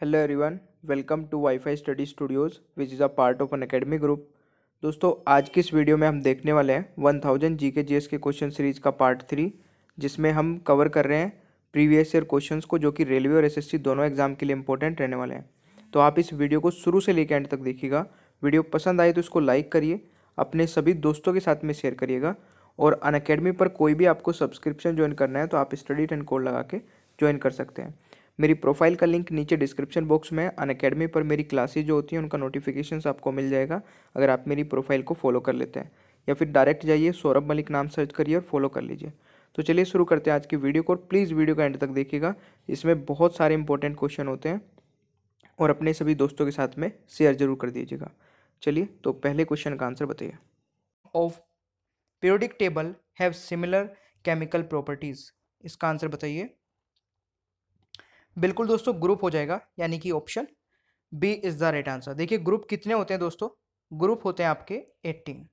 Hello everyone welcome to WiFi study studios which is a part of Unacademy group दोस्तों आज की इस video में हम देखने वाले हैं one thousand G K G S के क्वेश्चन सीरीज़ का पार्ट थ्री जिसमें हम कवर कर रहे हैं प्रीवियस ईयर क्वेश्चंस को जो कि रेलवे और एसएससी दोनों एग्जाम के लिए इंपॉर्टेंट रहने वाले हैं तो आप इस वीडियो को शुरू से लेकर एंड तक देखिएगा वीडियो पसंद आए तो इसको लाइक करिए अपने सभी दोस्तों के साथ में शेयर करिएगा और अन पर कोई भी आपको सब्सक्रिप्शन ज्वाइन करना है तो आप स्टडी टेन कोड लगा के ज्वाइन कर सकते हैं मेरी प्रोफाइल का लिंक नीचे डिस्क्रिप्शन बॉक्स में अन अकेडमी पर मेरी क्लासेज जो होती हैं उनका नोटिफिकेशन आपको मिल जाएगा अगर आप मेरी प्रोफाइल को फॉलो कर लेते हैं या फिर डायरेक्ट जाइए सौरभ मलिक नाम सर्च करिए और फॉलो कर लीजिए तो चलिए शुरू करते हैं आज की वीडियो को और प्लीज़ वीडियो का एंड तक देखिएगा इसमें बहुत सारे इंपॉर्टेंट क्वेश्चन होते हैं और अपने सभी दोस्तों के साथ में शेयर जरूर कर दीजिएगा चलिए तो पहले क्वेश्चन का आंसर बताइए of periodic table have similar chemical properties इसका आंसर बताइए बिल्कुल दोस्तों ग्रुप हो जाएगा यानी कि option B is the right answer देखिए ग्रुप कितने होते हैं दोस्तों ग्रुप होते हैं आपके एट्टीन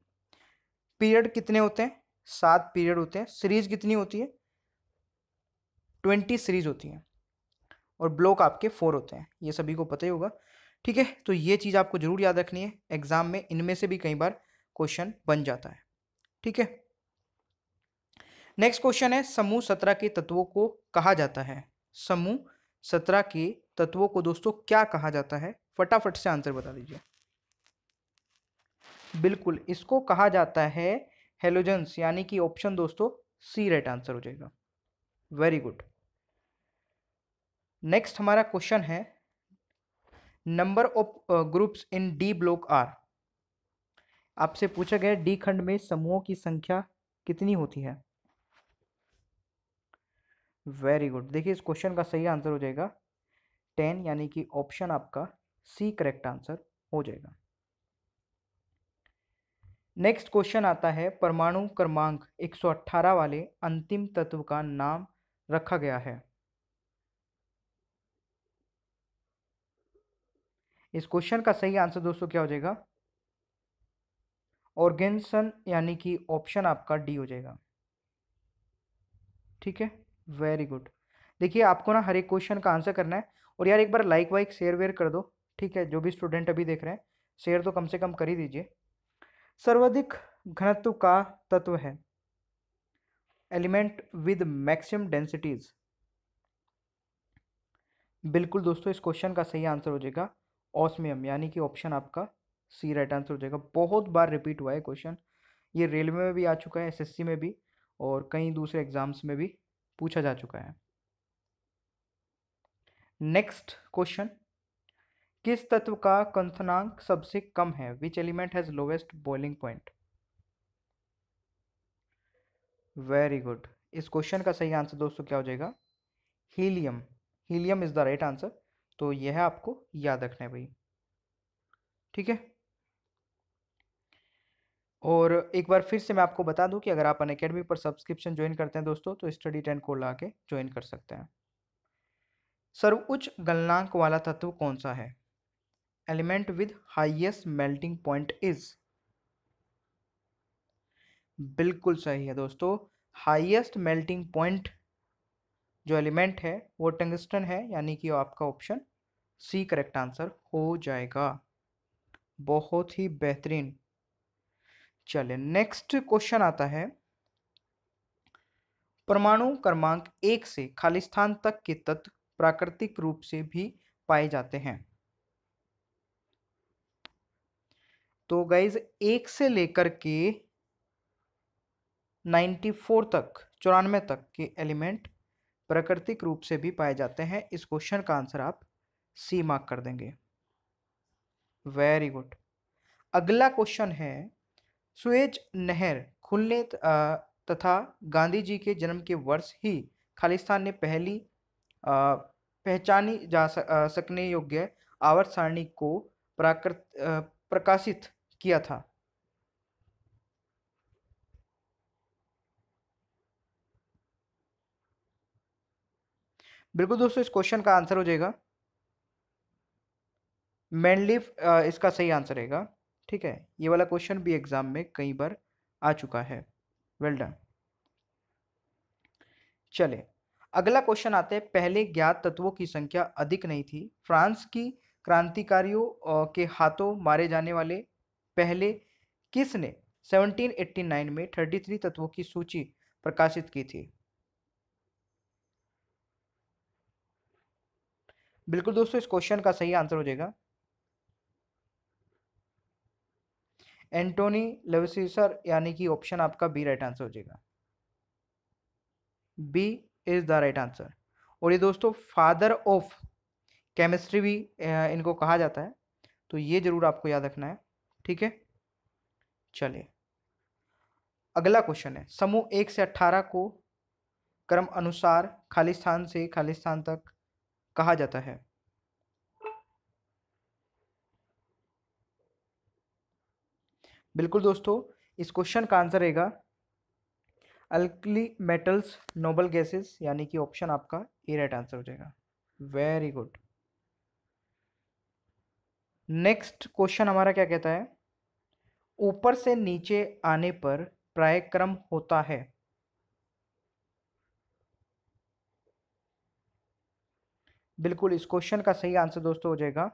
पीरियड कितने होते हैं सात पीरियड होते हैं सीरीज कितनी होती है ट्वेंटी सीरीज होती हैं और ब्लॉक आपके फोर होते हैं ये सभी को पता ही होगा ठीक है तो ये चीज़ आपको ज़रूर याद रखनी है एग्ज़ाम में इनमें से भी कई बार क्वेश्चन बन जाता है ठीक है नेक्स्ट क्वेश्चन है समूह सत्रह के तत्वों को कहा जाता है समूह सत्रह के तत्वों को दोस्तों क्या कहा जाता है फटाफट से आंसर बता दीजिए बिल्कुल इसको कहा जाता है हेलोजेंस यानी कि ऑप्शन दोस्तों सी राइट आंसर हो जाएगा वेरी गुड नेक्स्ट हमारा क्वेश्चन है number of groups in D block are आपसे पूछा गया डी खंड में समूहों की संख्या कितनी होती है वेरी गुड देखिए इस क्वेश्चन का सही आंसर हो जाएगा टेन यानी कि ऑप्शन आपका सी करेक्ट आंसर हो जाएगा नेक्स्ट क्वेश्चन आता है परमाणु क्रमांक 118 वाले अंतिम तत्व का नाम रखा गया है इस क्वेश्चन का सही आंसर दोस्तों क्या हो जाएगा ऑर्गेनसन यानी कि ऑप्शन आपका डी हो जाएगा ठीक है वेरी गुड देखिए आपको ना हर एक क्वेश्चन का आंसर करना है और यार एक बार लाइक वाइक शेयर वेयर कर दो ठीक है जो भी स्टूडेंट अभी देख रहे हैं शेयर तो कम से कम कर ही दीजिए सर्वाधिक घनत्व का तत्व है एलिमेंट विद मैक्सिमम डेंसिटीज बिल्कुल दोस्तों इस क्वेश्चन का सही आंसर हो जाएगा ऑस्मियम यानी कि ऑप्शन आपका सी राइट आंसर हो जाएगा बहुत बार रिपीट हुआ है क्वेश्चन ये रेलवे में भी आ चुका है एसएससी में भी और कई दूसरे एग्जाम्स में भी पूछा जा चुका है नेक्स्ट क्वेश्चन किस तत्व का कंथनांक सबसे कम है which element has lowest boiling point very good इस क्वेश्चन का सही आंसर दोस्तों क्या हो जाएगा helium helium is the right answer तो यह आपको याद रखना है भाई ठीक है और एक बार फिर से मैं आपको बता दूं कि अगर आप अन अकेडमी पर सब्सक्रिप्शन ज्वाइन करते हैं दोस्तों तो स्टडी टेंट को ला के ज्वाइन कर सकते हैं सर्वोच्च गलनांक वाला तत्व कौन सा है element with highest melting point is बिल्कुल सही है दोस्तों हाइएस्ट मेल्टिंग पॉइंट जो एलिमेंट है वो टंगस्टन है यानी कि आपका ऑप्शन सी करेक्ट आंसर हो जाएगा बहुत ही बेहतरीन चले नेक्स्ट क्वेश्चन आता है परमाणु क्रमांक एक से खालिस्तान तक के तत्व प्राकृतिक रूप से भी पाए जाते हैं तो गाइज एक से लेकर के नाइन्टी फोर तक चौरानवे तक के एलिमेंट प्राकृतिक रूप से भी पाए जाते हैं इस क्वेश्चन का आंसर आप सी मार्क कर देंगे वेरी गुड अगला क्वेश्चन है सुएज नहर खुलने तथा गांधी जी के जन्म के वर्ष ही खालिस्तान ने पहली पहचानी जा सकने योग्य आवर्त सारणी को प्राकृत प्रकाशित किया था बिल्कुल दोस्तों इस क्वेश्चन का आंसर हो जाएगा मैनलिफ इसका सही आंसर रहेगा ठीक है ये वाला क्वेश्चन भी एग्जाम में कई बार आ चुका है वेल डन चले अगला क्वेश्चन आते हैं पहले ज्ञात तत्वों की संख्या अधिक नहीं थी फ्रांस की क्रांतिकारियों के हाथों मारे जाने वाले पहले किसने 1789 में 33 तत्वों की सूची प्रकाशित की थी बिल्कुल दोस्तों इस क्वेश्चन का सही आंसर हो जाएगा एंटोनी लेविसर यानी कि ऑप्शन आपका बी राइट आंसर हो जाएगा B is the right answer और ये दोस्तों फादर ऑफ केमिस्ट्री भी इनको कहा जाता है तो ये ज़रूर आपको याद रखना है ठीक है चलिए अगला क्वेश्चन है समूह एक से अट्ठारह को क्रम अनुसार खालिस्तान से खालिस्तान तक कहा जाता है बिल्कुल दोस्तों इस क्वेश्चन का आंसर रहेगा अल्कली मेटल्स नोबल गैसेस यानी कि ऑप्शन आपका ए राइट आंसर हो जाएगा वेरी गुड नेक्स्ट क्वेश्चन हमारा क्या कहता है ऊपर से नीचे आने पर प्राय क्रम होता है बिल्कुल इस क्वेश्चन का सही आंसर दोस्तों हो जाएगा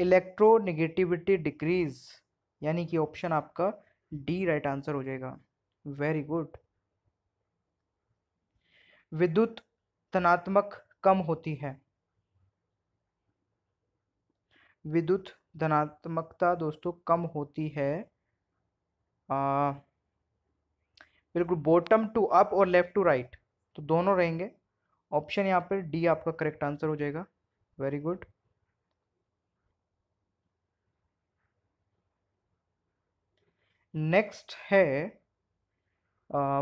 इलेक्ट्रोनिगेटिविटी डिक्रीज यानी कि ऑप्शन आपका डी राइट आंसर हो जाएगा वेरी गुड विद्युत धनात्मक कम होती है विद्युत धनात्मकता दोस्तों कम होती है आ, बिल्कुल बॉटम टू अप और लेफ्ट टू राइट तो दोनों रहेंगे ऑप्शन यहाँ पर डी आपका करेक्ट आंसर हो जाएगा वेरी गुड नेक्स्ट है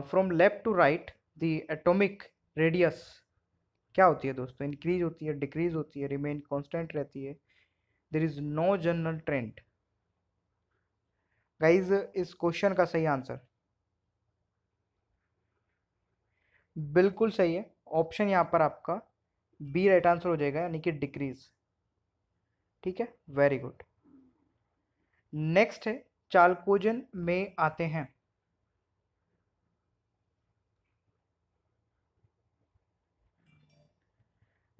from left to right the atomic radius क्या होती है दोस्तों इंक्रीज होती है डिक्रीज होती है रिमेन कांस्टेंट रहती है there is no general trend guys इस क्वेश्चन का सही आंसर बिल्कुल सही है ऑप्शन यहाँ पर आपका बी राइट आंसर हो जाएगा यानी कि डिक्रीज ठीक है वेरी गुड नेक्स्ट है चालकोजन में आते हैं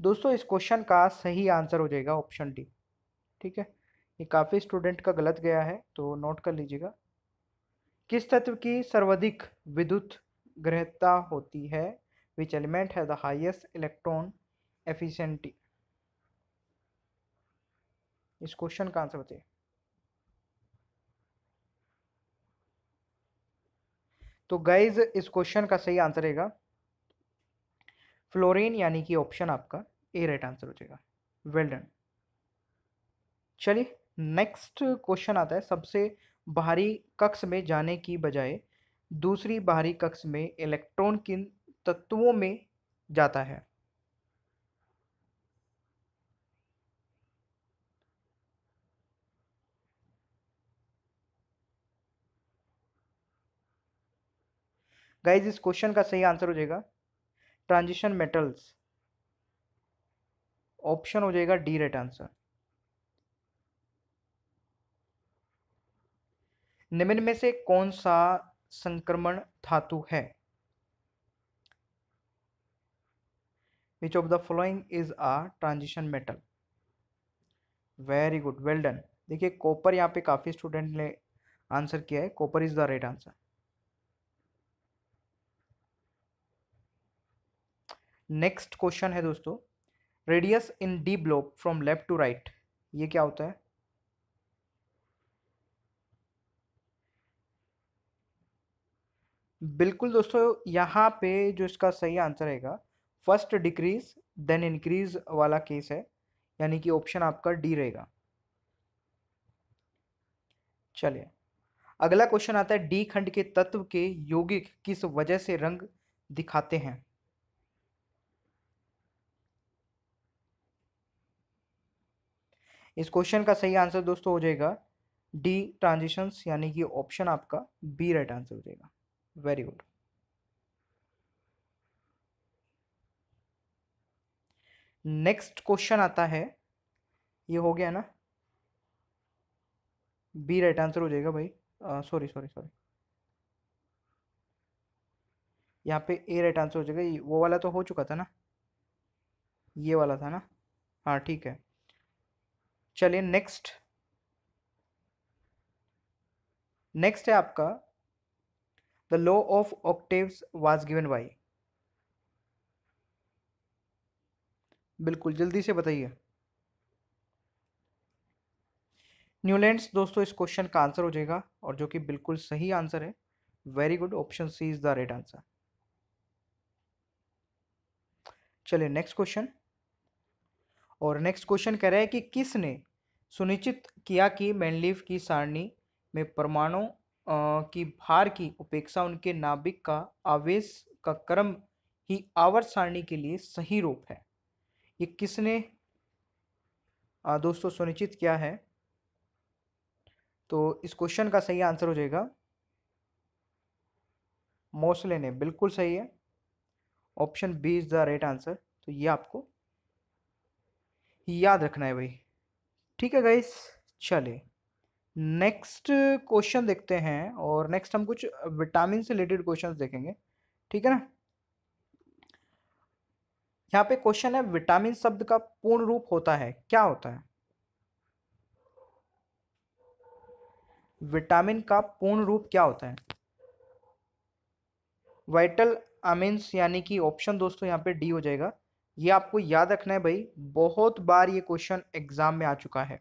दोस्तों इस क्वेश्चन का सही आंसर हो जाएगा ऑप्शन डी ठीक है ये काफ़ी स्टूडेंट का गलत गया है तो नोट कर लीजिएगा किस तत्व की सर्वाधिक विद्युत ग्रहता होती है विच एलिमेंट है द हाइएस्ट इलेक्ट्रॉन एफिशिएंटी इस क्वेश्चन का आंसर बताइए तो गाइज इस क्वेश्चन का सही आंसर रहेगा फ्लोरीन यानी कि ऑप्शन आपका ए राइट आंसर हो जाएगा वेल डन चलिए नेक्स्ट क्वेश्चन आता है सबसे बाहरी कक्ष में जाने की बजाय दूसरी बाहरी कक्ष में इलेक्ट्रॉन किन तत्वों में जाता है गाइज इस क्वेश्चन का सही आंसर हो जाएगा ट्रांजिशन मेटल्स ऑप्शन हो जाएगा डी राइट आंसर निम्न में से कौन सा संक्रमण धातु है which of the following is a transition metal very good well done देखिए कॉपर यहाँ पे काफ़ी स्टूडेंट ने आंसर किया है copper is the right answer next question है दोस्तों radius in D block from left to right ये क्या होता है बिल्कुल दोस्तों यहाँ पे जो इसका सही आंसर रहेगा फर्स्ट डिक्रीज देन इंक्रीज वाला केस है यानी कि ऑप्शन आपका डी रहेगा चलिए अगला क्वेश्चन आता है डी खंड के तत्व के यौगिक किस वजह से रंग दिखाते हैं इस क्वेश्चन का सही आंसर दोस्तों हो जाएगा डी ट्रांजिशंस यानी कि ऑप्शन आपका बी राइट आंसर हो जाएगा वेरी गुड नेक्स्ट क्वेश्चन आता है ये हो गया ना बी राइट आंसर हो जाएगा भाई सॉरी सॉरी सॉरी यहाँ पे ए राइट आंसर हो जाएगा वो वाला तो हो चुका था ना ये वाला था ना हाँ ठीक है चलिए नेक्स्ट नेक्स्ट है आपका the law of octaves was given by बिल्कुल जल्दी से बताइए न्यूलैंड्स दोस्तों इस क्वेश्चन का आंसर हो जाएगा और जो कि बिल्कुल सही आंसर है very good option C is the right answer चलिए नेक्स्ट क्वेश्चन और नेक्स्ट क्वेश्चन कह रहा है कि किसने सुनिश्चित किया कि मैनलीव की सारणी में परमाणु की भार की उपेक्षा उनके नाभिक का आवेश का क्रम ही आवर्त सारणी के लिए सही रूप है ये किसने आ, दोस्तों सुनिश्चित किया है तो इस क्वेश्चन का सही आंसर हो जाएगा मोसले ने बिल्कुल सही है option B is the right answer तो ये आपको याद रखना है भाई ठीक है गाइस चले नेक्स्ट क्वेश्चन देखते हैं और नेक्स्ट हम कुछ विटामिन से रिलेटेड क्वेश्चन देखेंगे ठीक है ना यहाँ पे क्वेश्चन है विटामिन शब्द का पूर्ण रूप होता है क्या होता है विटामिन का पूर्ण रूप क्या होता है वाइटल अमीन्स यानी कि ऑप्शन दोस्तों यहाँ पे डी हो जाएगा ये आपको याद रखना है भाई बहुत बार ये क्वेश्चन एग्जाम में आ चुका है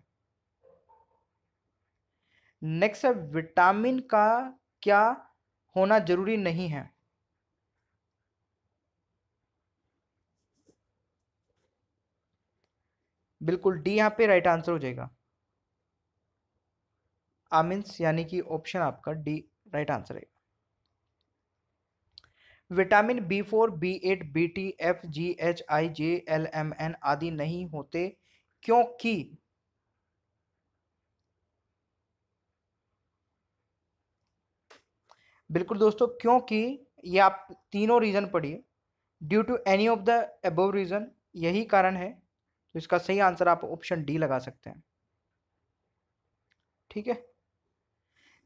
नेक्स्ट है विटामिन का क्या होना जरूरी नहीं है बिल्कुल डी यहां पे राइट आंसर हो जाएगा आमिन्स यानी कि ऑप्शन आपका डी राइट आंसर है vitamin B four B eight B T F G H I J L M N आदि नहीं होते क्योंकि बिल्कुल दोस्तों क्योंकि ये आप तीनों रीज़न पढ़िए due to any of the above reason यही कारण है तो इसका सही आंसर आप ऑप्शन डी लगा सकते हैं ठीक है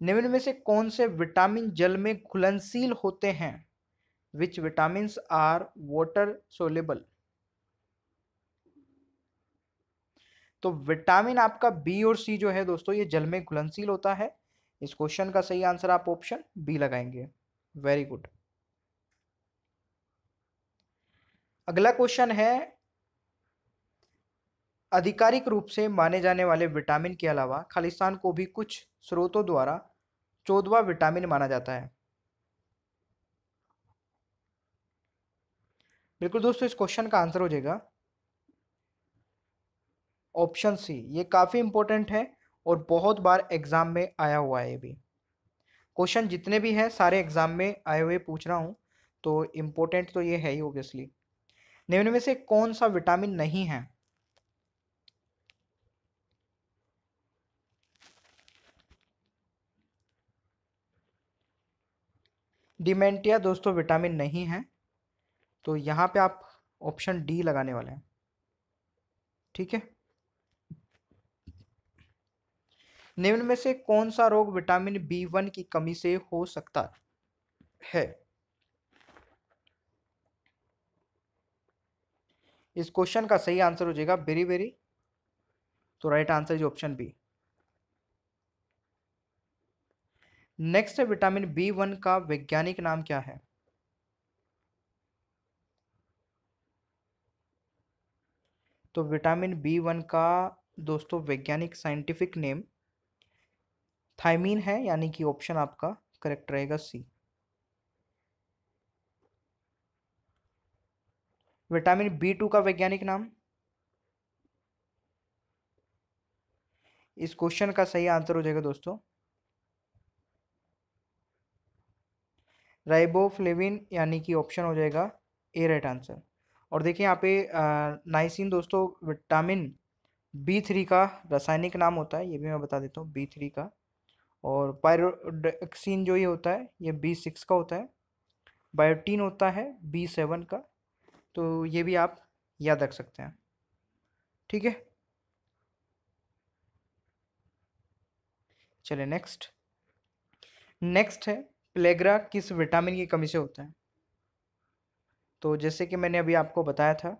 निम्न में से कौन से विटामिन जल में घुलनशील होते हैं which vitamin are water soluble तो विटामिन आपका बी और सी जो है दोस्तों ये जल में घुलनशील होता है इस क्वेश्चन का सही आंसर आप ऑप्शन बी लगाएंगे वेरी गुड अगला क्वेश्चन है आधिकारिक रूप से माने जाने वाले विटामिन के अलावा खालिस्तान को भी कुछ स्रोतों द्वारा चौदवा विटामिन माना जाता है बिल्कुल दोस्तों इस क्वेश्चन का आंसर हो जाएगा ऑप्शन सी ये काफ़ी इंपॉर्टेंट है और बहुत बार एग्ज़ाम में आया हुआ है ये भी क्वेश्चन जितने भी हैं सारे एग्ज़ाम में आए हुए पूछ रहा हूँ तो इम्पोर्टेंट तो ये है ही ओबियसली निम्न में से कौन सा विटामिन नहीं है डिमेंटिया दोस्तों विटामिन नहीं है तो यहाँ पे आप ऑप्शन डी लगाने वाले हैं ठीक है निम्न में से कौन सा रोग विटामिन बी वन की कमी से हो सकता है इस क्वेश्चन का सही आंसर हो जाएगा बेरी बेरी तो right answer is option B next है विटामिन बी वन का वैज्ञानिक नाम क्या है तो विटामिन बी वन का दोस्तों वैज्ञानिक साइंटिफिक नेम थायमीन है यानी कि ऑप्शन आपका करेक्ट रहेगा सी विटामिन बी टू का वैज्ञानिक नाम इस क्वेश्चन का सही आंसर हो जाएगा दोस्तों राइबोफ्लेविन यानी कि ऑप्शन हो जाएगा ए राइट आंसर और देखिए यहाँ पे नाइसिन दोस्तों विटामिन बी थ्री का रासायनिक नाम होता है ये भी मैं बता देता हूँ बी थ्री का और पायरोडक्सिन जो ये होता है ये बी सिक्स का होता है बायोटीन होता है बी सेवन का तो ये भी आप याद रख सकते हैं ठीक है चलिए नेक्स्ट नेक्स्ट है प्लेग्रा किस विटामिन की कमी से होता है तो जैसे कि मैंने अभी आपको बताया था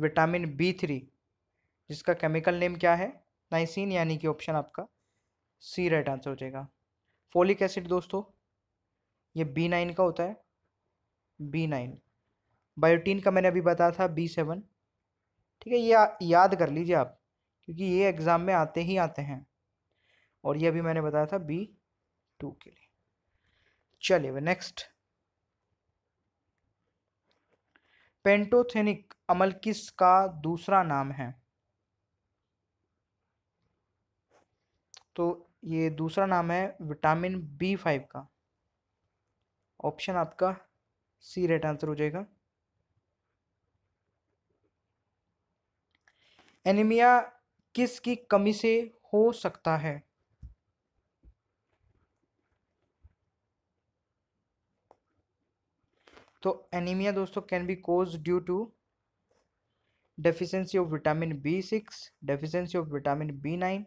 विटामिन बी थ्री जिसका केमिकल नेम क्या है नाइसिन यानी कि ऑप्शन आपका सी राइट आंसर हो जाएगा फोलिक एसिड दोस्तों ये बी नाइन का होता है बी नाइन बायोटीन का मैंने अभी बताया था बी सेवन ठीक है ये याद कर लीजिए आप क्योंकि ये एग्ज़ाम में आते ही आते हैं और ये अभी मैंने बताया था बी टू के लिए चलिए नेक्स्ट पेंटोथेनिक अमल किस का दूसरा नाम है तो ये दूसरा नाम है विटामिन बी फाइव का ऑप्शन आपका सी राइट आंसर हो जाएगा एनीमिया किस की कमी से हो सकता है तो एनीमिया दोस्तों can be cause due to deficiency of vitamin B six deficiency of vitamin B nine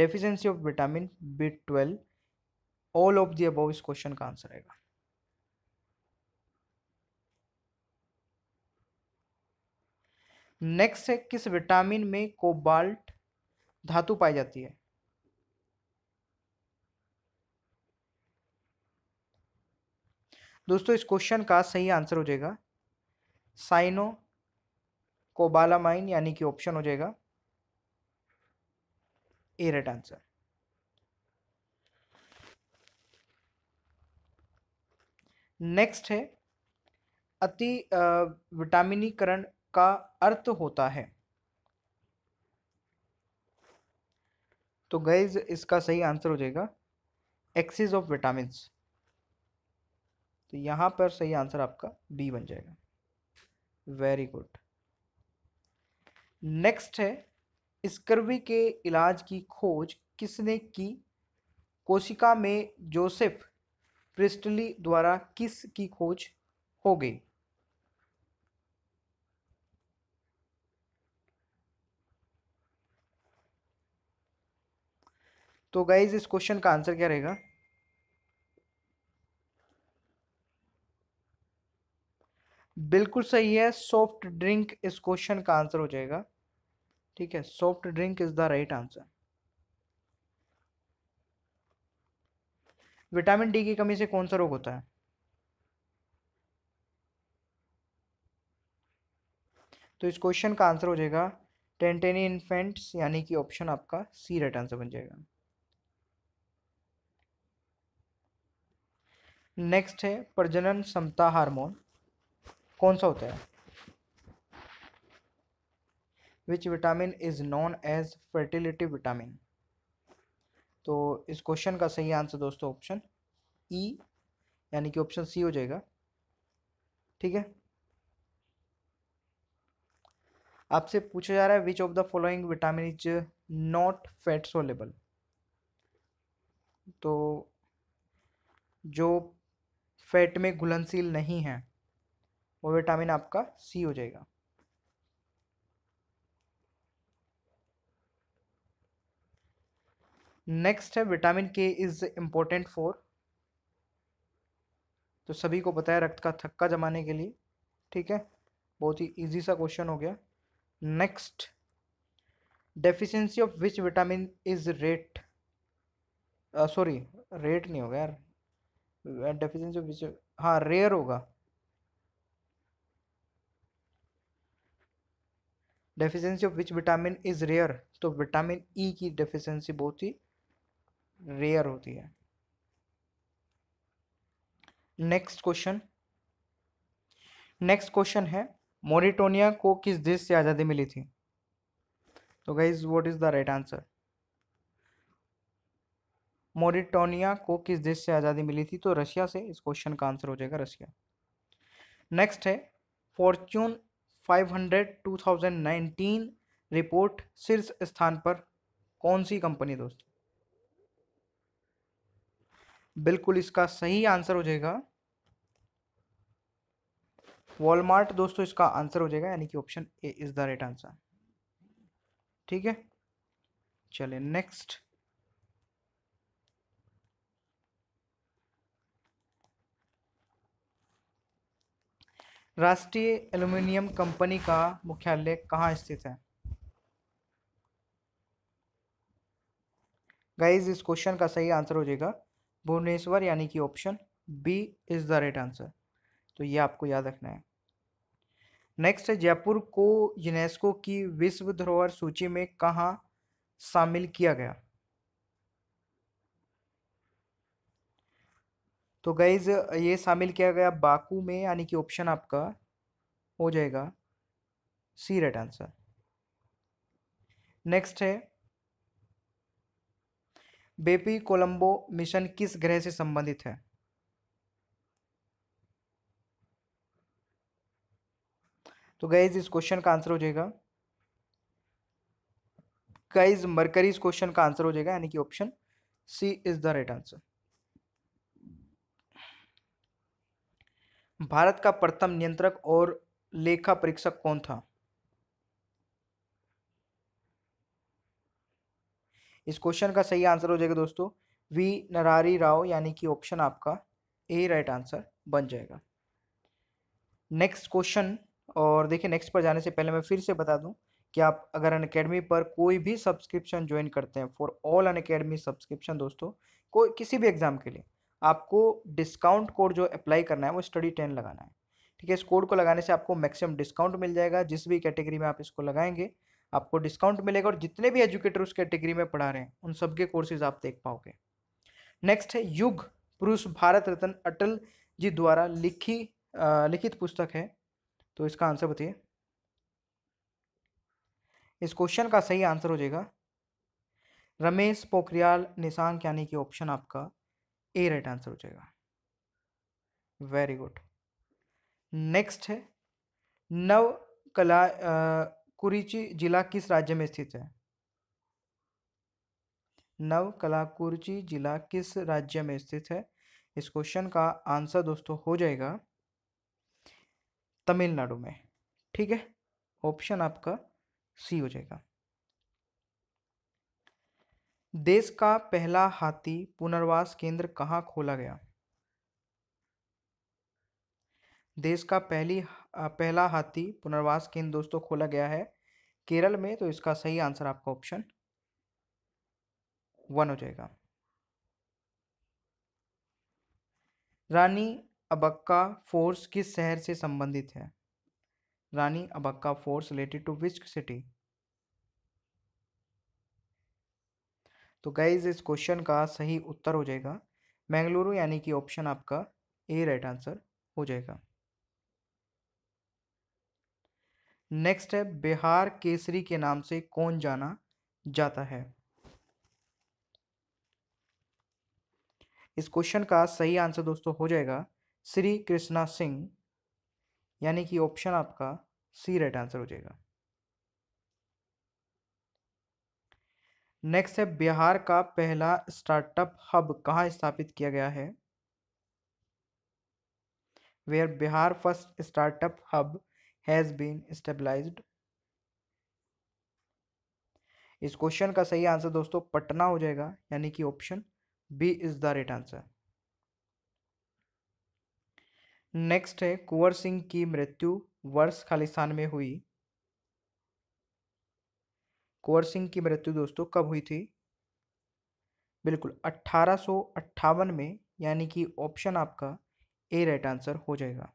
deficiency of vitamin B twelve all of the above इस क्वेश्चन का आंसर आएगा नेक्स्ट है किस विटामिन में कोबाल्ट धातु पाई जाती है दोस्तों इस क्वेश्चन का सही आंसर हो जाएगा साइनो कोबालामाइन यानी कि ऑप्शन हो जाएगा ए राइट आंसर नेक्स्ट है अति विटामिनीकरण का अर्थ होता है तो गैज इसका सही आंसर हो जाएगा एक्सिस ऑफ विटामिन्स तो यहाँ पर सही आंसर आपका बी बन जाएगा वेरी गुड नेक्स्ट है स्कर्वी के इलाज की खोज किसने की कोशिका में जोसेफ प्रिस्टली द्वारा किस की खोज हो गई तो गाइज इस क्वेश्चन का आंसर क्या रहेगा बिल्कुल सही है सॉफ्ट ड्रिंक इस क्वेश्चन का आंसर हो जाएगा ठीक है soft drink is the right answer vitamin D की कमी से कौन सा रोग होता है तो इस क्वेश्चन का आंसर हो जाएगा टेंटेनी इन्फेंट्स यानी कि ऑप्शन आपका सी राइट आंसर बन जाएगा नेक्स्ट है प्रजनन क्षमता हार्मोन कौन सा होता है which vitamin is known as fertility vitamin तो इस क्वेश्चन का सही आंसर दोस्तों ऑप्शन ई e, यानी कि ऑप्शन सी हो जाएगा ठीक है आपसे पूछा जा रहा है which of the following vitamin is not fat soluble तो जो फैट में घुलनशील नहीं है वो विटामिन आपका सी हो जाएगा नेक्स्ट है विटामिन के इज इम्पोर्टेंट फॉर तो सभी को पता है रक्त का थक्का जमाने के लिए ठीक है बहुत ही इजी सा क्वेश्चन हो गया next deficiency of which vitamin is rate sorry rate नहीं होगा यार डेफिशिएंसी ऑफ विच हाँ रेयर होगा deficiency of which vitamin is rare तो विटामिन ई e की डेफिशिएंसी बहुत ही रेयर होती है नेक्स्ट क्वेश्चन नेक्स्ट क्वेश्चन है मोरिटोनिया को किस देश से आज़ादी मिली थी तो guys what is the right answer Mauritania को किस देश से आज़ादी मिली थी तो रशिया से इस क्वेश्चन का आंसर हो जाएगा रशिया नेक्स्ट है फॉर्च्यून 500 रिपोर्ट शीर्ष स्थान पर कौन सी कंपनी दोस्तों बिल्कुल इसका सही आंसर हो जाएगा वॉलमार्ट दोस्तों इसका आंसर हो जाएगा यानी कि option A is the right answer ठीक है चलिए नेक्स्ट राष्ट्रीय एल्यूमिनियम कंपनी का मुख्यालय कहाँ स्थित है गाइज इस क्वेश्चन का सही आंसर हो जाएगा भुवनेश्वर यानी कि option B is the right answer तो ये आपको याद रखना है नेक्स्ट जयपुर को यूनेस्को की विश्व धरोहर सूची में कहाँ शामिल किया गया तो गाइज़ ये शामिल किया गया बाकू में यानी कि ऑप्शन आपका हो जाएगा सी राइट आंसर नेक्स्ट है बेपी कोलंबो मिशन किस ग्रह से संबंधित है तो गाइज इस क्वेश्चन का आंसर हो जाएगा गाइज मरकरी इस क्वेश्चन का आंसर हो जाएगा यानी कि option C is the right answer Bharat का प्रथम नियंत्रक और लेखा परीक्षक कौन था इस क्वेश्चन का सही आंसर हो जाएगा दोस्तों वी नरारी राव यानी कि ऑप्शन आपका ए राइट आंसर बन जाएगा नेक्स्ट क्वेश्चन और देखिए नेक्स्ट पर जाने से पहले मैं फिर से बता दूं कि आप अगर अन अकेडमी पर कोई भी सब्सक्रिप्शन ज्वाइन करते हैं for all Unacademy subscription दोस्तों कोई किसी भी एग्ज़ाम के लिए आपको डिस्काउंट कोड जो अप्लाई करना है वो स्टडी टेन लगाना है ठीक है इस कोड को लगाने से आपको मैक्सिमम डिस्काउंट मिल जाएगा जिस भी कैटेगरी में आप इसको लगाएंगे आपको डिस्काउंट मिलेगा और जितने भी एजुकेटर उस कैटेगरी में पढ़ा रहे हैं उन सबके कोर्सेज आप देख पाओगे नेक्स्ट है युग पुरुष भारत रत्न अटल जी द्वारा लिखी आ, लिखित पुस्तक है तो इसका आंसर बताइए इस क्वेश्चन का सही आंसर हो जाएगा रमेश पोखरियाल निशांक यानी कि ऑप्शन आपका ए राइट आंसर हो जाएगा वेरी गुड नेक्स्ट है नव कला कुरीची जिला किस राज्य में स्थित है नव कला कुरची जिला किस राज्य में स्थित है इस क्वेश्चन का आंसर दोस्तों हो जाएगा तमिलनाडु में ठीक है ऑप्शन आपका सी हो जाएगा देश का पहला हाथी पुनर्वास केंद्र कहाँ खोला गया देश का पहली पहला हाथी पुनर्वास केंद्र दोस्तों खोला गया है केरल में तो इसका सही आंसर आपका ऑप्शन वन हो जाएगा रानी अबक्का फोर्स किस शहर से संबंधित है Rani Abbakka force related to which city तो गाइज इस क्वेश्चन का सही उत्तर हो जाएगा मैंगलुरु यानी कि ऑप्शन आपका ए राइट आंसर हो जाएगा नेक्स्ट है बिहार केसरी के नाम से कौन जाना जाता है इस क्वेश्चन का सही आंसर दोस्तों हो जाएगा श्री कृष्णा सिंह यानी कि ऑप्शन आपका सी राइट आंसर हो जाएगा नेक्स्ट है बिहार का पहला स्टार्टअप हब कहाँ स्थापित किया गया है where Bihar first startup hub has been stabilise इस क्वेश्चन का सही आंसर दोस्तों पटना हो जाएगा यानी कि option B is the right answer next है कुंवर सिंह की मृत्यु वर्ष खालिस्तान में हुई कुंवर सिंह की मृत्यु दोस्तों कब हुई थी बिल्कुल अट्ठारह में यानी कि ऑप्शन आपका ए राइट आंसर हो जाएगा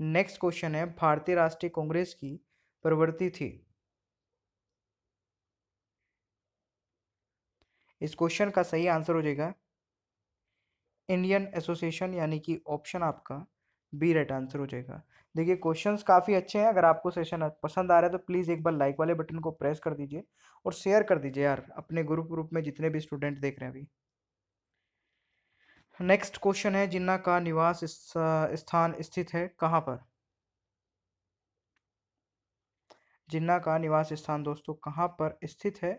नेक्स्ट क्वेश्चन है भारतीय राष्ट्रीय कांग्रेस की प्रवृत्ति थी इस क्वेश्चन का सही आंसर हो जाएगा इंडियन एसोसिएशन यानी कि ऑप्शन आपका बी राइट आंसर हो जाएगा देखिए क्वेश्चंस काफ़ी अच्छे हैं अगर आपको सेशन पसंद आ रहा है तो प्लीज़ एक बार लाइक वाले बटन को प्रेस कर दीजिए और शेयर कर दीजिए यार अपने ग्रुप ग्रुप में जितने भी स्टूडेंट देख रहे हैं अभी नेक्स्ट क्वेश्चन है जिन्ना का निवास स्थान स्थित है कहाँ पर जिन्ना का निवास स्थान दोस्तों कहाँ पर स्थित है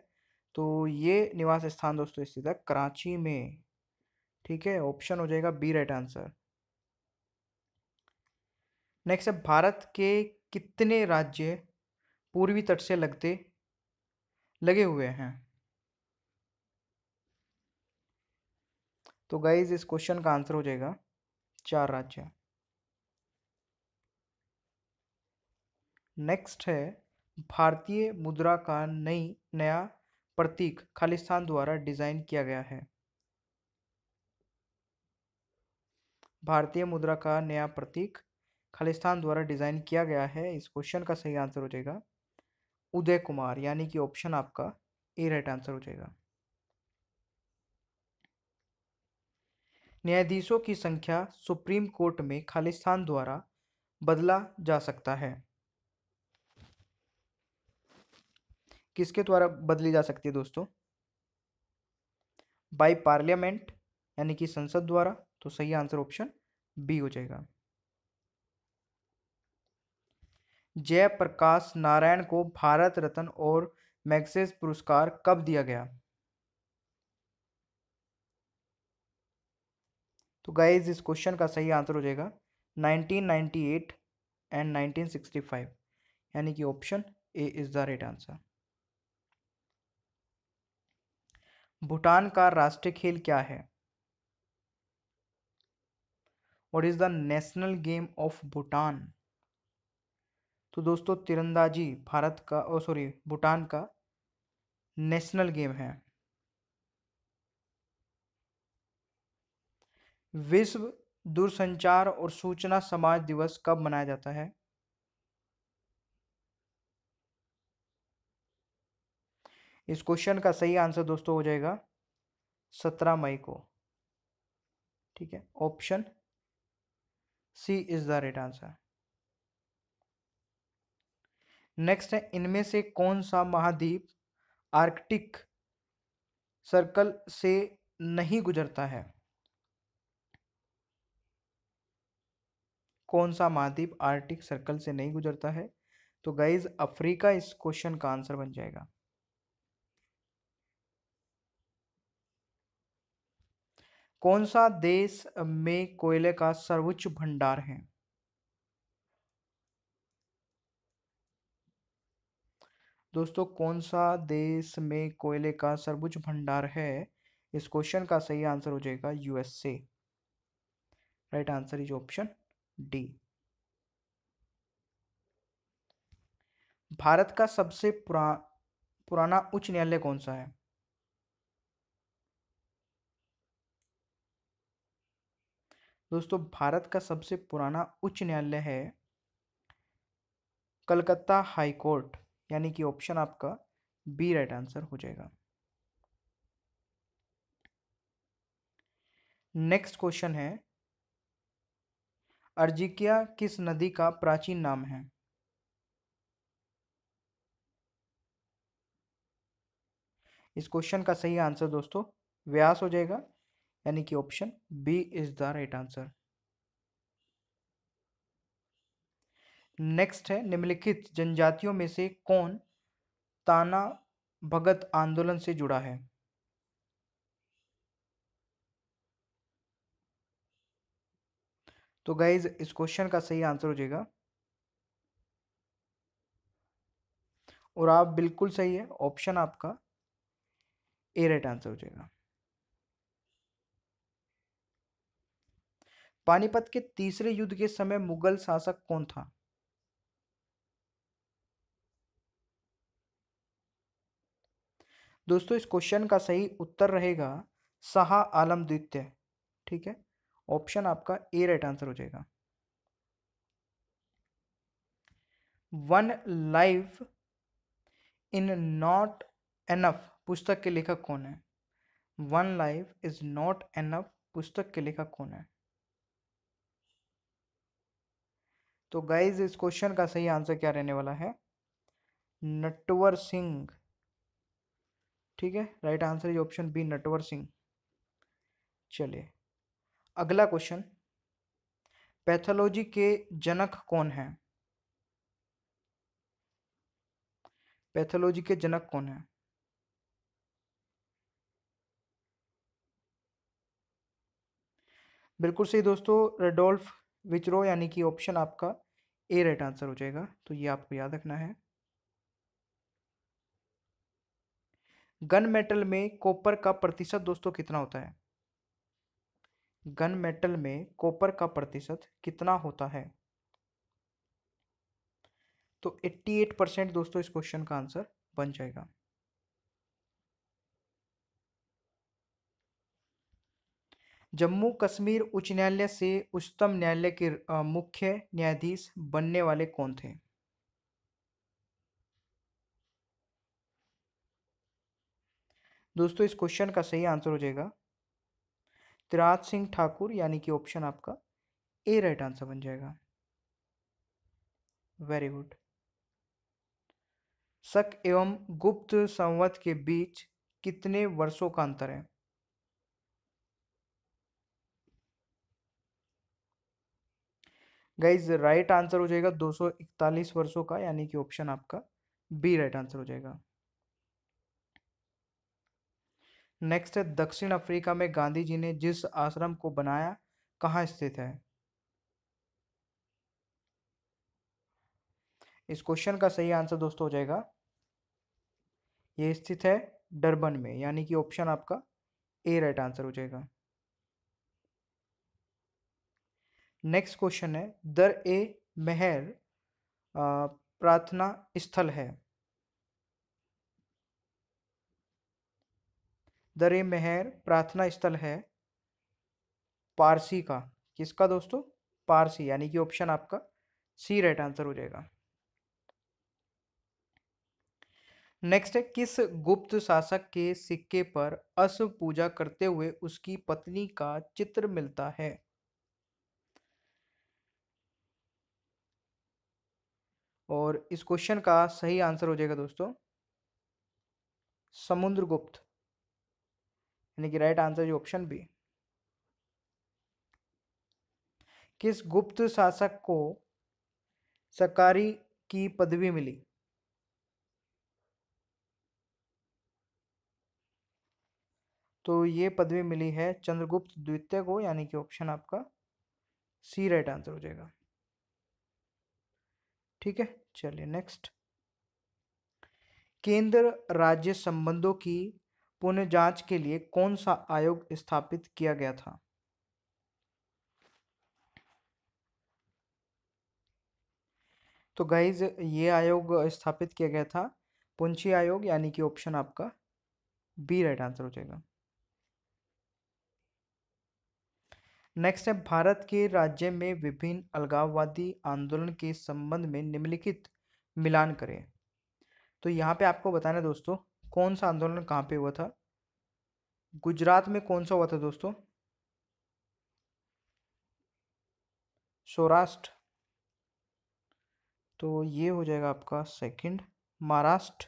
तो ये निवास स्थान दोस्तों स्थित है कराची में ठीक है ऑप्शन हो जाएगा बी राइट आंसर नेक्स्ट है भारत के कितने राज्य पूर्वी तट से लगते लगे हुए हैं तो गाइज इस क्वेश्चन का आंसर हो जाएगा चार राज्य नेक्स्ट है भारतीय मुद्रा का नई नया प्रतीक खालिस्तान द्वारा डिजाइन किया गया है भारतीय मुद्रा का नया प्रतीक खालिस्तान द्वारा डिज़ाइन किया गया है इस क्वेश्चन का सही आंसर हो जाएगा उदय कुमार यानी कि ऑप्शन आपका ए राइट आंसर हो जाएगा न्यायाधीशों की संख्या सुप्रीम कोर्ट में खालिस्तान द्वारा बदला जा सकता है किसके द्वारा बदली जा सकती है दोस्तों बाय पार्लियामेंट यानी कि संसद द्वारा तो सही आंसर ऑप्शन बी हो जाएगा जयप्रकाश नारायण को भारत रत्न और मैक्सेस पुरस्कार कब दिया गया तो गाइज इस क्वेश्चन का सही आंसर हो जाएगा 1998 एंड 1965 यानी कि option A is the right answer Bhutan का राष्ट्रीय खेल क्या है what is the national game of Bhutan तो दोस्तों तिरंदाजी भारत का और सॉरी भूटान का नेशनल गेम है विश्व दूरसंचार और सूचना समाज दिवस कब मनाया जाता है इस क्वेश्चन का सही आंसर दोस्तों हो जाएगा सत्रह मई को ठीक है option C is the right answer next है इनमें से कौन सा महाद्वीप आर्कटिक सर्कल से नहीं गुजरता है कौन सा महाद्वीप आर्कटिक सर्कल से नहीं गुजरता है तो गाइज अफ्रीका इस क्वेश्चन का आंसर बन जाएगा कौन सा देश में कोयले का सर्वोच्च भंडार है दोस्तों कौन सा देश में कोयले का सर्वोच्च भंडार है इस क्वेश्चन का सही आंसर हो जाएगा USA right answer is option D Bharat का सबसे पुरा पुराना उच्च न्यायालय कौन सा है दोस्तों भारत का सबसे पुराना उच्च न्यायालय है कलकत्ता हाई कोर्ट यानी कि ऑप्शन आपका बी राइट आंसर हो जाएगा नेक्स्ट क्वेश्चन है अर्जिकिया किस नदी का प्राचीन नाम है इस क्वेश्चन का सही आंसर दोस्तों व्यास हो जाएगा यानी कि option B is the right answer next है निम्नलिखित जनजातियों में से कौन ताना भगत आंदोलन से जुड़ा है तो गाइज इस क्वेश्चन का सही आंसर हो जाएगा और आप बिल्कुल सही है ऑप्शन आपका ए राइट आंसर हो जाएगा पानीपत के तीसरे युद्ध के समय मुगल शासक कौन था दोस्तों इस क्वेश्चन का सही उत्तर रहेगा शाह आलम द्वितीय ठीक है ऑप्शन आपका ए राइट आंसर हो जाएगा one life in not enough पुस्तक के लेखक कौन है one life is not enough पुस्तक के लेखक कौन है तो गाइज इस क्वेश्चन का सही आंसर क्या रहने वाला है नटवर सिंह ठीक है right answer is option B Natwar Singh चलिए अगला क्वेश्चन पैथोलॉजी के जनक कौन है पैथोलॉजी के जनक कौन है बिल्कुल सही दोस्तों रेडोल्फ विचरो यानी कि ऑप्शन आपका ए राइट आंसर हो जाएगा तो ये आपको याद रखना है गन मेटल में कॉपर का प्रतिशत दोस्तों कितना होता है गन मेटल में कॉपर का प्रतिशत कितना होता है तो 88 परसेंट दोस्तों इस क्वेश्चन का आंसर बन जाएगा जम्मू कश्मीर उच्च न्यायालय से उच्चतम न्यायालय के मुख्य न्यायाधीश बनने वाले कौन थे दोस्तों इस क्वेश्चन का सही आंसर हो जाएगा तिराज सिंह ठाकुर यानी कि ऑप्शन आपका ए राइट आंसर बन जाएगा वेरी गुड शक एवं गुप्त संवत के बीच कितने वर्षों का अंतर है गाइज राइट आंसर हो जाएगा 241 वर्षों का यानी कि ऑप्शन आपका बी राइट आंसर हो जाएगा नेक्स्ट है दक्षिण अफ्रीका में गांधी जी ने जिस आश्रम को बनाया कहाँ स्थित है इस क्वेश्चन का सही आंसर दोस्तों हो जाएगा ये स्थित है डरबन में यानी कि ऑप्शन आपका ए राइट आंसर हो जाएगा नेक्स्ट क्वेश्चन है दर ए मेहर प्रार्थना स्थल है दर महर प्रार्थना स्थल है पारसी का किसका दोस्तों पारसी यानी कि ऑप्शन आपका सी राइट आंसर हो जाएगा नेक्स्ट है किस गुप्त शासक के सिक्के पर अश्व पूजा करते हुए उसकी पत्नी का चित्र मिलता है और इस क्वेश्चन का सही आंसर हो जाएगा दोस्तों समुद्र गुप्त यानी कि राइट आंसर जो ऑप्शन बी किस गुप्त शासक को सकारी की पदवी मिली तो ये पदवी मिली है चंद्रगुप्त द्वितीय को यानी कि ऑप्शन आपका सी राइट आंसर हो जाएगा ठीक है चलिए नेक्स्ट केंद्र राज्य संबंधों की पुनः जांच के लिए कौन सा आयोग स्थापित किया गया था तो गाइज ये आयोग स्थापित किया गया था पुंछी आयोग यानी कि ऑप्शन आपका बी राइट आंसर हो जाएगा नेक्स्ट है भारत के राज्य में विभिन्न अलगाववादी आंदोलन के संबंध में निम्नलिखित मिलान करें तो यहाँ पे आपको बताना है दोस्तों कौन सा आंदोलन कहाँ पे हुआ था गुजरात में कौन सा हुआ था दोस्तों सौराष्ट्र तो ये हो जाएगा आपका सेकंड महाराष्ट्र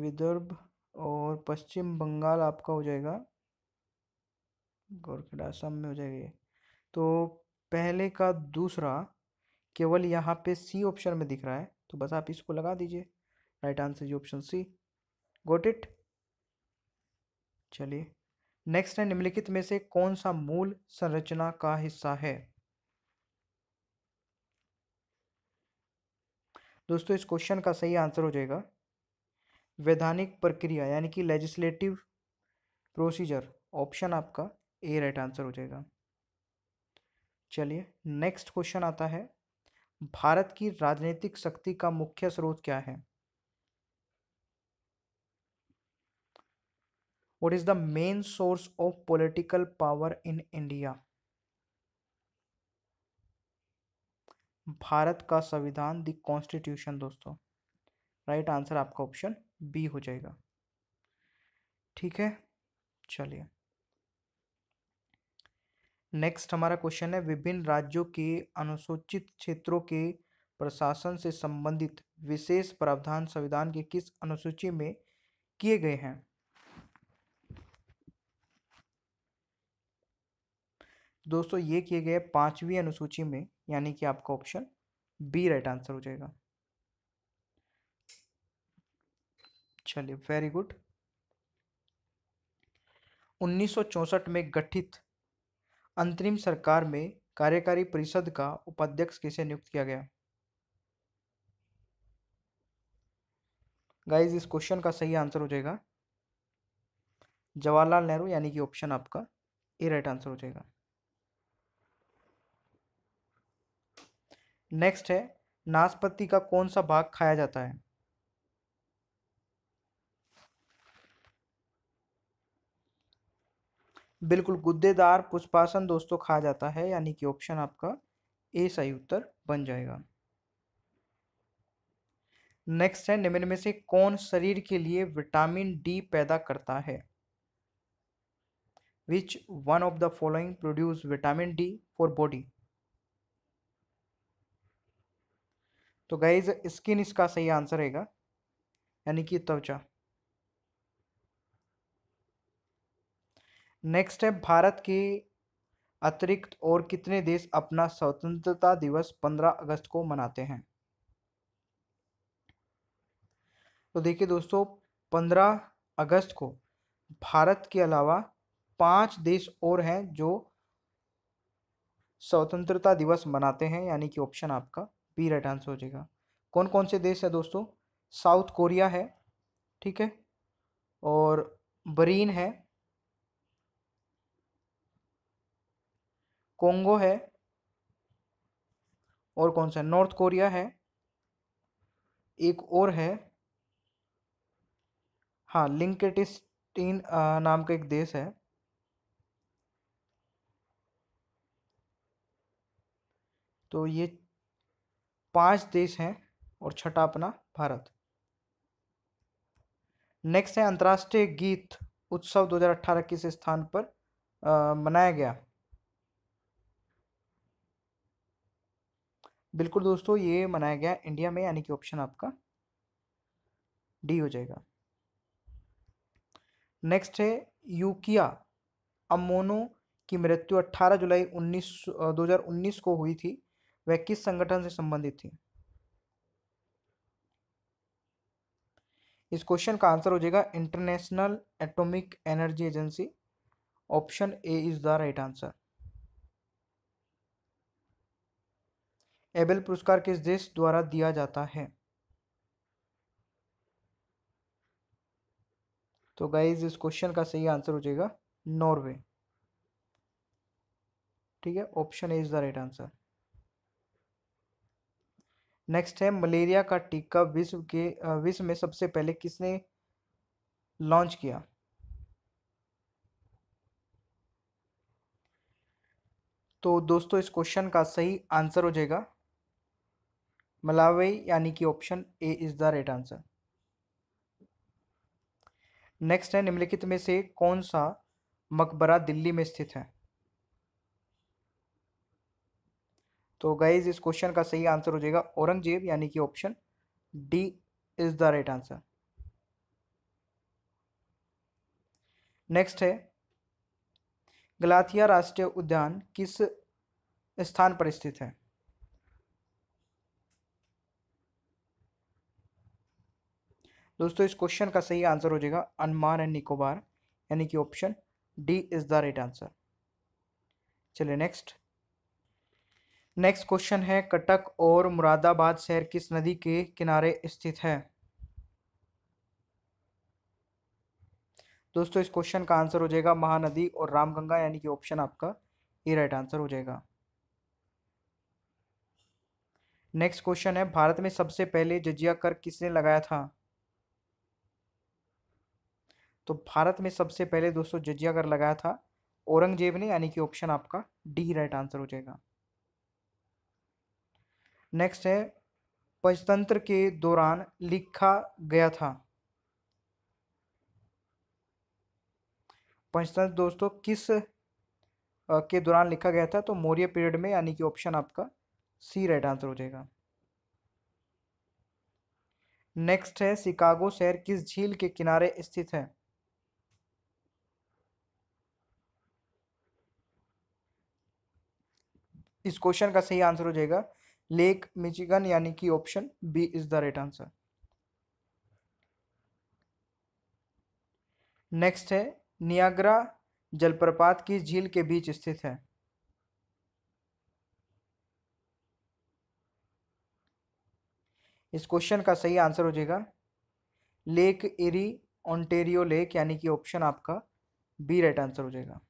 विदर्भ और पश्चिम बंगाल आपका हो जाएगा गोरखंड असम में हो जाएगा ये तो पहले का दूसरा केवल यहाँ पे सी ऑप्शन में दिख रहा है तो बस आप इसको लगा दीजिए राइट आंसर जी ऑप्शन सी गोट इट चलिए नेक्स्ट है निम्नलिखित में से कौन सा मूल संरचना का हिस्सा है दोस्तों इस क्वेश्चन का सही आंसर हो जाएगा वैधानिक प्रक्रिया यानी कि लेजिस्लेटिव प्रोसीजर ऑप्शन आपका ए राइट आंसर हो जाएगा चलिए नेक्स्ट क्वेश्चन आता है भारत की राजनीतिक शक्ति का मुख्य स्रोत क्या है what is the main source of political power in India Bharat का संविधान द कॉन्स्टिट्यूशन दोस्तों राइट right आंसर आपका ऑप्शन बी हो जाएगा ठीक है चलिए नेक्स्ट हमारा क्वेश्चन है विभिन्न राज्यों के अनुसूचित क्षेत्रों के प्रशासन से संबंधित विशेष प्रावधान संविधान के किस अनुसूची में किए गए हैं दोस्तों ये किए गए पांचवी अनुसूची में यानी कि आपका ऑप्शन बी राइट आंसर हो जाएगा चलिए वेरी गुड 1964 में गठित अंतरिम सरकार में कार्यकारी परिषद का उपाध्यक्ष किसे नियुक्त किया गया गाइज इस क्वेश्चन का सही आंसर हो जाएगा जवाहरलाल नेहरू यानी कि ऑप्शन आपका ए राइट आंसर हो जाएगा नेक्स्ट है नाशपत्ती का कौन सा भाग खाया जाता है बिल्कुल गुद्देदार पुष्पासन दोस्तों खा जाता है यानी कि ऑप्शन आपका ए सही उत्तर बन जाएगा नेक्स्ट है निम्न में से कौन शरीर के लिए विटामिन डी पैदा करता है which one of the following produce vitamin D for body तो गाइज स्किन इसका सही आंसर रहेगा यानी कि त्वचा नेक्स्ट है भारत के अतिरिक्त और कितने देश अपना स्वतंत्रता दिवस 15 अगस्त को मनाते हैं तो देखिए दोस्तों 15 अगस्त को भारत के अलावा पांच देश और हैं जो स्वतंत्रता दिवस मनाते हैं यानी कि ऑप्शन आपका बी राइट आंसर हो जाएगा कौन कौन से देश है दोस्तों साउथ कोरिया है ठीक है और बरीन है कोंगो है और कौन सा नॉर्थ कोरिया है एक और है हाँ लिंकेटिस्टीन नाम का एक देश है तो ये पांच देश हैं और छठा अपना भारत नेक्स्ट है अंतर्राष्ट्रीय गीत उत्सव 2018 किस स्थान पर मनाया गया बिल्कुल दोस्तों ये मनाया गया इंडिया में यानी कि ऑप्शन आपका डी हो जाएगा नेक्स्ट है यूकिया अमोनो की मृत्यु 18 जुलाई 19 2019 को हुई थी वह किस संगठन से संबंधित थी इस क्वेश्चन का आंसर हो जाएगा International Atomic Energy Agency option A is the right answer Abel पुरस्कार किस देश द्वारा दिया जाता है तो गाइज इस क्वेश्चन का सही आंसर हो जाएगा नॉर्वे ठीक है option A is the right answer next है मलेरिया का टीका विश्व के विश्व में सबसे पहले किसने लॉन्च किया तो दोस्तों इस क्वेश्चन का सही आंसर हो जाएगा मलावे यानी कि option A is the right answer next है निम्नलिखित में से कौन सा मकबरा दिल्ली में स्थित है तो गाइज इस क्वेश्चन का सही आंसर हो जाएगा औरंगजेब यानी कि option D is the right answer next है गलाथिया राष्ट्रीय उद्यान किस स्थान पर स्थित है दोस्तों इस क्वेश्चन का सही आंसर हो जाएगा अनमान एंड निकोबार यानी कि option D is the right answer चलिए नेक्स्ट नेक्स्ट क्वेश्चन है कटक और मुरादाबाद शहर किस नदी के किनारे स्थित है दोस्तों इस क्वेश्चन का आंसर हो जाएगा महानदी और रामगंगा यानी कि ऑप्शन आपका ये राइट आंसर हो जाएगा नेक्स्ट क्वेश्चन है भारत में सबसे पहले जजिया कर किसने लगाया था तो भारत में सबसे पहले दोस्तों जजिया कर लगाया था औरंगजेब ने यानी कि ऑप्शन आपका डी राइट आंसर हो जाएगा नेक्स्ट है पंचतंत्र के दौरान लिखा गया था पंचतंत्र दोस्तों किस के दौरान लिखा गया था तो मौर्य पीरियड में यानी कि ऑप्शन आपका सी राइट आंसर हो जाएगा नेक्स्ट है शिकागो शहर किस झील के किनारे स्थित है इस क्वेश्चन का सही आंसर हो जाएगा लेक मिचिगन यानी कि option B is the right answer next है नियाग्रा जलप्रपात की झील के बीच स्थित है इस क्वेश्चन का सही आंसर हो जाएगा लेक एरी ऑन्टेरियो लेक यानी कि ऑप्शन आपका बी राइट आंसर हो जाएगा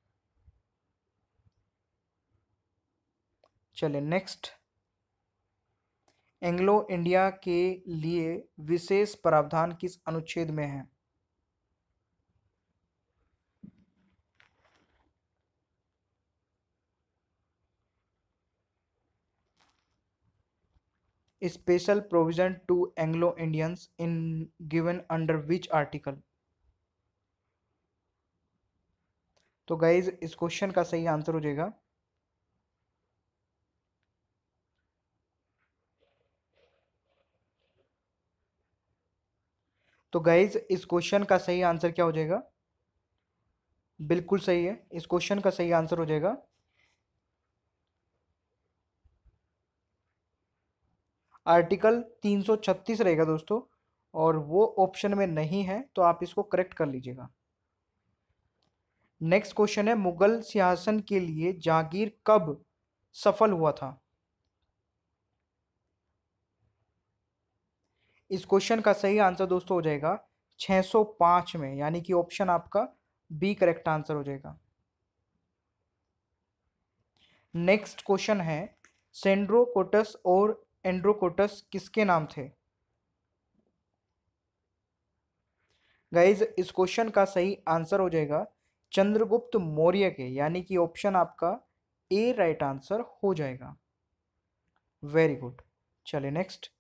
चले नेक्स्ट एंग्लो इंडिया के लिए विशेष प्रावधान किस अनुच्छेद में है special provision to Anglo Indians in given under which article तो गाइज इस क्वेश्चन का सही आंसर हो जाएगा तो गाइज इस क्वेश्चन का सही आंसर क्या हो जाएगा बिल्कुल सही है इस क्वेश्चन का सही आंसर हो जाएगा आर्टिकल 336 रहेगा दोस्तों और वो ऑप्शन में नहीं है तो आप इसको करेक्ट कर लीजिएगा नेक्स्ट क्वेश्चन है मुगल सिंहासन के लिए जागीर कब सफल हुआ था इस क्वेश्चन का सही आंसर दोस्तों हो जाएगा 605 में यानी कि ऑप्शन आपका बी करेक्ट आंसर हो जाएगा नेक्स्ट क्वेश्चन है सेंड्रोकोटस और एंड्रोकोटस किसके नाम थे गाइज इस क्वेश्चन का सही आंसर हो जाएगा चंद्रगुप्त मौर्य के यानी कि ऑप्शन आपका ए राइट आंसर हो जाएगा वेरी गुड चलिए नेक्स्ट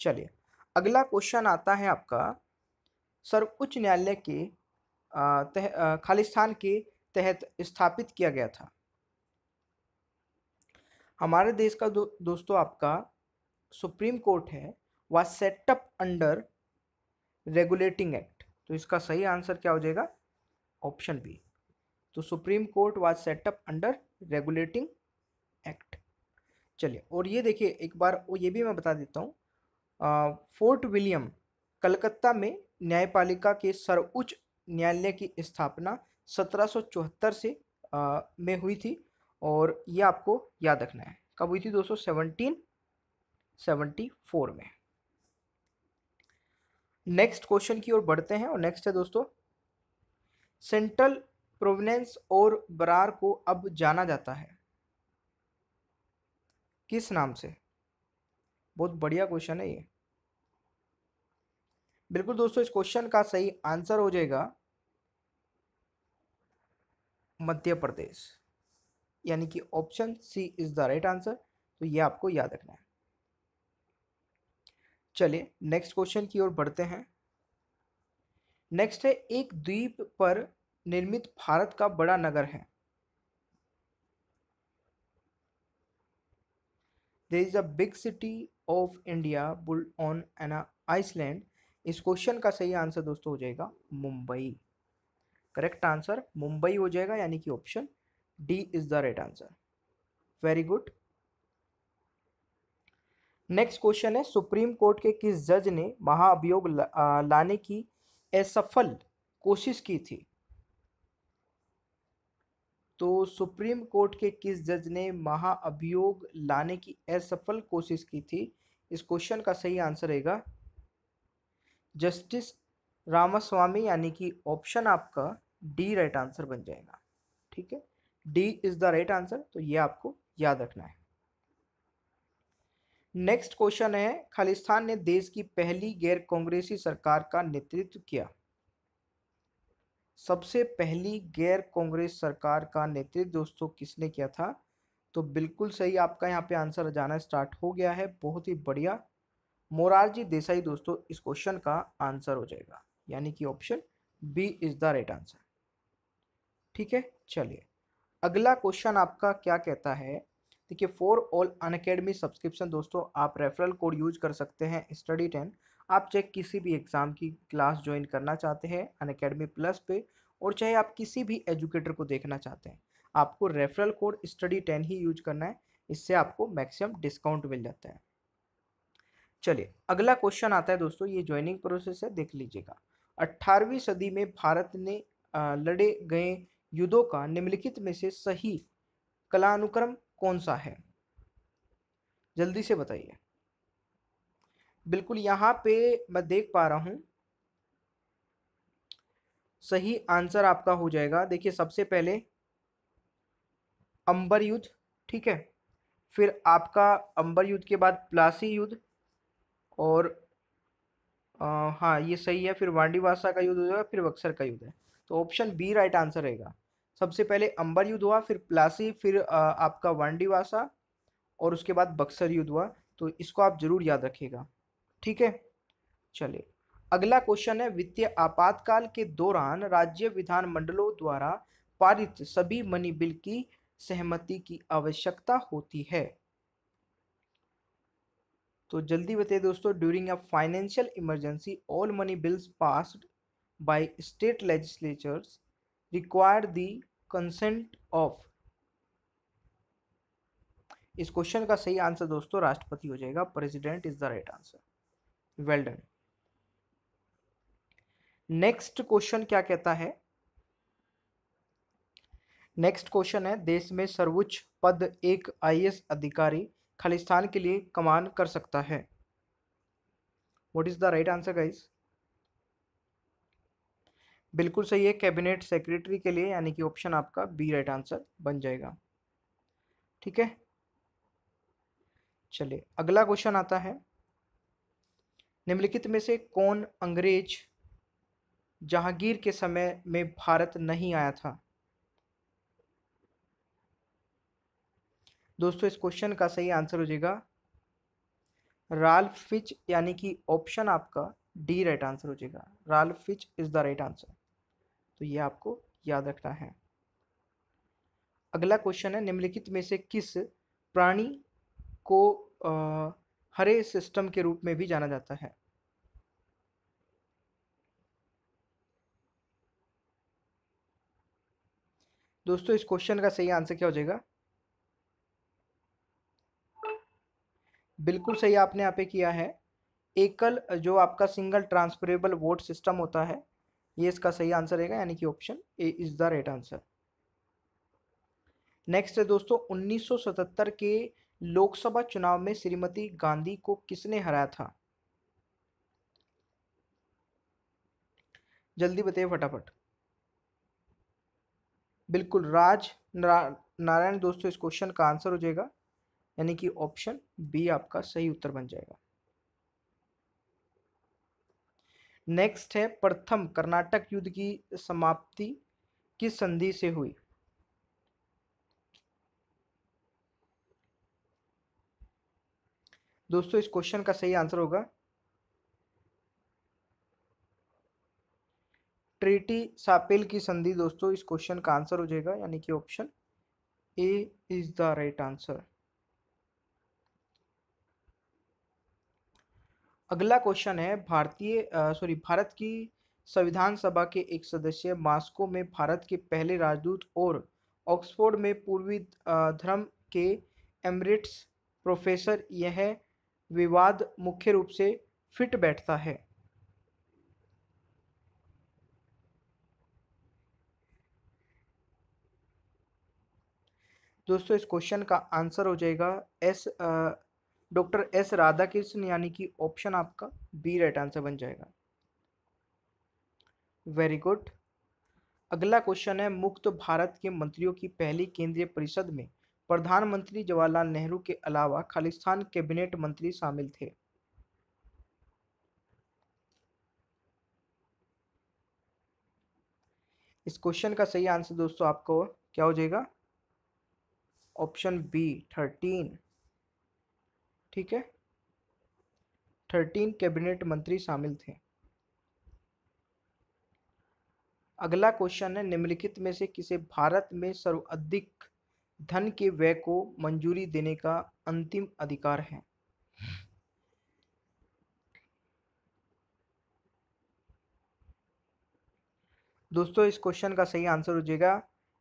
चलिए अगला क्वेश्चन आता है आपका सर्वोच्च न्यायालय के तह खालिस्तान के तहत स्थापित किया गया था हमारे देश का दो, दोस्तों आपका सुप्रीम कोर्ट है वह सेटअप अंडर रेगुलेटिंग एक्ट तो इसका सही आंसर क्या हो जाएगा ऑप्शन बी तो Supreme Court was set up under Regulating Act चलिए और ये देखिए एक बार वो ये भी मैं बता देता हूँ फोर्ट विलियम कलकत्ता में न्यायपालिका के सर्वोच्च न्यायालय की स्थापना 1774 से आ, में हुई थी और ये आपको याद रखना है कब हुई थी दोस्तों सेवनटीन फोर में नेक्स्ट क्वेश्चन की ओर बढ़ते हैं और नेक्स्ट है दोस्तों सेंट्रल प्रोविनेंस और बरार को अब जाना जाता है किस नाम से बहुत बढ़िया क्वेश्चन है ये बिल्कुल दोस्तों इस क्वेश्चन का सही आंसर हो जाएगा मध्य प्रदेश यानी कि option C is the right answer तो ये आपको याद रखना है चलिए नेक्स्ट क्वेश्चन की ओर बढ़ते हैं नेक्स्ट है एक द्वीप पर निर्मित भारत का बड़ा नगर है there is a big city of India built on an island इस क्वेश्चन का सही आंसर दोस्तों हो जाएगा मुंबई करेक्ट आंसर मुंबई हो जाएगा यानी कि option D is the right answer very good next question है सुप्रीम कोर्ट के किस जज ने महाअभियोग ला, लाने की असफल कोशिश की थी तो सुप्रीम कोर्ट के किस जज ने महाअभियोग लाने की असफल कोशिश की थी इस क्वेश्चन का सही आंसर रहेगा जस्टिस रामास्वामी यानी कि ऑप्शन आपका डी राइट आंसर बन जाएगा ठीक है D is the right answer तो ये आपको याद रखना है नेक्स्ट क्वेश्चन है खालिस्तान ने देश की पहली गैर कांग्रेसी सरकार का नेतृत्व किया सबसे पहली गैर कांग्रेस सरकार का नेतृत्व दोस्तों किसने किया था तो बिल्कुल सही आपका यहाँ पे आंसर जाना स्टार्ट हो गया है बहुत ही बढ़िया मोरारजी देसाई दोस्तों इस क्वेश्चन का आंसर हो जाएगा यानी कि option B is the right answer ठीक है चलिए अगला क्वेश्चन आपका क्या कहता है देखिए फॉर ऑल अनकेडमी सब्सक्रिप्शन दोस्तों आप रेफरल कोड यूज कर सकते हैं स्टडी टेन आप चाहे किसी भी एग्ज़ाम की क्लास ज्वाइन करना चाहते हैं अन अकेडमी प्लस पे और चाहे आप किसी भी एजुकेटर को देखना चाहते हैं आपको रेफरल कोड स्टडी टेन ही यूज करना है इससे आपको मैक्सिमम डिस्काउंट मिल जाता है चलिए अगला क्वेश्चन आता है दोस्तों ये ज्वाइनिंग प्रोसेस है देख लीजिएगा अट्ठारहवीं सदी में भारत ने लड़े गए युद्धों का निम्नलिखित में से सही कलानुक्रम कौन सा है जल्दी से बताइए बिल्कुल यहाँ पे मैं देख पा रहा हूँ सही आंसर आपका हो जाएगा देखिए सबसे पहले अंबर युद्ध ठीक है फिर आपका अंबर युद्ध के बाद प्लासी युद्ध और आ, हाँ ये सही है फिर वांडीवासा का युद्ध जाएगा फिर बक्सर का युद्ध है तो ऑप्शन बी राइट आंसर रहेगा सबसे पहले अंबर युद्ध हुआ फिर प्लासी फिर आ, आपका वांडीवासा और उसके बाद बक्सर युद्ध हुआ तो इसको आप ज़रूर याद रखिएगा ठीक है चलिए अगला क्वेश्चन है वित्तीय आपातकाल के दौरान राज्य विधानमंडलों द्वारा पारित सभी मनी बिल की सहमति की आवश्यकता होती है तो जल्दी बताइए दोस्तों during a financial emergency all money bills passed by state legislatures require the consent of इस क्वेश्चन का सही आंसर दोस्तों राष्ट्रपति हो जाएगा president is the right answer well done next question क्या कहता है नेक्स्ट क्वेश्चन है देश में सर्वोच्च पद एक आईएएस अधिकारी खालिस्तान के लिए कमान कर सकता है what is the right answer guys बिल्कुल सही है कैबिनेट सेक्रेटरी के लिए यानी कि ऑप्शन आपका बी राइट आंसर बन जाएगा ठीक है चलिए अगला क्वेश्चन आता है निम्नलिखित में से कौन अंग्रेज जहांगीर के समय में भारत नहीं आया था दोस्तों इस क्वेश्चन का सही आंसर हो जाएगा राल फिच यानी कि ऑप्शन आपका डी राइट आंसर हो जाएगा Ralph Fitch is the right answer तो ये आपको याद रखना है अगला क्वेश्चन है निम्नलिखित में से किस प्राणी को आ, हरे सिस्टम के रूप में भी जाना जाता है दोस्तों इस क्वेश्चन का सही आंसर क्या हो जाएगा बिल्कुल सही आपने यहाँ पे किया है एकल जो आपका सिंगल ट्रांसफरेबल वोट सिस्टम होता है ये इसका सही आंसर रहेगा यानी कि option A is the right answer next है दोस्तों 1977 के लोकसभा चुनाव में श्रीमती गांधी को किसने हराया था जल्दी बताइए फटाफट बिल्कुल राज नारायण दोस्तों इस क्वेश्चन का आंसर हो जाएगा यानी कि ऑप्शन बी आपका सही उत्तर बन जाएगा नेक्स्ट है प्रथम कर्नाटक युद्ध की समाप्ति किस संधि से हुई दोस्तों इस क्वेश्चन का सही आंसर होगा ट्रेटी सापेल की संधि दोस्तों इस क्वेश्चन का आंसर हो जाएगा यानी कि option A is the right answer अगला क्वेश्चन है भारतीय सॉरी भारत की संविधान सभा के एक सदस्य मास्को में भारत के पहले राजदूत और ऑक्सफोर्ड में पूर्वी धर्म के एमरिट्स प्रोफेसर यह विवाद मुख्य रूप से फिट बैठता है दोस्तों इस क्वेश्चन का आंसर हो जाएगा S doctor S Radha Krishna यानी कि ऑप्शन आपका बी राइट आंसर बन जाएगा वेरी गुड अगला क्वेश्चन है मुक्त भारत के मंत्रियों की पहली केंद्रीय परिषद में प्रधानमंत्री जवाहरलाल नेहरू के अलावा खालिस्तान कैबिनेट मंत्री शामिल थे इस क्वेश्चन का सही आंसर दोस्तों आपको क्या हो जाएगा ऑप्शन बी थर्टीन ठीक है थर्टीन कैबिनेट मंत्री शामिल थे अगला क्वेश्चन है निम्नलिखित में से किसे भारत में सर्वाधिक धन के व्यय को मंजूरी देने का अंतिम अधिकार है दोस्तों इस क्वेश्चन का सही आंसर हो जाएगा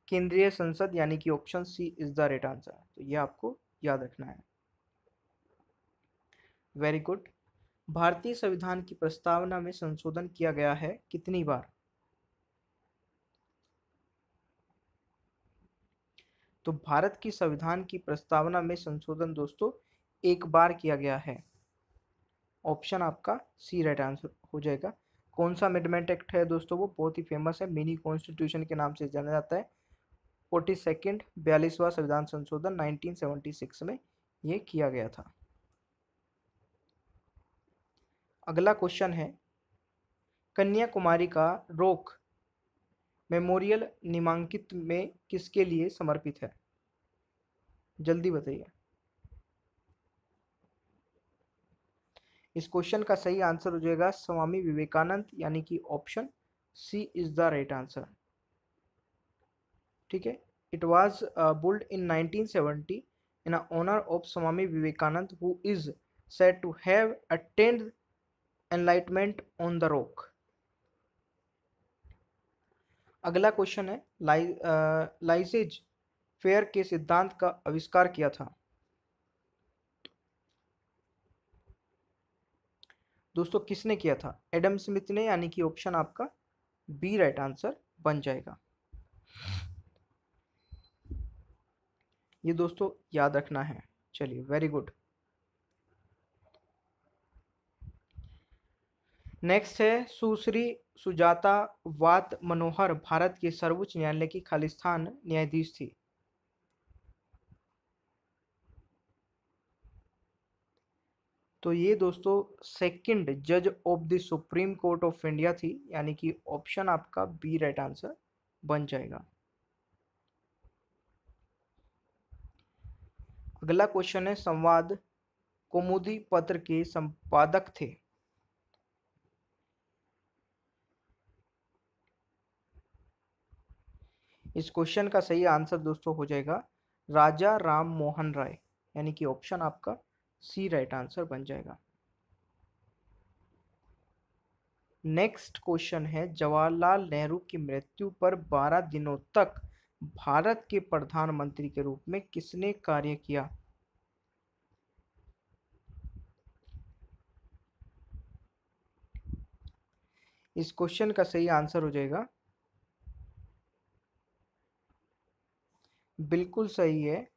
केंद्रीय संसद यानी कि option C is the right answer तो ये आपको याद रखना है वेरी गुड भारतीय संविधान की प्रस्तावना में संशोधन किया गया है कितनी बार तो भारत की संविधान की प्रस्तावना में संशोधन दोस्तों एक बार किया गया है ऑप्शन आपका सी राइट आंसर हो जाएगा कौन सा अमेंडमेंट एक्ट है दोस्तों वो बहुत ही फेमस है मिनी कॉन्स्टिट्यूशन के नाम से जाना जाता है फोर्टी सेकेंड बयालीसवा संविधान संशोधन 1976 में ये किया गया था अगला क्वेश्चन है कन्याकुमारी का रोक मेमोरियल निमांकित में किसके लिए समर्पित है जल्दी बताइए इस क्वेश्चन का सही आंसर हो जाएगा स्वामी विवेकानंद यानी कि option C is the right answer ठीक है it was built in nineteen seventy in honour of Swami Vivekananda who is said to have attained enlightenment on the rock अगला क्वेश्चन है uh, लाइजेज फेयर के सिद्धांत का आविष्कार किया था दोस्तों किसने किया था एडम स्मिथ ने यानी कि ऑप्शन आपका बी राइट आंसर बन जाएगा ये दोस्तों याद रखना है चलिए वेरी गुड नेक्स्ट है सुश्री सुजाता वात मनोहर भारत के सर्वोच्च न्यायालय की खालिस्तान न्यायाधीश थी तो ये दोस्तों सेकंड जज of the Supreme Court of India थी यानी कि ऑप्शन आपका बी राइट आंसर बन जाएगा अगला क्वेश्चन है संवाद कुमुदी पत्र के संपादक थे इस क्वेश्चन का सही आंसर दोस्तों हो जाएगा राजा राम मोहन राय यानी कि ऑप्शन आपका सी राइट आंसर बन जाएगा नेक्स्ट क्वेश्चन है जवाहरलाल नेहरू की मृत्यु पर 12 दिनों तक भारत के प्रधानमंत्री के रूप में किसने कार्य किया इस क्वेश्चन का सही आंसर हो जाएगा बिल्कुल सही है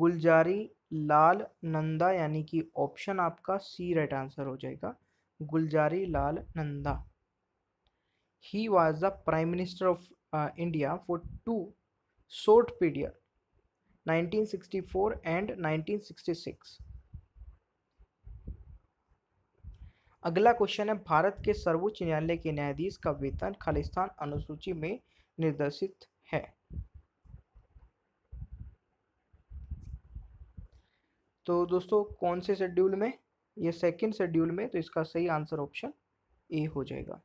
गुलजारी लाल नंदा यानी कि ऑप्शन आपका सी राइट आंसर हो जाएगा Gulzari Lal Nanda he was the prime minister of India for two short period 1964 and 1966 अगला क्वेश्चन है भारत के सर्वोच्च न्यायालय के न्यायाधीश का वेतन खालिस्तान अनुसूची में निर्देशित है तो दोस्तों कौन से शेड्यूल में यह सेकंड शेड्यूल में तो इसका सही आंसर ऑप्शन ए हो जाएगा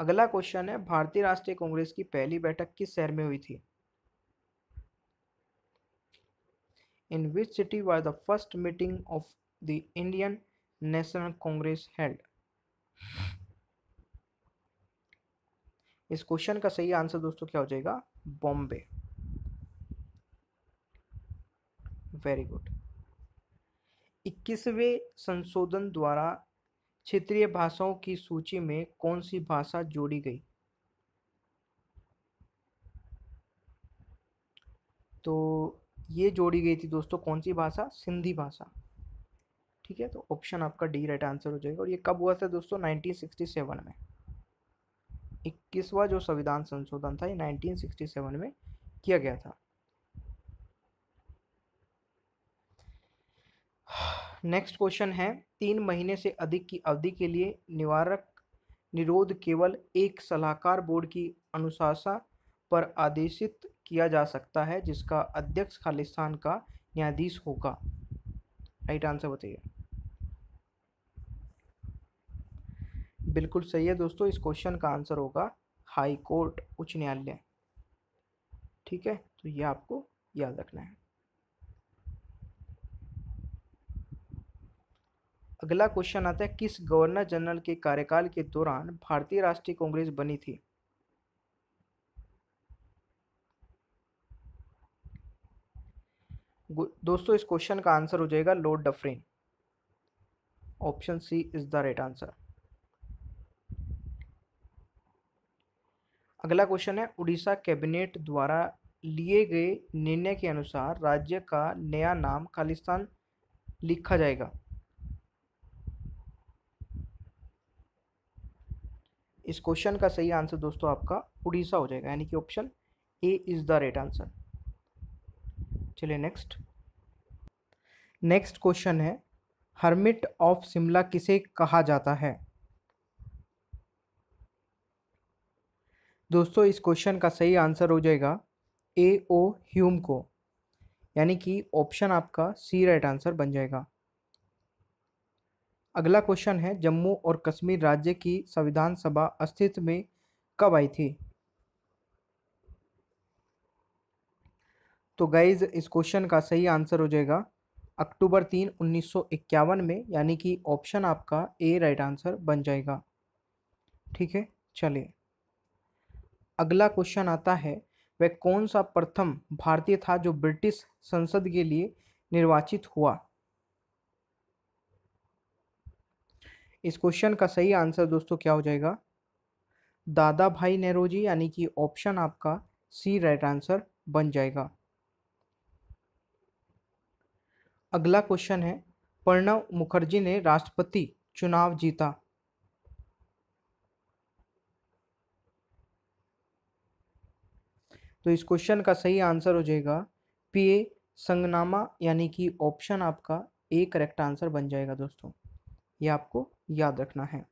अगला क्वेश्चन है भारतीय राष्ट्रीय कांग्रेस की पहली बैठक किस शहर में हुई थी in which city were the first meeting of the Indian National Congress held इस क्वेश्चन का सही आंसर दोस्तों क्या हो जाएगा बॉम्बे वेरी गुड इक्कीसवें संशोधन द्वारा क्षेत्रीय भाषाओं की सूची में कौन सी भाषा जोड़ी गई तो ये जोड़ी गई थी दोस्तों कौन सी भाषा सिंधी भाषा ठीक है तो ऑप्शन आपका डी राइट आंसर हो जाएगा और ये कब हुआ था दोस्तों 1967 में इक्कीसवा जो संविधान संशोधन था ये 1967 में किया गया था नेक्स्ट क्वेश्चन है तीन महीने से अधिक की अवधि के लिए निवारक निरोध केवल एक सलाहकार बोर्ड की अनुशासा पर आदेशित किया जा सकता है जिसका अध्यक्ष खालिस्तान का न्यायाधीश होगा राइट आंसर बताइए बिल्कुल सही है दोस्तों इस क्वेश्चन का आंसर होगा हाई कोर्ट उच्च न्यायालय ठीक है तो ये आपको याद रखना है अगला क्वेश्चन आता है किस गवर्नर जनरल के कार्यकाल के दौरान भारतीय राष्ट्रीय कांग्रेस बनी थी दोस्तों इस क्वेश्चन का आंसर हो जाएगा Lord Dufferin option C is the right answer अगला क्वेश्चन है उड़ीसा कैबिनेट द्वारा लिए गए निर्णय के अनुसार राज्य का नया नाम खालिस्तान लिखा जाएगा इस क्वेश्चन का सही आंसर दोस्तों आपका उड़ीसा हो जाएगा यानी कि option A is the right answer चलिए नेक्स्ट नेक्स्ट क्वेश्चन है हर्मिट ऑफ शिमला किसे कहा जाता है दोस्तों इस क्वेश्चन का सही आंसर हो जाएगा ए ओ ह्यूम को यानी कि ऑप्शन आपका सी राइट आंसर बन जाएगा अगला क्वेश्चन है जम्मू और कश्मीर राज्य की संविधान सभा अस्तित्व में कब आई थी तो गाइज इस क्वेश्चन का सही आंसर हो जाएगा अक्टूबर तीन उन्नीस में यानी कि ऑप्शन आपका ए राइट आंसर बन जाएगा ठीक है चलिए अगला क्वेश्चन आता है वह कौन सा प्रथम भारतीय था जो ब्रिटिश संसद के लिए निर्वाचित हुआ इस क्वेश्चन का सही आंसर दोस्तों क्या हो जाएगा दादा भाई नेहरोजी यानी कि ऑप्शन आपका सी राइट आंसर बन जाएगा अगला क्वेश्चन है प्रणव मुखर्जी ने राष्ट्रपति चुनाव जीता तो इस क्वेश्चन का सही आंसर हो जाएगा पीए संगनामा यानी कि ऑप्शन आपका ए करेक्ट आंसर बन जाएगा दोस्तों ये आपको याद रखना है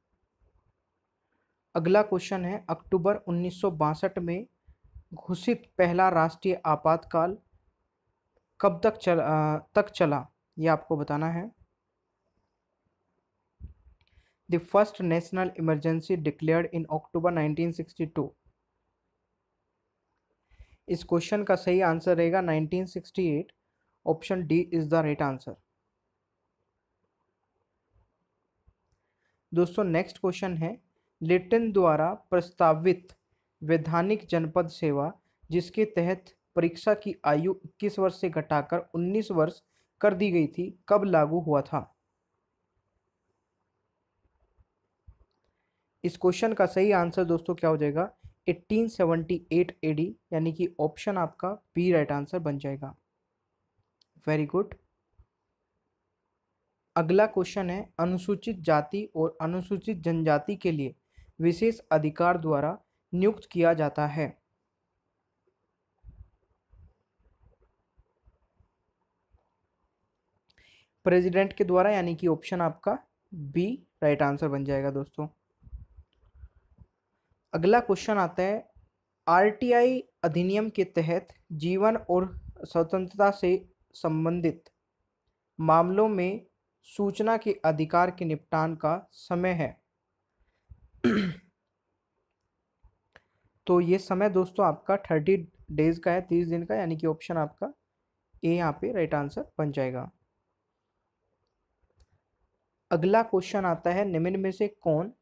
अगला क्वेश्चन है अक्टूबर उन्नीस में घोषित पहला राष्ट्रीय आपातकाल कब तक चल आ, तक चला ये आपको बताना है the first national emergency declared in October 1962 इस क्वेश्चन का सही आंसर रहेगा 1968 option D is the right answer दोस्तों नेक्स्ट क्वेश्चन है लिटन द्वारा प्रस्तावित वैधानिक जनपद सेवा जिसके तहत परीक्षा की आयु 21 वर्ष से घटाकर 19 वर्ष कर दी गई थी कब लागू हुआ था इस क्वेश्चन का सही आंसर दोस्तों क्या हो जाएगा 1878 एडी यानी कि ऑप्शन आपका बी राइट आंसर बन जाएगा वेरी गुड अगला क्वेश्चन है अनुसूचित जाति और अनुसूचित जनजाति के लिए विशेष अधिकार द्वारा नियुक्त किया जाता है प्रेसिडेंट के द्वारा यानी कि ऑप्शन आपका बी राइट आंसर बन जाएगा दोस्तों अगला क्वेश्चन आता है आरटीआई अधिनियम के तहत जीवन और स्वतंत्रता से संबंधित मामलों में सूचना के अधिकार के निपटान का समय है तो ये समय दोस्तों आपका थर्टी डेज का है तीस दिन का यानी कि ऑप्शन आपका ए यहाँ पे राइट आंसर बन जाएगा अगला क्वेश्चन आता है निम्न में से कौन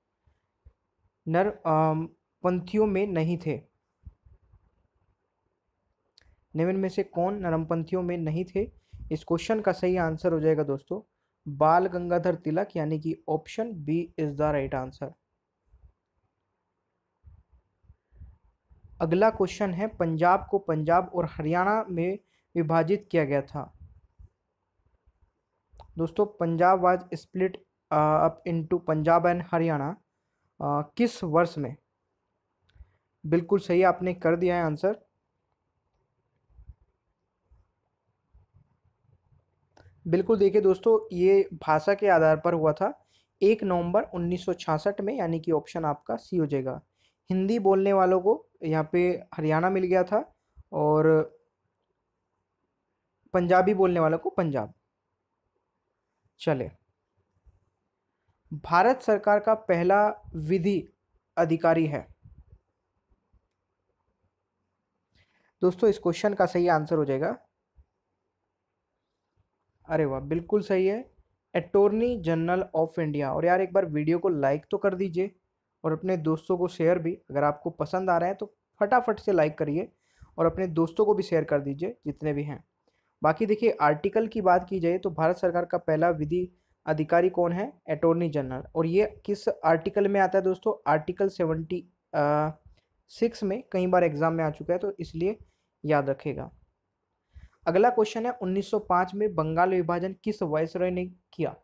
नर पंथियों में नहीं थे निम्न में से कौन नरमपंथियों में नहीं थे इस क्वेश्चन का सही आंसर हो जाएगा दोस्तों बाल गंगाधर तिलक यानी कि option B is the right answer अगला क्वेश्चन है पंजाब को पंजाब और हरियाणा में विभाजित किया गया था दोस्तों Punjab was split up into Punjab and Haryana uh, किस वर्ष में बिल्कुल सही आपने कर दिया है आंसर बिल्कुल देखिए दोस्तों ये भाषा के आधार पर हुआ था एक नवंबर 1966 में यानी कि ऑप्शन आपका सी हो जाएगा हिंदी बोलने वालों को यहाँ पे हरियाणा मिल गया था और पंजाबी बोलने वालों को पंजाब चले भारत सरकार का पहला विधि अधिकारी है दोस्तों इस क्वेश्चन का सही आंसर हो जाएगा अरे वाह बिल्कुल सही है अटोर्नी जनरल ऑफ इंडिया और यार एक बार वीडियो को लाइक तो कर दीजिए और अपने दोस्तों को शेयर भी अगर आपको पसंद आ रहा है तो फटाफट से लाइक करिए और अपने दोस्तों को भी शेयर कर दीजिए जितने भी हैं बाकी देखिए आर्टिकल की बात की जाए तो भारत सरकार का पहला विधि अधिकारी कौन है अटोर्नी जनरल और ये किस आर्टिकल में आता है दोस्तों आर्टिकल सेवेंटी सिक्स में कई बार एग्ज़ाम में आ चुका है तो इसलिए याद रखेगा अगला क्वेश्चन है 1905 में बंगाल विभाजन किस वायसराय ने किया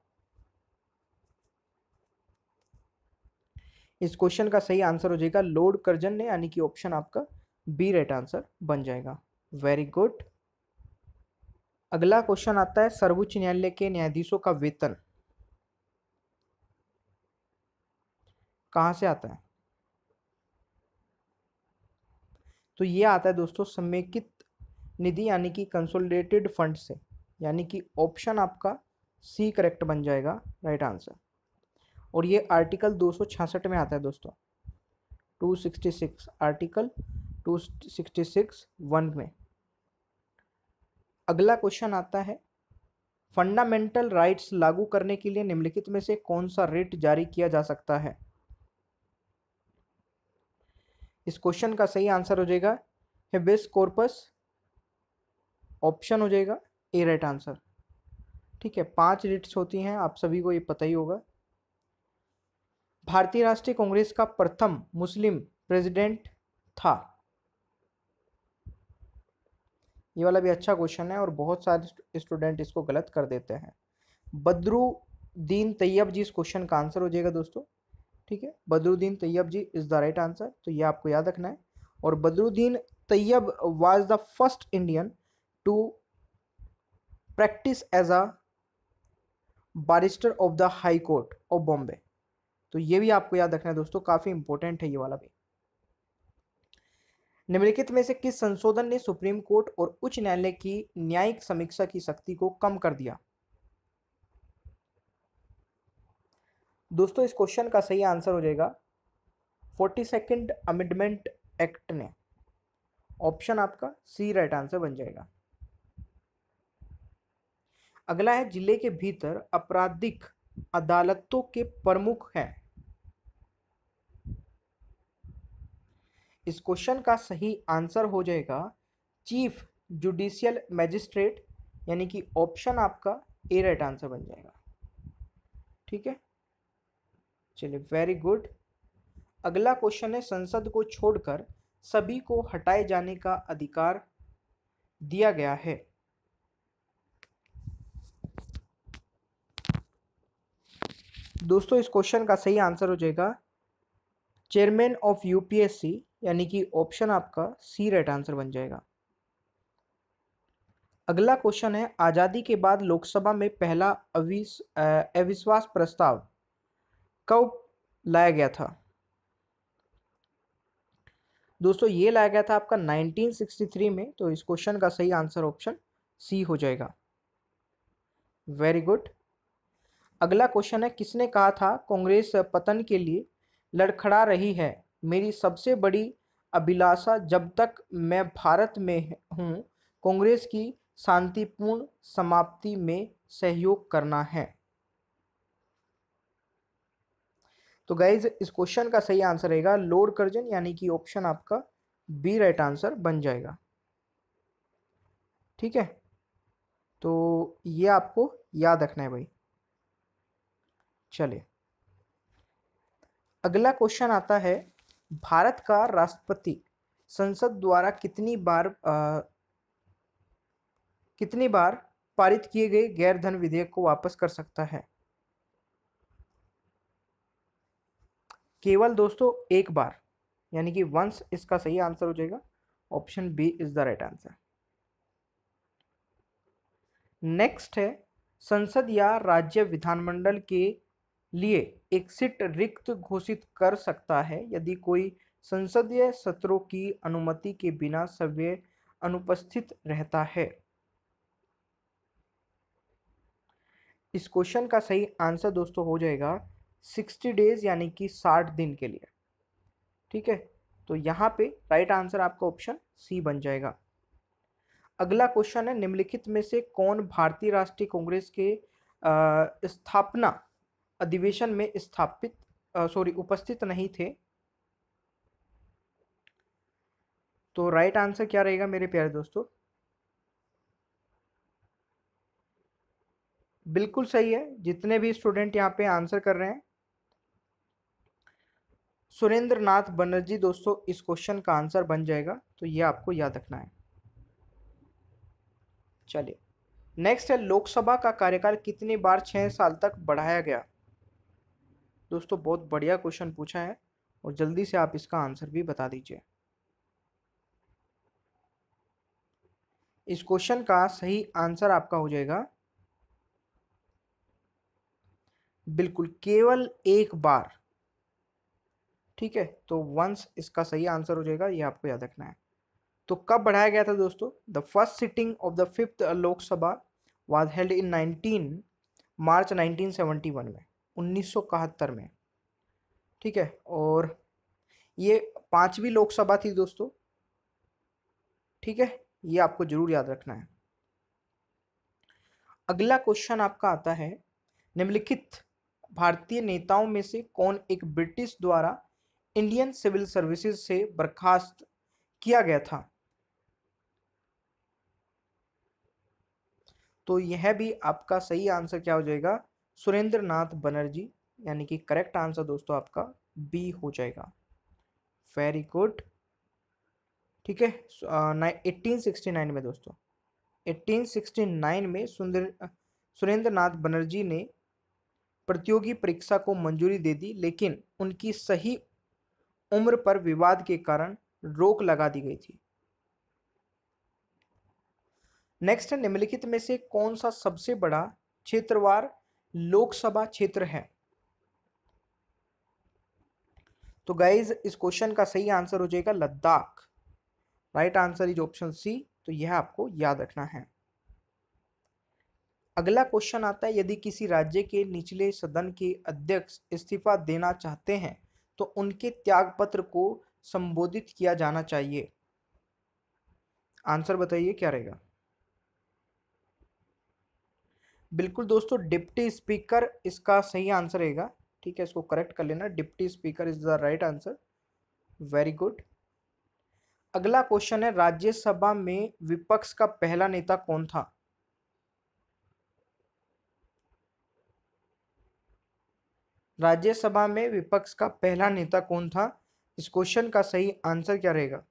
इस क्वेश्चन का सही आंसर हो जाएगा लॉर्ड कर्जन ने यानी कि ऑप्शन आपका बी राइट आंसर बन जाएगा वेरी गुड अगला क्वेश्चन आता है सर्वोच्च न्यायालय के न्यायाधीशों का वेतन कहां से आता है तो ये आता है दोस्तों समेकित निधि यानी कि कंसोलिडेटेड फंड से यानी कि ऑप्शन आपका सी करेक्ट बन जाएगा राइट आंसर और ये आर्टिकल 266 में आता है दोस्तों 266 आर्टिकल 266 वन में अगला क्वेश्चन आता है फंडामेंटल राइट्स लागू करने के लिए निम्नलिखित में से कौन सा रेट जारी किया जा सकता है इस क्वेश्चन का सही आंसर हो जाएगा हेबिस कॉर्पस ऑप्शन हो जाएगा ए राइट आंसर ठीक है पांच रिट्स होती हैं आप सभी को ये पता ही होगा भारतीय राष्ट्रीय कांग्रेस का प्रथम मुस्लिम प्रेसिडेंट था ये वाला भी अच्छा क्वेश्चन है और बहुत सारे स्टूडेंट इसको गलत कर देते हैं बदरुद्दीन तैयब जी इस क्वेश्चन का आंसर हो जाएगा दोस्तों ठीक है Badruddin Tyab ji is the right answer तो ये आपको याद रखना है और Badruddin Tyab was the first Indian to practice as a barrister of the High Court of Bombay. तो ये भी आपको याद रखना है दोस्तों काफ़ी इंपॉर्टेंट है ये वाला भी निम्नलिखित में से किस संशोधन ने सुप्रीम कोर्ट और उच्च न्यायालय की न्यायिक समीक्षा की शक्ति को कम कर दिया दोस्तों इस क्वेश्चन का सही आंसर हो जाएगा फोर्टी सेकेंड अमेंडमेंट एक्ट ने ऑप्शन आपका सी राइट आंसर बन जाएगा अगला है जिले के भीतर आपराधिक अदालतों के प्रमुख हैं इस क्वेश्चन का सही आंसर हो जाएगा चीफ जुडिशियल मैजिस्ट्रेट यानी कि ऑप्शन आपका ए राइट आंसर बन जाएगा ठीक है चलिए वेरी गुड अगला क्वेश्चन है संसद को छोड़कर सभी को हटाए जाने का अधिकार दिया गया है दोस्तों इस क्वेश्चन का सही आंसर हो जाएगा चेयरमैन ऑफ यूपीएससी यानी कि ऑप्शन आपका सी राइट आंसर बन जाएगा अगला क्वेश्चन है आज़ादी के बाद लोकसभा में पहला अविश्वास प्रस्ताव कब लाया गया था दोस्तों ये लाया गया था आपका 1963 में तो इस क्वेश्चन का सही आंसर ऑप्शन सी हो जाएगा वेरी गुड अगला क्वेश्चन है किसने कहा था कांग्रेस पतन के लिए लड़खड़ा रही है मेरी सबसे बड़ी अभिलाषा जब तक मैं भारत में हूँ कांग्रेस की शांतिपूर्ण समाप्ति में सहयोग करना है तो गाइज इस क्वेश्चन का सही आंसर रहेगा लोड कर्जन यानी कि ऑप्शन आपका बी राइट आंसर बन जाएगा ठीक है तो ये आपको याद रखना है भाई चले अगला क्वेश्चन आता है भारत का राष्ट्रपति संसद द्वारा कितनी बार आ, कितनी बार पारित किए गए गैर धन विधेयक को वापस कर सकता है केवल दोस्तों एक बार यानी कि वंस इसका सही आंसर हो जाएगा option B is the right answer next है संसद या राज्य विधानमंडल के लिए एक सीट रिक्त घोषित कर सकता है यदि कोई संसदीय सत्रों की अनुमति के बिना सभ्य अनुपस्थित रहता है इस क्वेश्चन का सही आंसर दोस्तों हो जाएगा सिक्सटी डेज यानी कि साठ दिन के लिए ठीक है तो यहाँ पे राइट आंसर आपका ऑप्शन सी बन जाएगा अगला क्वेश्चन है निम्नलिखित में से कौन भारतीय राष्ट्रीय कांग्रेस के आ, स्थापना अधिवेशन में स्थापित सॉरी उपस्थित नहीं थे तो राइट आंसर क्या रहेगा मेरे प्यारे दोस्तों बिल्कुल सही है जितने भी स्टूडेंट यहाँ पे आंसर कर रहे हैं सुरेंद्र नाथ बनर्जी दोस्तों इस क्वेश्चन का आंसर बन जाएगा तो ये आपको याद रखना है चलिए नेक्स्ट है लोकसभा का कार्यकाल कितनी बार छः साल तक बढ़ाया गया दोस्तों बहुत बढ़िया क्वेश्चन पूछा है और जल्दी से आप इसका आंसर भी बता दीजिए इस क्वेश्चन का सही आंसर आपका हो जाएगा बिल्कुल केवल एक बार ठीक है तो वंस इसका सही आंसर हो जाएगा यह आपको याद रखना है तो कब बढ़ाया गया था दोस्तों the first sitting of the fifth Lok Sabha was held in 19 March 1971 में उन्नीस में ठीक है और ये पांचवी लोकसभा थी दोस्तों ठीक है ये आपको जरूर याद रखना है अगला क्वेश्चन आपका आता है निम्नलिखित भारतीय नेताओं में से कौन एक ब्रिटिश द्वारा इंडियन सिविल सर्विसेज से बर्खास्त किया गया था तो यह भी आपका सही आंसर क्या हो जाएगा सुरेंद्र नाथ बनर्जी यानी कि करेक्ट आंसर दोस्तों आपका बी हो जाएगा वेरी गुड ठीक है एट्टीन सिक्सटी नाइन में दोस्तों एट्टीन सिक्सटी नाइन में सुंदर सुरेंद्र नाथ बनर्जी ने प्रतियोगी परीक्षा को मंजूरी दे दी लेकिन उनकी सही उम्र पर विवाद के कारण रोक लगा दी गई थी नेक्स्ट निम्नलिखित में से कौन सा सबसे बड़ा क्षेत्रवार लोकसभा क्षेत्र है तो गाइज इस क्वेश्चन का सही आंसर हो जाएगा Ladakh right answer is option C तो यह आपको याद रखना है अगला क्वेश्चन आता है यदि किसी राज्य के निचले सदन के अध्यक्ष इस्तीफा देना चाहते हैं तो उनके त्यागपत्र को संबोधित किया जाना चाहिए आंसर बताइए क्या रहेगा बिल्कुल दोस्तों डिप्टी स्पीकर इसका सही आंसर रहेगा ठीक है इसको करेक्ट कर लेना deputy speaker is the right answer very good अगला क्वेश्चन है राज्यसभा में विपक्ष का पहला नेता कौन था राज्यसभा में विपक्ष का पहला नेता कौन था इस क्वेश्चन का सही आंसर क्या रहेगा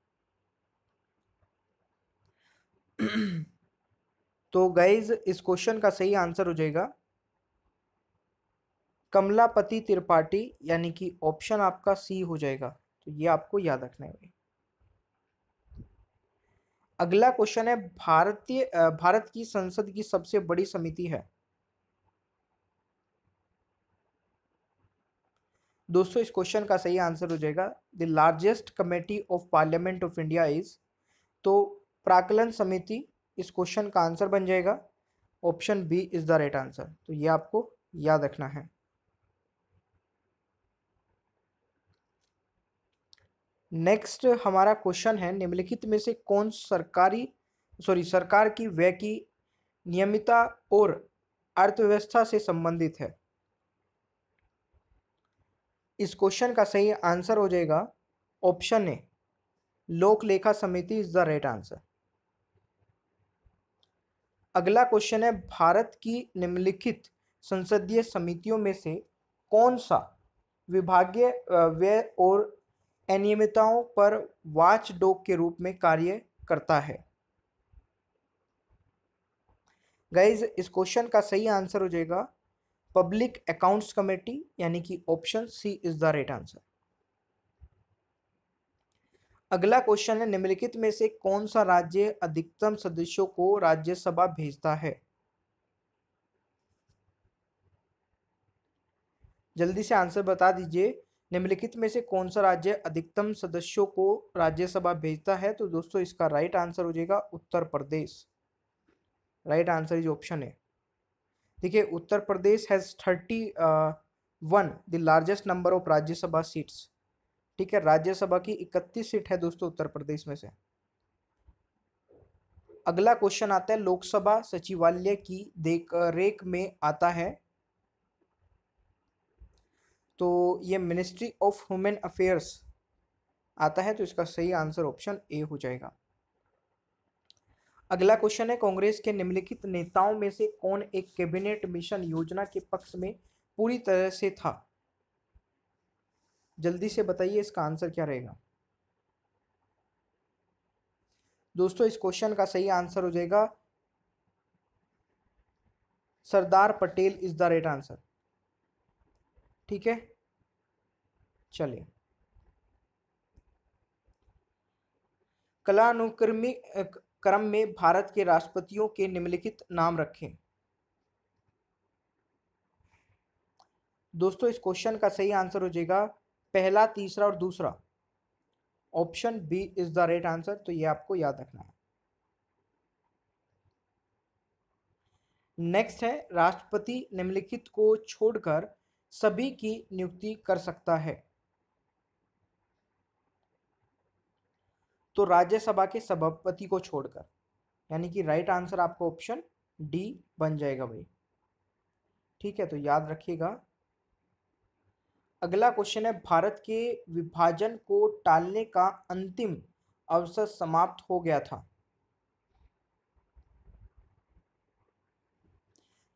तो गाइज इस क्वेश्चन का सही आंसर हो जाएगा कमलापति त्रिपाठी यानी कि ऑप्शन आपका सी हो जाएगा तो ये आपको याद रखना है अगला क्वेश्चन है भारतीय भारत की संसद की सबसे बड़ी समिति है दोस्तों इस क्वेश्चन का सही आंसर हो जाएगा the largest committee of parliament of India is तो प्राकलन समिति इस क्वेश्चन का आंसर बन जाएगा option B is the right answer तो ये आपको याद रखना है नेक्स्ट हमारा क्वेश्चन है निम्नलिखित में से कौन सरकारी सॉरी सरकार की व्यय की नियमित और अर्थव्यवस्था से संबंधित है इस क्वेश्चन का सही आंसर हो जाएगा ऑप्शन ए लोक लेखा समिति इज द राइट आंसर अगला क्वेश्चन है भारत की निम्नलिखित संसदीय समितियों में से कौन सा विभागीय व्यय और अनियमितताओं पर वाच डॉग के रूप में कार्य करता है गाइज इस क्वेश्चन का सही आंसर हो जाएगा पब्लिक अकाउंट्स कमेटी यानी कि option C is the right answer अगला क्वेश्चन है निम्नलिखित में से कौन सा राज्य अधिकतम सदस्यों को राज्यसभा भेजता है जल्दी से आंसर बता दीजिए निम्नलिखित में से कौन सा राज्य अधिकतम सदस्यों को राज्यसभा भेजता है तो दोस्तों इसका राइट आंसर हो जाएगा Uttar Pradesh right answer is option है देखिए Uttar Pradesh has thirty one the largest number of Rajya Sabha seats ठीक है राज्यसभा की इकतीस सीट है दोस्तों उत्तर प्रदेश में से अगला क्वेश्चन आता है लोकसभा सचिवालय की देख रेख में आता है तो ये मिनिस्ट्री ऑफ ह्यूमन अफेयर्स आता है तो इसका सही आंसर ऑप्शन ए हो जाएगा अगला क्वेश्चन है कांग्रेस के निम्नलिखित नेताओं में से कौन एक कैबिनेट मिशन योजना के पक्ष में पूरी तरह से था जल्दी से बताइए इसका आंसर क्या रहेगा दोस्तों इस क्वेश्चन का सही आंसर हो जाएगा Sardar Patel is the right answer ठीक है चलिए अनुक्रमी क्रम में भारत के राष्ट्रपतियों के निम्नलिखित नाम रखें दोस्तों इस क्वेश्चन का सही आंसर हो जाएगा पहला तीसरा और दूसरा option B is the right answer तो ये आपको याद रखना है नेक्स्ट है राष्ट्रपति निम्नलिखित को छोड़कर सभी की नियुक्ति कर सकता है तो राज्यसभा के सभापति को छोड़कर यानी कि राइट आंसर आपका ऑप्शन डी बन जाएगा भाई ठीक है तो याद रखिएगा अगला क्वेश्चन है भारत के विभाजन को टालने का अंतिम अवसर समाप्त हो गया था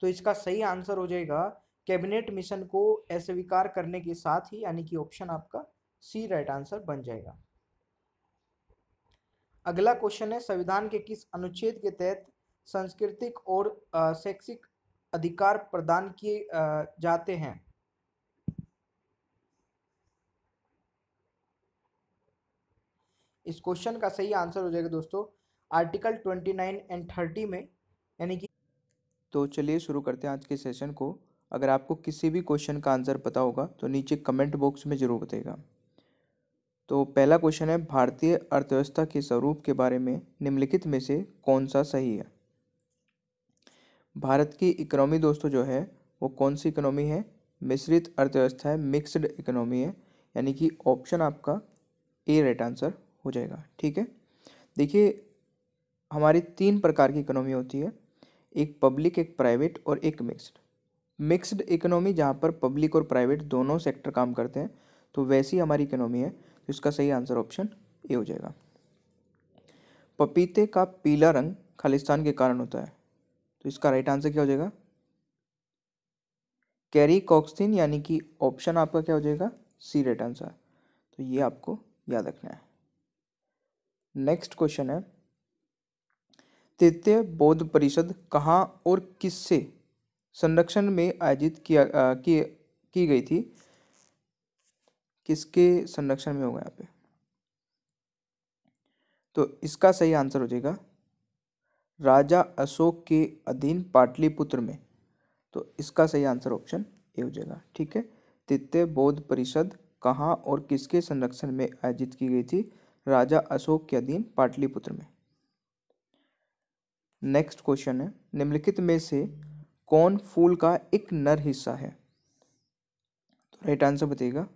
तो इसका सही आंसर हो जाएगा कैबिनेट मिशन को अस्वीकार करने के साथ ही यानी कि ऑप्शन आपका सी राइट आंसर बन जाएगा अगला क्वेश्चन है संविधान के किस अनुच्छेद के तहत सांस्कृतिक और शैक्षिक अधिकार प्रदान किए जाते हैं इस क्वेश्चन का सही आंसर हो जाएगा दोस्तों article twenty nine and thirty में यानी कि तो चलिए शुरू करते हैं आज के सेशन को अगर आपको किसी भी क्वेश्चन का आंसर पता होगा तो नीचे कमेंट बॉक्स में ज़रूर बताएगा तो पहला क्वेश्चन है भारतीय अर्थव्यवस्था के स्वरूप के बारे में निम्नलिखित में से कौन सा सही है भारत की इकोनॉमी दोस्तों जो है वो कौन सी इकोनॉमी है मिश्रित अर्थव्यवस्था है मिक्सड इकोनॉमी है यानी कि ऑप्शन आपका ए राइट आंसर हो जाएगा ठीक है देखिए हमारी तीन प्रकार की इकोनॉमी होती है एक पब्लिक एक प्राइवेट और एक मिक्स्ड मिक्स्ड इकोनॉमी जहाँ पर पब्लिक और प्राइवेट दोनों सेक्टर काम करते हैं तो वैसी हमारी इकोनॉमी है तो इसका सही आंसर ऑप्शन ए हो जाएगा पपीते का पीला रंग खालिस्तान के कारण होता है तो इसका राइट आंसर क्या हो जाएगा कैरी कॉक्सिन यानी कि ऑप्शन आपका क्या हो जाएगा सी राइट आंसर तो ये आपको याद रखना है नेक्स्ट क्वेश्चन है तृतीय बौद्ध परिषद कहाँ और किससे संरक्षण में आयोजित किया आ, की, की गई थी किसके संरक्षण में होगा यहाँ पे तो इसका सही आंसर हो जाएगा राजा अशोक के अधीन पाटलिपुत्र में तो इसका सही आंसर ऑप्शन ए हो जाएगा ठीक है तृतीय बौद्ध परिषद कहाँ और किसके संरक्षण में आयोजित की गई थी राजा अशोक के अधीन पाटलिपुत्र में नेक्स्ट क्वेश्चन है निम्नलिखित में से कौन फूल का एक नर हिस्सा है तो राइट आंसर बताइएगा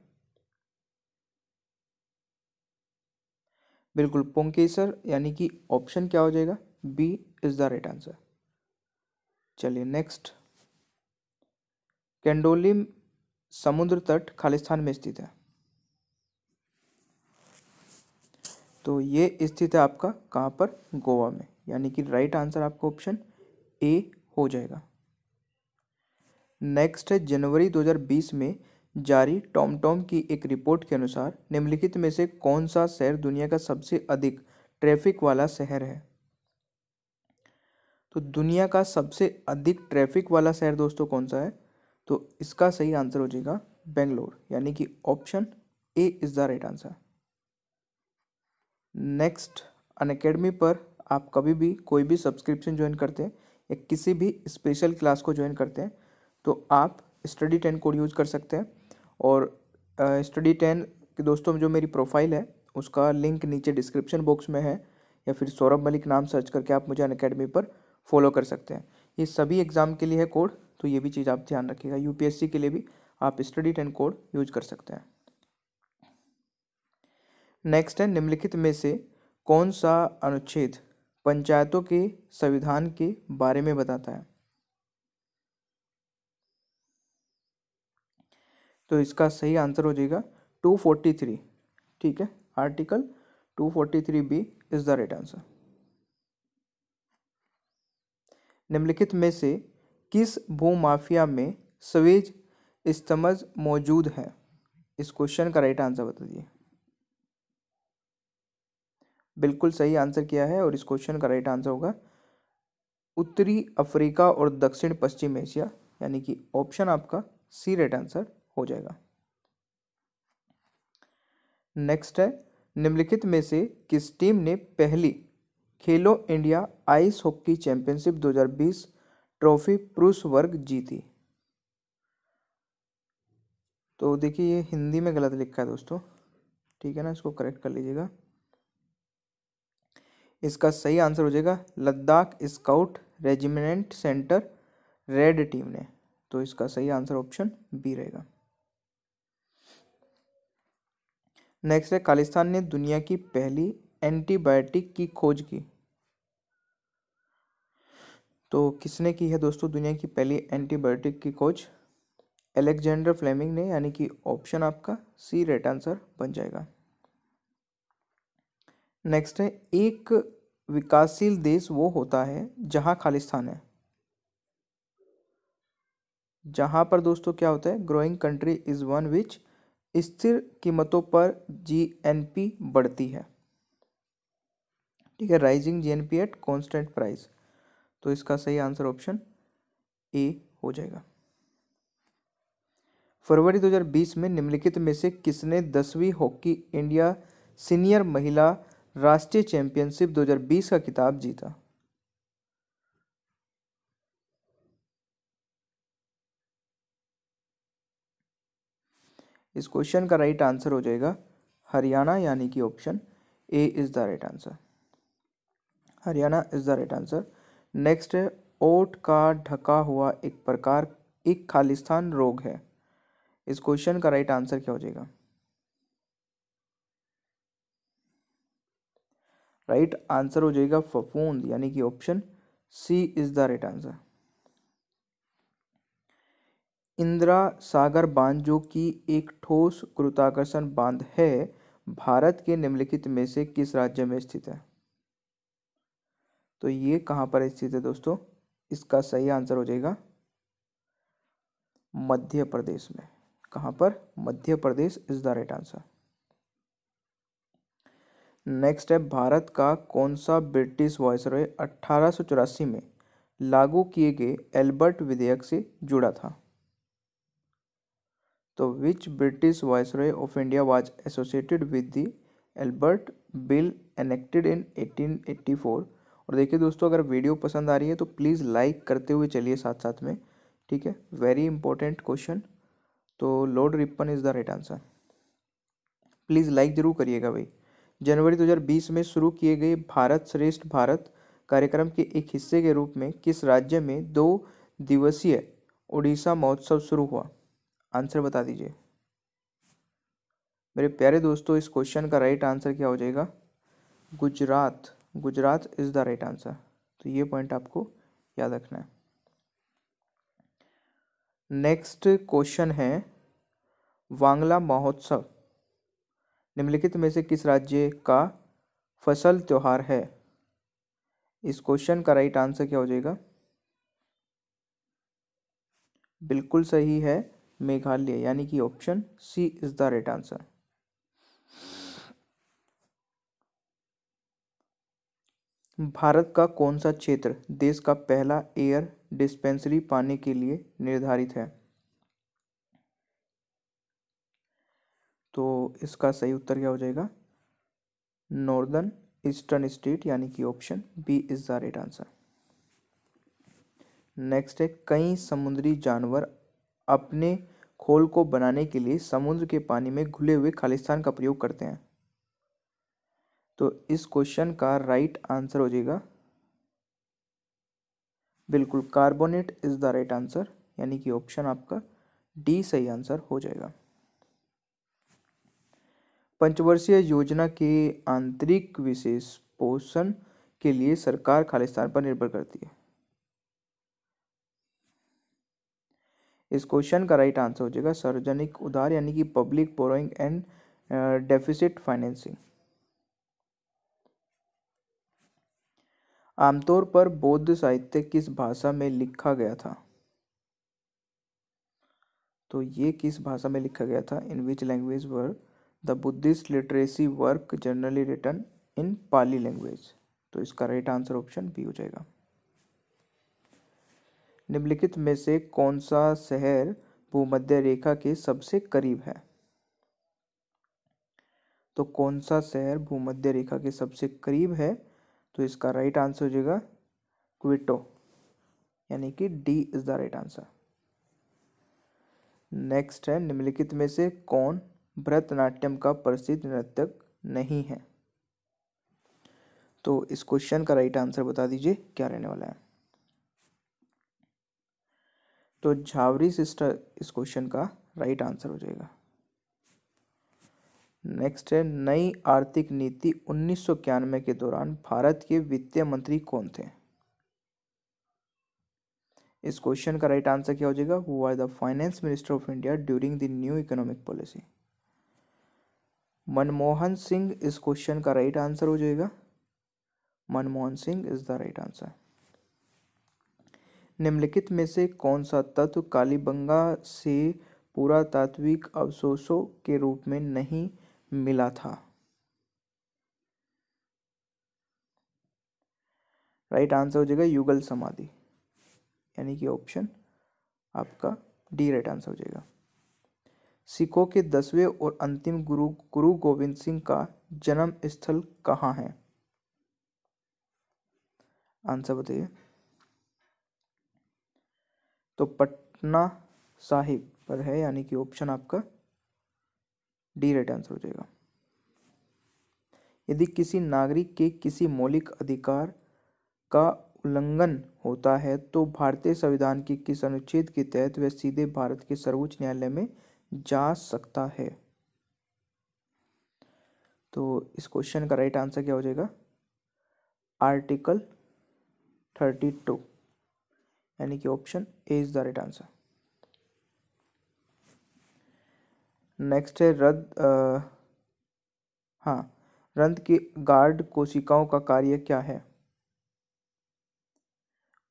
बिल्कुल पोंकेसर यानी कि ऑप्शन क्या हो जाएगा B is the right answer चलिए नेक्स्ट कैंडोलिम समुद्र तट खालिस्तान में स्थित है तो ये स्थित है आपका कहाँ पर गोवा में यानी कि राइट आंसर आपका ऑप्शन ए हो जाएगा नेक्स्ट है जनवरी 2020 में जारी टॉम टॉम की एक रिपोर्ट के अनुसार निम्नलिखित में से कौन सा शहर दुनिया का सबसे अधिक ट्रैफिक वाला शहर है तो दुनिया का सबसे अधिक ट्रैफिक वाला शहर दोस्तों कौन सा है तो इसका सही आंसर हो जाएगा बेंगलोर यानी कि option A is the right answer next on academy पर आप कभी भी कोई भी सब्सक्रिप्शन ज्वाइन करते हैं या किसी भी स्पेशल क्लास को ज्वाइन करते हैं तो आप स्टडी टेन कोड यूज़ कर सकते हैं और स्टडी टेन के दोस्तों जो मेरी प्रोफाइल है उसका लिंक नीचे डिस्क्रिप्शन बॉक्स में है या फिर सौरभ मलिक नाम सर्च करके आप मुझे अन अकेडमी पर फॉलो कर सकते हैं ये सभी एग्ज़ाम के लिए है कोड तो ये भी चीज़ आप ध्यान रखिएगा यूपीएससी के लिए भी आप स्टडी टेन कोड यूज कर सकते हैं नेक्स्ट है निम्नलिखित में से कौन सा अनुच्छेद पंचायतों के संविधान के बारे में बताता है तो इसका सही आंसर हो जाएगा टू फोर्टी थ्री ठीक है article two forty three B is the right answer निम्नलिखित में से किस भूमाफिया में सवेज इस्तमज मौजूद है इस क्वेश्चन का राइट आंसर बता दीजिए बिल्कुल सही आंसर किया है और इस क्वेश्चन का राइट आंसर होगा उत्तरी अफ्रीका और दक्षिण पश्चिम एशिया यानी कि ऑप्शन आपका सी राइट आंसर हो जाएगा नेक्स्ट है निम्नलिखित में से किस टीम ने पहली Khelo India ice hockey championship 2020 trophy पुरुष वर्ग जीती तो देखिए ये हिंदी में गलत लिखा है दोस्तों ठीक है ना इसको करेक्ट कर लीजिएगा इसका सही आंसर हो जाएगा Ladakh scout regiment centre red team ने तो इसका सही आंसर ऑप्शन बी रहेगा नेक्स्ट है खालिस्तान ने दुनिया की पहली एंटीबायोटिक की खोज की तो किसने की है दोस्तों दुनिया की पहली एंटीबायोटिक की खोज एलेक्जेंडर फ्लेमिंग ने यानी कि ऑप्शन आपका सी रेट आंसर बन जाएगा नेक्स्ट है एक विकासशील देश वो होता है जहाँ खालिस्तान है जहाँ पर दोस्तों क्या होता है growing country is one which स्थिर कीमतों पर जीएनपी बढ़ती है ठीक है rising GNP at constant price तो इसका सही आंसर ऑप्शन ए हो जाएगा फरवरी 2020 में निम्नलिखित में से किसने दसवीं हॉकी इंडिया सीनियर महिला राष्ट्रीय चैंपियनशिप 2020 का खिताब जीता इस क्वेश्चन का राइट आंसर हो जाएगा हरियाणा यानी कि option A is the right answer Haryana is the right answer next है ओट का ढका हुआ एक प्रकार एक खालिस्तान रोग है इस क्वेश्चन का राइट आंसर क्या हो जाएगा राइट आंसर हो जाएगा फफूंद यानी कि option C is the right answer Indira Sagar बांध जो कि एक ठोस गुरुत्वाकर्षण बांध है भारत के निम्नलिखित में से किस राज्य में स्थित है तो ये कहाँ पर स्थित है दोस्तों इसका सही आंसर हो जाएगा मध्य प्रदेश में कहां पर Madhya Pradesh is the right answer next है भारत का कौन सा ब्रिटिश रॉय अट्ठारह में लागू किए गए एल्बर्ट विधेयक से जुड़ा था तो which British roy of India was associated with the Albert bill enacted in 1884 और देखिए दोस्तों अगर वीडियो पसंद आ रही है तो प्लीज़ लाइक करते हुए चलिए साथ साथ में ठीक है वेरी इंपॉर्टेंट क्वेश्चन तो Lord Ripon is the right answer please like ज़रूर करिएगा भाई जनवरी 2020 में शुरू किए गए भारत श्रेष्ठ भारत कार्यक्रम के एक हिस्से के रूप में किस राज्य में दो दिवसीय उड़ीसा महोत्सव शुरू हुआ आंसर बता दीजिए मेरे प्यारे दोस्तों इस क्वेश्चन का राइट आंसर क्या हो जाएगा Gujarat Gujarat is the right answer तो ये पॉइंट आपको याद रखना है नेक्स्ट क्वेश्चन है वांगला महोत्सव निम्नलिखित में से किस राज्य का फसल त्यौहार है इस क्वेश्चन का राइट आंसर क्या हो जाएगा बिल्कुल सही है मेघालय यानी कि option C is the right answer Bharat का कौन सा क्षेत्र देश का पहला एयर डिस्पेंसरी पाने के लिए निर्धारित है तो इसका सही उत्तर क्या हो जाएगा नॉर्दर्न ईस्टर्न स्टेट यानी कि option B is the right answer next है कई समुद्री जानवर अपने खोल को बनाने के लिए समुद्र के पानी में घुले हुए खालिस्तान का प्रयोग करते हैं तो इस क्वेश्चन का राइट आंसर हो जाएगा बिल्कुल carbonate is the right answer यानी कि ऑप्शन आपका डी सही आंसर हो जाएगा पंचवर्षीय योजना के आंतरिक विशेष पोषण के लिए सरकार खालिस्तान पर निर्भर करती है इस क्वेश्चन का राइट आंसर हो जाएगा सार्वजनिक उधार यानी कि public borrowing and deficit financing आमतौर पर बौद्ध साहित्य किस भाषा में लिखा गया था तो ये किस भाषा में लिखा गया था in which language word the Buddhist literacy work generally return in Pali language तो इसका राइट आंसर ऑप्शन बी हो जाएगा निम्नलिखित में से कौन सा शहर भूमध्य रेखा के सबसे करीब है तो कौन सा शहर भूमध्य रेखा के सबसे करीब है तो इसका राइट आंसर हो जाएगा क्विटो यानी कि D is the right answer next है निम्नलिखित में से कौन भरतनाट्यम का प्रसिद्ध नृत्यक नहीं है तो इस क्वेश्चन का राइट आंसर बता दीजिए क्या रहने वाला है तो झावरी सिस्टर इस क्वेश्चन का राइट आंसर हो जाएगा नेक्स्ट है नई आर्थिक नीति उन्नीस के दौरान भारत के वित्तीय मंत्री कौन थे इस क्वेश्चन का राइट आंसर क्या हो जाएगा वो are the finance minister of India during the new economic policy Manmohan Singh इस क्वेश्चन का राइट आंसर हो जाएगा Manmohan Singh is the right answer निम्नलिखित में से कौन सा तत्व कालीबंगा से पुरातात्विक अवशेषों के रूप में नहीं मिला था राइट आंसर हो जाएगा युगल समाधि यानी कि ऑप्शन आपका डी राइट आंसर हो जाएगा सिखों के दसवें और अंतिम गुरु गुरु गोविंद सिंह का जन्म स्थल कहाँ है आंसर बताइए तो पटना साहिब पर है यानी कि ऑप्शन आपका डी राइट आंसर हो जाएगा यदि किसी नागरिक के किसी मौलिक अधिकार का उल्लंघन होता है तो भारतीय संविधान के किस अनुच्छेद के तहत वह सीधे भारत के सर्वोच्च न्यायालय में जा सकता है तो इस क्वेश्चन का राइट आंसर क्या हो जाएगा आर्टिकल थर्टी टू यानी कि option A is the right answer next है रद्द हाँ रंद की गार्ड कोशिकाओं का कार्य क्या है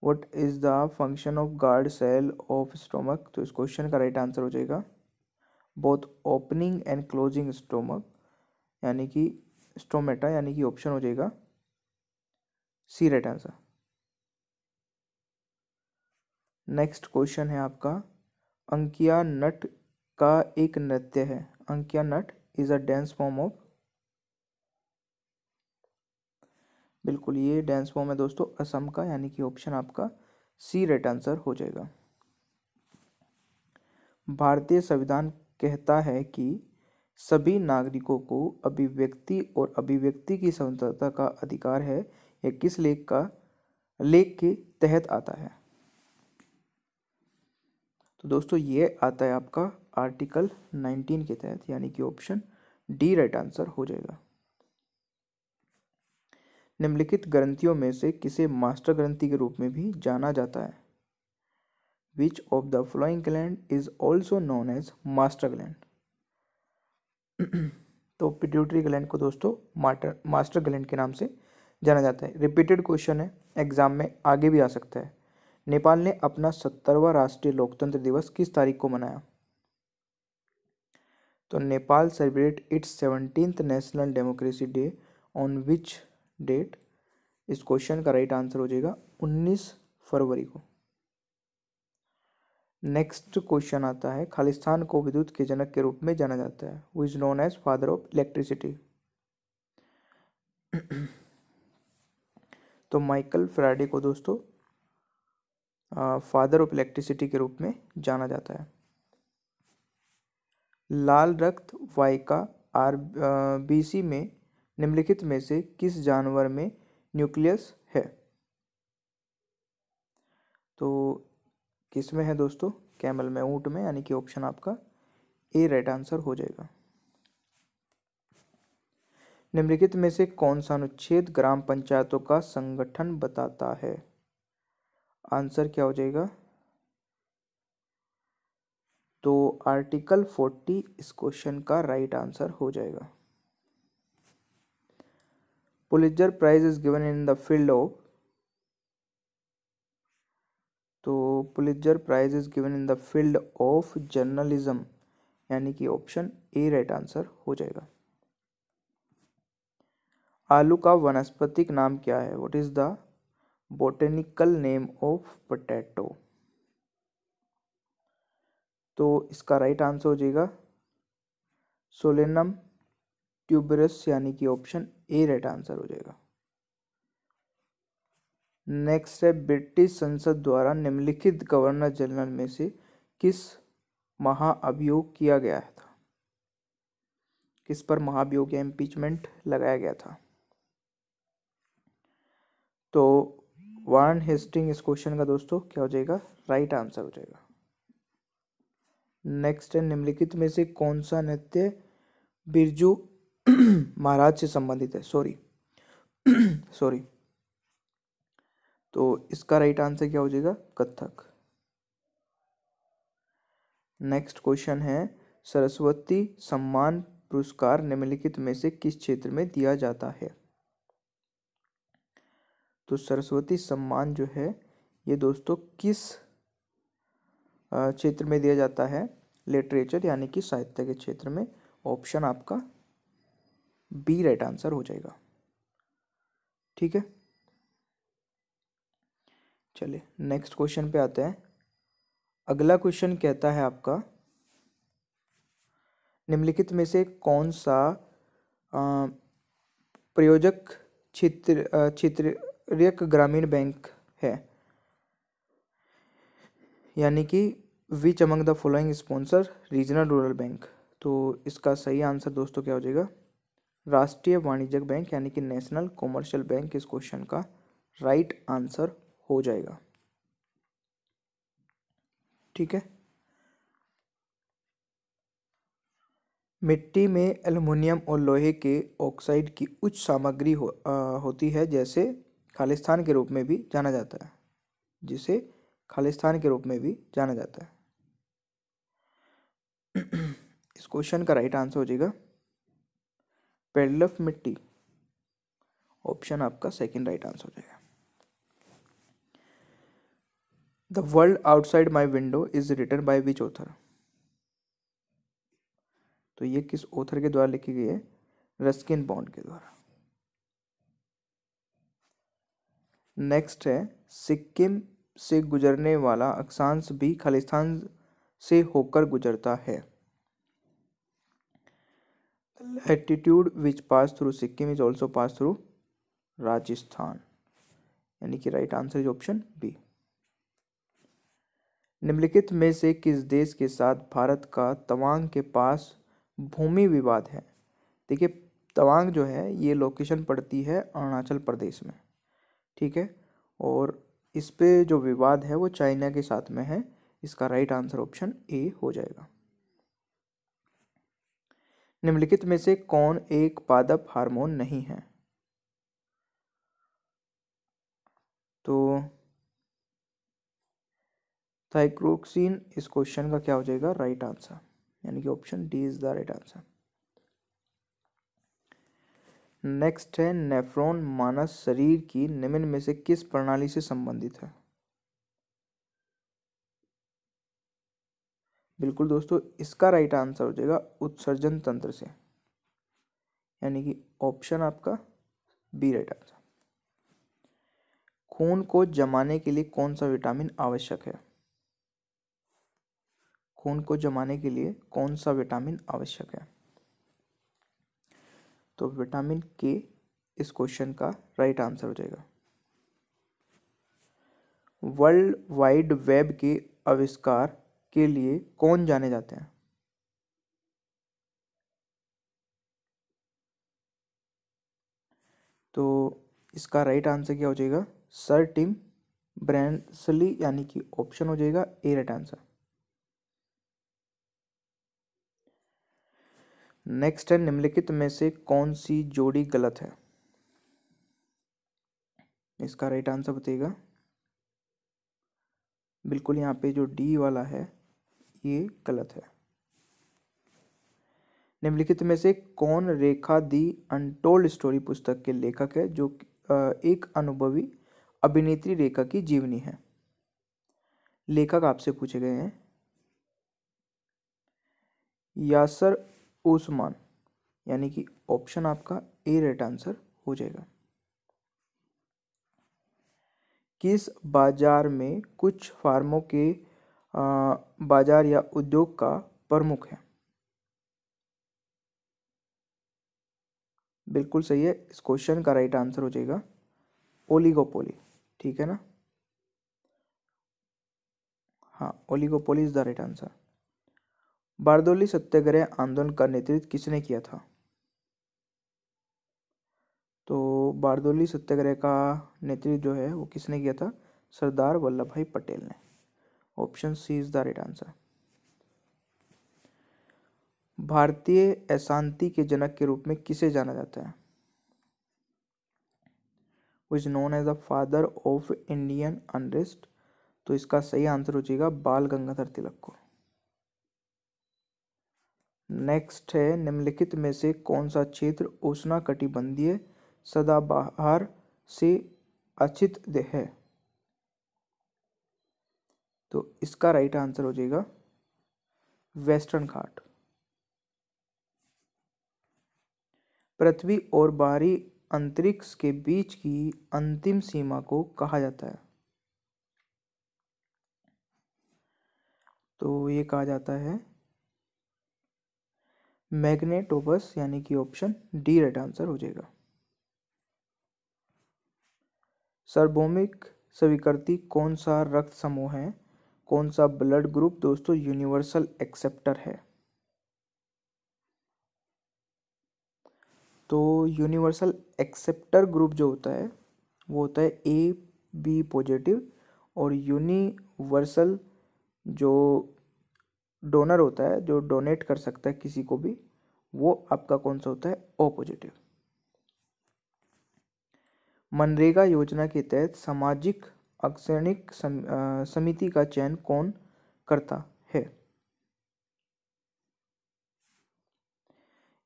what is the function of guard cell of stomach तो इस क्वेश्चन का राइट आंसर हो जाएगा both opening and closing stomach यानी कि स्टोमेटा यानी कि ऑप्शन हो जाएगा C right answer next question है आपका अंकिया नट का एक नृत्य है Ankiya Nat is a dance form of बिल्कुल ये डांस फॉर्म है दोस्तों असम का यानी कि ऑप्शन आपका सी राइट आंसर हो जाएगा भारतीय संविधान कहता है कि सभी नागरिकों को अभिव्यक्ति और अभिव्यक्ति की स्वतंत्रता का अधिकार है यह किस लेख का लेख के तहत आता है तो दोस्तों ये आता है आपका आर्टिकल 19 के तहत यानी कि ऑप्शन डी राइट आंसर हो जाएगा निम्नलिखित ग्रंथियों में से किसे मास्टर ग्रंथि के रूप में भी जाना जाता है which of the following gland is also known as master gland तो पिट्यूटरी ग्लैंड को दोस्तों माटर मास्टर ग्लैंड के नाम से जाना जाता है रिपीटेड क्वेश्चन है एग्जाम में आगे भी आ सकता है नेपाल ने अपना सत्तरवा राष्ट्रीय लोकतंत्र दिवस किस तारीख को मनाया तो Nepal celebrate its seventeenth national democracy day on which date इस क्वेश्चन का राइट आंसर हो जाएगा उन्नीस फरवरी को नेक्स्ट क्वेश्चन आता है खालिस्तान को विद्युत के जनक के रूप में जाना जाता है वो is known as father of electricity तो माइकल फ्राइडे को दोस्तों फादर ऑफ इलेक्ट्रिसिटी के रूप में जाना जाता है लाल रक्त वाइका आर सी में निम्नलिखित में से किस जानवर में न्यूक्लियस है तो किस में है दोस्तों कैमल में ऊँट में यानी कि ऑप्शन आपका ए राइट आंसर हो जाएगा निम्नलिखित में से कौन सा अनुच्छेद ग्राम पंचायतों का संगठन बताता है आंसर क्या हो जाएगा तो आर्टिकल फोर्टी इस क्वेश्चन का राइट आंसर हो जाएगा Pulitzer prize is given in the field of तो Pulitzer prize is given in the field of journalism यानी कि ऑप्शन ए राइट आंसर हो जाएगा आलू का वनस्पतिक नाम क्या है what is the botanical name of potato तो इसका राइट आंसर हो जाएगा सोलेनम ट्यूबरस यानी कि ऑप्शन ए राइट आंसर हो जाएगा नेक्स्ट है ब्रिटिश संसद द्वारा निम्नलिखित गवर्नर जनरल में से किस महाअभियोग किया गया था किस पर महाभियोग या इम्पीचमेंट लगाया गया था तो वारन हेस्टिंग इस क्वेश्चन का दोस्तों क्या हो जाएगा राइट आंसर हो जाएगा नेक्स्ट है निम्नलिखित में से कौन सा नृत्य बिरजू महाराज से संबंधित है सॉरी सॉरी तो इसका राइट आंसर क्या हो जाएगा कथक नेक्स्ट क्वेश्चन है सरस्वती सम्मान पुरस्कार निम्नलिखित में से किस क्षेत्र में दिया जाता है तो सरस्वती सम्मान जो है ये दोस्तों किस क्षेत्र में दिया जाता है लिटरेचर यानी कि साहित्य के क्षेत्र में ऑप्शन आपका बी राइट आंसर हो जाएगा ठीक है चलिए नेक्स्ट क्वेश्चन पे आते हैं अगला क्वेश्चन कहता है आपका निम्नलिखित में से कौन सा प्रयोजक क्षेत्र क्षेत्र ग्रामीण बैंक है यानी कि which among the following sponsor regional rural bank तो इसका सही आंसर दोस्तों क्या हो जाएगा राष्ट्रीय वाणिज्यिक बैंक यानी कि नेशनल कॉमर्शियल बैंक इस क्वेश्चन का राइट right आंसर हो जाएगा ठीक है मिट्टी में एल्युमिनियम और लोहे के ऑक्साइड की उच्च सामग्री हो, आ, होती है जैसे खालिस्तान के रूप में भी जाना जाता है जिसे खालिस्तान के रूप में भी जाना जाता है इस क्वेश्चन का राइट आंसर हो जाएगा पेडलफ मिट्टी ऑप्शन आपका सेकंड राइट आंसर हो जाएगा the world outside my window is return by which author तो ये किस ऑथर के द्वारा लिखी गई है रस्किन बॉन्ड के द्वारा नेक्स्ट है सिक्किम से गुजरने वाला अक्षांश भी खालिस्तान से होकर गुजरता है latitude which pass through Sikkim is also pass through Rajasthan यानी कि right answer is option B निम्नलिखित में से किस देश के साथ भारत का तवांग के पास भूमि विवाद है देखिए तवांग जो है ये लोकेशन पड़ती है अरुणाचल प्रदेश में ठीक है और इस पे जो विवाद है वो चाइना के साथ में है इसका राइट आंसर ऑप्शन ए हो जाएगा निम्नलिखित में से कौन एक पादप हार्मोन नहीं है तो थाइक्रोक्सिन इस क्वेश्चन का क्या हो जाएगा राइट आंसर यानी कि option D is the right answer next है नेफ्रॉन मानस शरीर की निम्न में से किस प्रणाली से संबंधित है बिल्कुल दोस्तों इसका राइट आंसर हो जाएगा उत्सर्जन तंत्र से यानी कि ऑप्शन आपका बी राइट आंसर खून को जमाने के लिए कौन सा विटामिन आवश्यक है खून को जमाने के लिए कौन सा विटामिन आवश्यक है तो विटामिन के इस क्वेश्चन का राइट आंसर हो जाएगा वर्ल्ड वाइड वेब के आविष्कार के लिए कौन जाने जाते हैं तो इसका राइट आंसर क्या हो जाएगा सर टिम ब्रैंडसली यानी कि ऑप्शन हो जाएगा ए राइट आंसर नेक्स्ट है निम्नलिखित में से कौन सी जोड़ी गलत है इसका राइट आंसर बताइएगा बिल्कुल यहाँ पे जो डी वाला है ये गलत है निम्नलिखित में से कौन रेखा दी अनटोल्ड स्टोरी पुस्तक के लेखक है जो एक अनुभवी अभिनेत्री रेखा की जीवनी है लेखक आपसे पूछे गए हैं यासर ओसमान यानी कि ऑप्शन आपका ए राइट आंसर हो जाएगा किस बाजार में कुछ फार्मों के बाजार या उद्योग का प्रमुख है बिल्कुल सही है इस क्वेश्चन का राइट आंसर हो जाएगा ओलिगोपोली ठीक है ना हाँ oligopoly is the right answer Bardoli सत्याग्रह आंदोलन का नेतृत्व किसने किया था तो बारदोली सत्याग्रह का नेतृत्व जो है वो किसने किया था सरदार वल्लभ भाई पटेल ने option C is the right answer भारतीय अशांति के जनक के रूप में किसे जाना जाता है is known as the father of Indian unrest तो इसका सही आंसर हो जाएगा बाल गंगाधर तिलक को नेक्स्ट है निम्नलिखित में से कौन सा क्षेत्र कटिबंधीय सदाबहार से अचित है तो इसका राइट आंसर हो जाएगा वेस्टर्न घाट पृथ्वी और बाहरी अंतरिक्ष के बीच की अंतिम सीमा को कहा जाता है तो ये कहा जाता है मैग्नेटोबस यानी कि ऑप्शन डी राइट आंसर हो जाएगा सर्बोमिक स्वीकृति कौन सा रक्त समूह है कौन सा ब्लड ग्रुप दोस्तों यूनिवर्सल एक्सेप्टर है तो यूनिवर्सल एक्सेप्टर ग्रुप जो होता है वो होता है ए बी पॉजिटिव और यूनिवर्सल जो डोनर होता है जो डोनेट कर सकता है किसी को भी वो आपका कौन सा होता है ओ पॉजिटिव मनरेगा योजना के तहत सामाजिक अक्षणिक समिति का चयन कौन करता है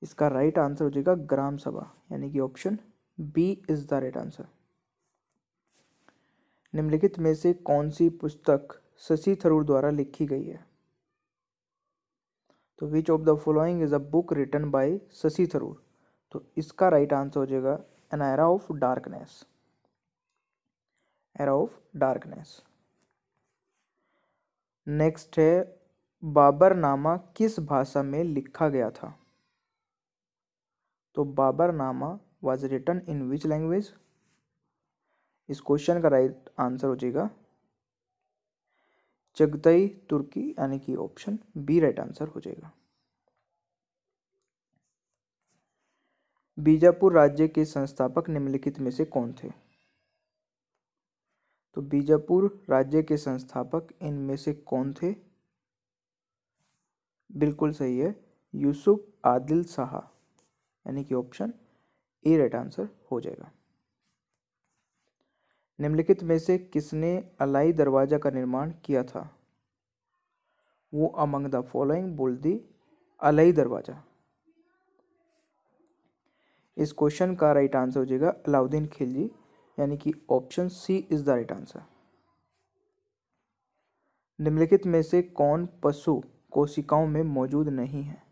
इसका राइट आंसर हो जाएगा ग्राम सभा यानी कि option B is the right answer निम्नलिखित में से कौन सी पुस्तक शशि थरूर द्वारा लिखी गई है तो which of the following is a book written by Shashi Tharoor तो इसका राइट आंसर हो जाएगा an era of darkness era of darkness next है बाबरनामा किस भाषा में लिखा गया था तो Baburnama was written in which language इस क्वेश्चन का राइट आंसर हो जाएगा चगतई तुर्की यानी कि ऑप्शन बी राइट आंसर हो जाएगा बीजापुर राज्य के संस्थापक निम्नलिखित में से कौन थे तो बीजापुर राज्य के संस्थापक इनमें से कौन थे बिल्कुल सही है यूसुफ आदिल शाह यानी कि ऑप्शन ए राइट आंसर हो जाएगा निम्नलिखित में से किसने अलाई दरवाज़ा का निर्माण किया था वो अमंग द फॉलोइंग बोल दी अलाई दरवाज़ा इस क्वेश्चन का राइट आंसर हो जाएगा अलाउद्दीन खिलजी यानी कि option C is the right answer निम्नलिखित में से कौन पशु कोशिकाओं में मौजूद नहीं है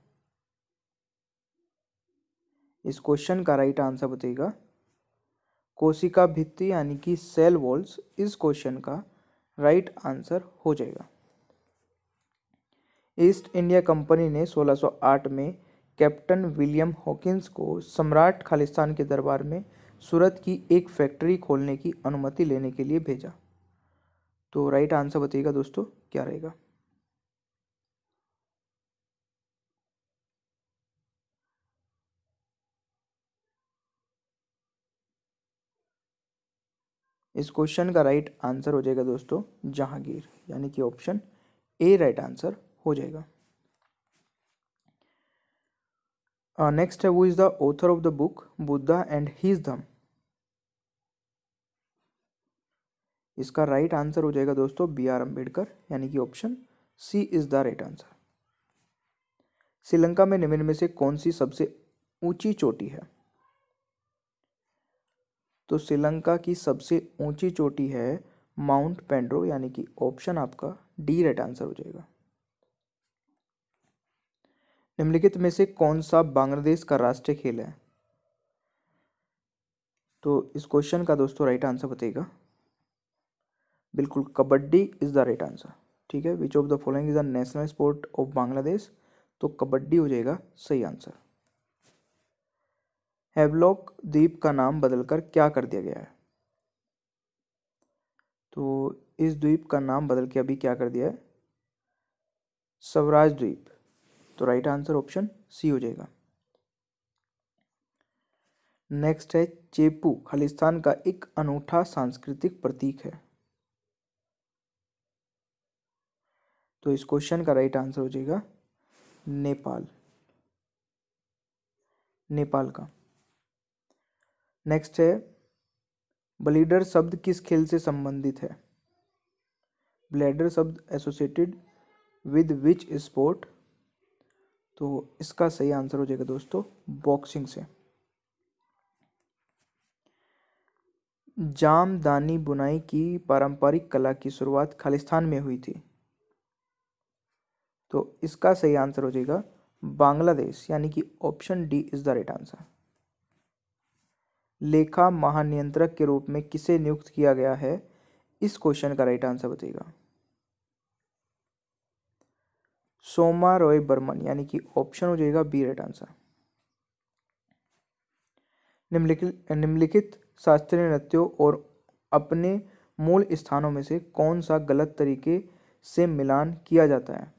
इस क्वेश्चन का राइट आंसर बताइएगा कोशिका भित्ति यानी कि सेल वॉल्स इस क्वेश्चन का राइट आंसर हो जाएगा ईस्ट इंडिया कंपनी ने 1608 में कैप्टन विलियम हॉकिंस को सम्राट खालिस्तान के दरबार में सूरत की एक फैक्ट्री खोलने की अनुमति लेने के लिए भेजा तो राइट आंसर बताइएगा दोस्तों क्या रहेगा इस क्वेश्चन का राइट आंसर हो जाएगा दोस्तों जहांगीर यानी कि ऑप्शन ए राइट आंसर हो जाएगा नेक्स्ट uh, है वो is the author of the book Buddha and his Dhamma इसका राइट right आंसर हो जाएगा दोस्तों बी आर अम्बेडकर यानी कि option C is the right answer Sri Lanka में निम्न में से कौन सी सबसे ऊंची चोटी है तो श्रीलंका की सबसे ऊंची चोटी है माउंट पेंड्रो यानी कि ऑप्शन आपका डी राइट आंसर हो जाएगा निम्नलिखित में से कौन सा बांग्लादेश का राष्ट्रीय खेल है तो इस क्वेश्चन का दोस्तों राइट आंसर बताइएगा बिल्कुल kabaddi is the right answer ठीक है which of the following is the national sport of Bangladesh तो कबड्डी हो जाएगा सही आंसर हैवलॉक द्वीप का नाम बदलकर क्या कर दिया गया है तो इस द्वीप का नाम बदल के अभी क्या कर दिया है स्वराज द्वीप तो राइट आंसर ऑप्शन सी हो जाएगा नेक्स्ट है चेपू खालिस्तान का एक अनूठा सांस्कृतिक प्रतीक है तो इस क्वेश्चन का राइट आंसर हो जाएगा नेपाल नेपाल का नेक्स्ट है ब्लीडर शब्द किस खेल से संबंधित है ब्लैडर शब्द एसोसिएटेड विद विच स्पोर्ट तो इसका सही आंसर हो जाएगा दोस्तों बॉक्सिंग से जामदानी बुनाई की पारंपरिक कला की शुरुआत खालिस्तान में हुई थी तो इसका सही आंसर हो जाएगा बांग्लादेश यानी कि option D is the right answer लेखा महानियंत्रक के रूप में किसे नियुक्त किया गया है इस क्वेश्चन का राइट आंसर बताइएगा सोमा रॉय बर्मन यानी कि ऑप्शन हो जाएगा बी राइट आंसर निम्नलिखित निम्नलिखित शास्त्रीय नृत्यों और अपने मूल स्थानों में से कौन सा गलत तरीके से मिलान किया जाता है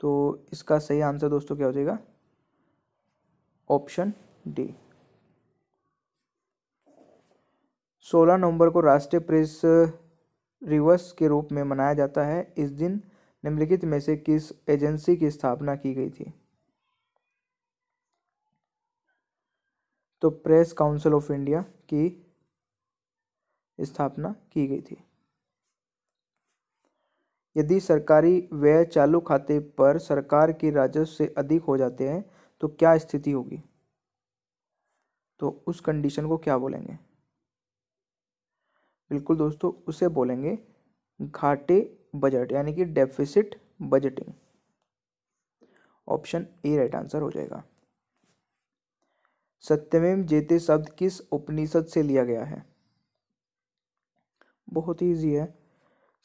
तो इसका सही आंसर दोस्तों क्या हो जाएगा ऑप्शन डी सोलह नवंबर को राष्ट्रीय प्रेस रिवर्स के रूप में मनाया जाता है इस दिन निम्नलिखित में से किस एजेंसी की स्थापना की गई थी तो प्रेस काउंसिल ऑफ इंडिया की स्थापना की गई थी यदि सरकारी व्यय चालू खाते पर सरकार के राजस्व से अधिक हो जाते हैं तो क्या स्थिति होगी तो उस कंडीशन को क्या बोलेंगे बिल्कुल दोस्तों उसे बोलेंगे घाटे बजट यानी कि deficit budgeting option A right answer हो जाएगा सत्यमेव जेते शब्द किस उपनिषद से लिया गया है बहुत ही ईजी है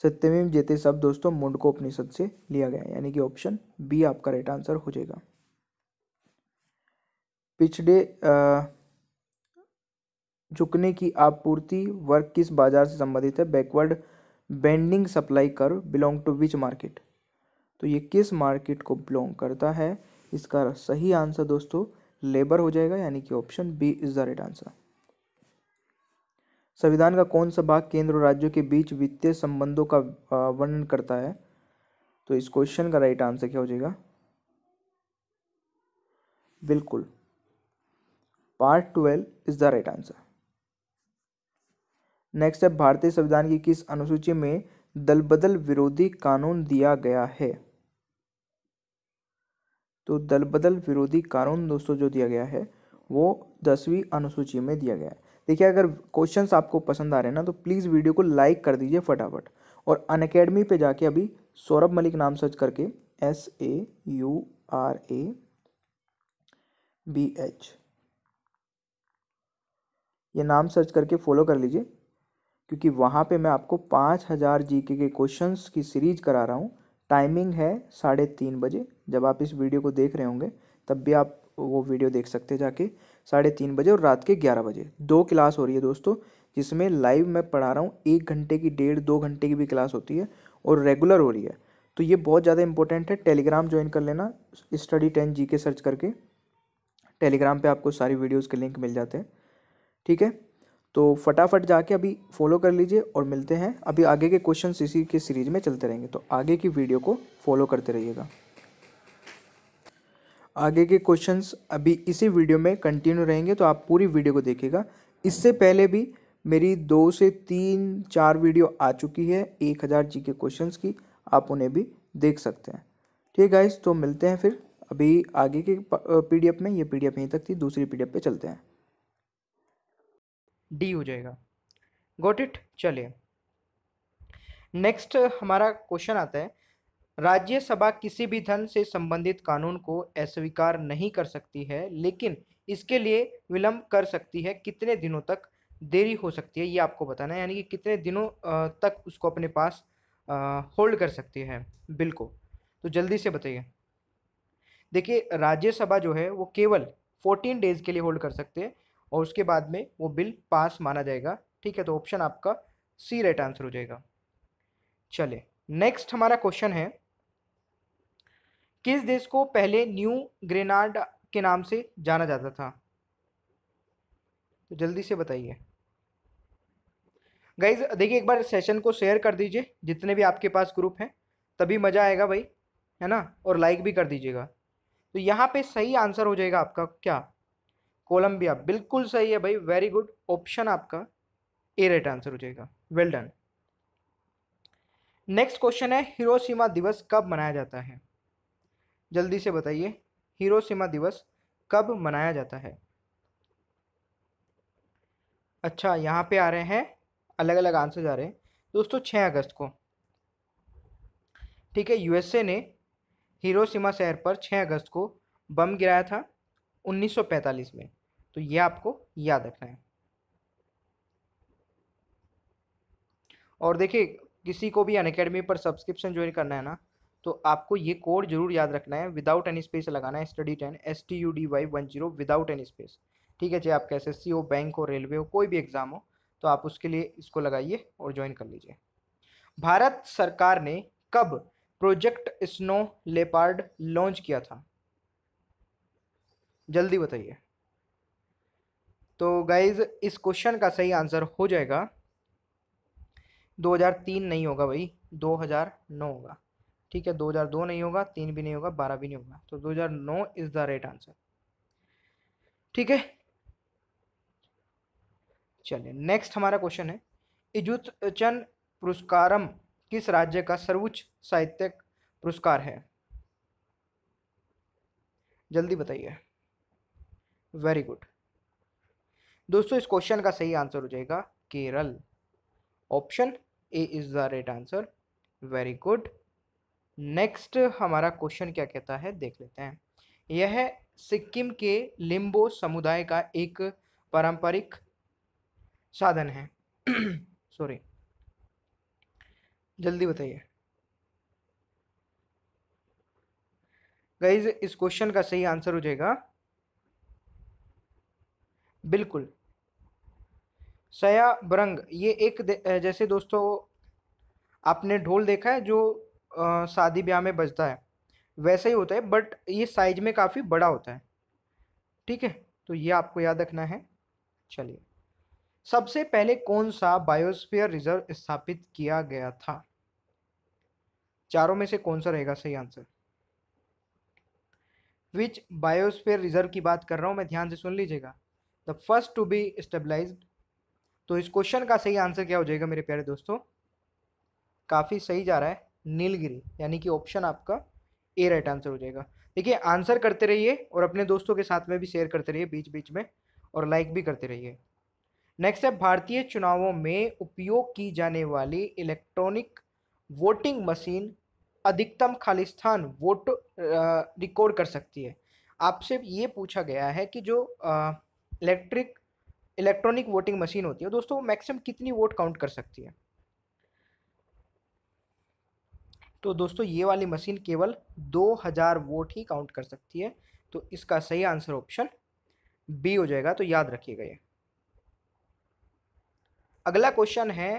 सत्यमेव जेते शब्द दोस्तों मुंडको उपनिषद से लिया गया है यानी कि ऑप्शन बी आपका राइट आंसर हो जाएगा पिछड़े झुकने की आपूर्ति वर्क किस बाजार से संबंधित है backward bending supply curve belong to which market तो ये किस मार्केट को बिलोंग करता है इसका सही आंसर दोस्तों लेबर हो जाएगा यानी कि option B is the right answer संविधान का कौन सा भाग केंद्र और राज्यों के बीच वित्तीय संबंधों का वर्णन करता है तो इस क्वेश्चन का राइट आंसर क्या हो जाएगा बिल्कुल part twelve is the right answer next है भारतीय संविधान की किस अनुसूची में दल बदल विरोधी कानून दिया गया है तो दल बदल विरोधी कानून दोस्तों जो दिया गया है वो दसवीं अनुसूची में दिया गया है देखिए अगर क्वेश्चन आपको पसंद आ रहे हैं ना तो प्लीज़ वीडियो को लाइक कर दीजिए फटाफट और अन अकेडमी पर जाके अभी सौरभ मलिक नाम सर्च करके S A U R A B H ये नाम सर्च करके फॉलो कर लीजिए क्योंकि वहाँ पे मैं आपको पाँच हज़ार जी के क्वेश्चंस की सीरीज करा रहा हूँ टाइमिंग है साढ़े तीन बजे जब आप इस वीडियो को देख रहे होंगे तब भी आप वो वीडियो देख सकते हैं जाके साढ़े तीन बजे और रात के ग्यारह बजे दो क्लास हो रही है दोस्तों जिसमें लाइव मैं पढ़ा रहा हूँ एक घंटे की डेढ़ दो घंटे की भी क्लास होती है और रेगुलर हो रही है तो ये बहुत ज़्यादा इंपॉर्टेंट है टेलीग्राम ज्वाइन कर लेना स्टडी टेन जी के सर्च करके टेलीग्राम पर आपको सारी वीडियोज़ के लिंक मिल जाते हैं ठीक है तो फटाफट जाके अभी फॉलो कर लीजिए और मिलते हैं अभी आगे के क्वेश्चन इसी के सीरीज में चलते रहेंगे तो आगे की वीडियो को फॉलो करते रहिएगा आगे के क्वेश्चंस अभी इसी वीडियो में कंटिन्यू रहेंगे तो आप पूरी वीडियो को देखिएगा इससे पहले भी मेरी दो से तीन चार वीडियो आ चुकी है एक हज़ार जी के क्वेश्चंस की आप उन्हें भी देख सकते हैं ठीक है गाइस तो मिलते हैं फिर अभी आगे के पीडीएफ में ये पीडीएफ यहीं तक थी दूसरी पीडीएफ पे चलते हैं डी हो जाएगा गोट इट चलिए नेक्स्ट हमारा क्वेश्चन आता है राज्यसभा किसी भी धन से संबंधित कानून को अस्वीकार नहीं कर सकती है लेकिन इसके लिए विलंब कर सकती है कितने दिनों तक देरी हो सकती है ये आपको बताना है यानी कि कितने दिनों तक उसको अपने पास होल्ड कर सकती है बिल को तो जल्दी से बताइए देखिए राज्यसभा जो है वो केवल फोर्टीन डेज़ के लिए होल्ड कर सकते हैं और उसके बाद में वो बिल पास माना जाएगा ठीक है तो ऑप्शन आपका सी राइट आंसर हो जाएगा चले नेक्स्ट हमारा क्वेश्चन है किस देश को पहले न्यू ग्रेनाड के नाम से जाना जाता था तो जल्दी से बताइए गाइज देखिए एक बार सेशन को शेयर कर दीजिए जितने भी आपके पास ग्रुप हैं तभी मज़ा आएगा भाई है ना और लाइक भी कर दीजिएगा तो यहाँ पे सही आंसर हो जाएगा आपका क्या कोलंबिया बिल्कुल सही है भाई वेरी गुड ऑप्शन आपका ए राइट आंसर हो जाएगा वेल डन नेक्स्ट क्वेश्चन है हिरोशिमा दिवस कब मनाया जाता है जल्दी से बताइए हिरोशिमा दिवस कब मनाया जाता है अच्छा यहाँ पे आ रहे हैं अलग अलग आंसर आ रहे हैं दोस्तों छः अगस्त को ठीक है यूएसए ने हिरोशिमा शहर पर छः अगस्त को बम गिराया था 1945 में तो ये आपको याद रखना है और देखिए किसी को भी अनकेडमी पर सब्सक्रिप्शन ज्वाइन करना है ना तो आपको ये कोड जरूर याद रखना है विदाउट एनी स्पेस लगाना है study ten S T U D Y one zero without any space ठीक है चाहे आपका एस एस सी हो बैंक हो रेलवे हो कोई भी एग्ज़ाम हो तो आप उसके लिए इसको लगाइए और ज्वाइन कर लीजिए भारत सरकार ने कब प्रोजेक्ट स्नो लेपार्ड लॉन्च किया था जल्दी बताइए तो गाइज इस क्वेश्चन का सही आंसर हो जाएगा 2003 नहीं होगा भाई 2009 होगा ठीक है 2002 नहीं होगा तीन भी नहीं होगा बारह भी नहीं होगा तो 2009 इज़ द राइट आंसर ठीक है चलिए नेक्स्ट हमारा क्वेश्चन है चंद पुरस्कारम किस राज्य का सर्वोच्च साहित्यिक पुरस्कार है जल्दी बताइए वेरी गुड दोस्तों इस क्वेश्चन का सही आंसर हो जाएगा Kerala option A is the right answer very good next हमारा क्वेश्चन क्या कहता है देख लेते हैं यह सिक्किम के लिम्बो समुदाय का एक पारंपरिक साधन है सॉरी जल्दी बताइए गाइज इस क्वेश्चन का सही आंसर हो जाएगा बिल्कुल बरंग ये एक जैसे दोस्तों आपने ढोल देखा है जो शादी ब्याह में बजता है वैसा ही होता है बट ये साइज में काफ़ी बड़ा होता है ठीक है तो ये आपको याद रखना है चलिए सबसे पहले कौन सा बायोस्फीयर रिजर्व स्थापित किया गया था चारों में से कौन सा रहेगा सही आंसर विच बायोस्फीयर रिजर्व की बात कर रहा हूँ मैं ध्यान से सुन लीजिएगा the first to be stabilized तो इस क्वेश्चन का सही आंसर क्या हो जाएगा मेरे प्यारे दोस्तों काफ़ी सही जा रहा है नीलगिरी यानी कि ऑप्शन आपका ए राइट आंसर हो जाएगा देखिए आंसर करते रहिए और अपने दोस्तों के साथ में भी शेयर करते रहिए बीच बीच में और लाइक भी करते रहिए नेक्स्ट है भारतीय चुनावों में उपयोग की जाने वाली इलेक्ट्रॉनिक वोटिंग मशीन अधिकतम खालिस्थान वोट रिकॉर्ड कर सकती है आपसे ये पूछा गया है कि जो इलेक्ट्रिक इलेक्ट्रॉनिक वोटिंग मशीन होती है दोस्तों मैक्सिमम कितनी वोट काउंट कर सकती है तो दोस्तों ये वाली मशीन केवल 2000 वोट ही काउंट कर सकती है तो इसका सही आंसर ऑप्शन बी हो जाएगा तो याद रखिएगा ये अगला क्वेश्चन है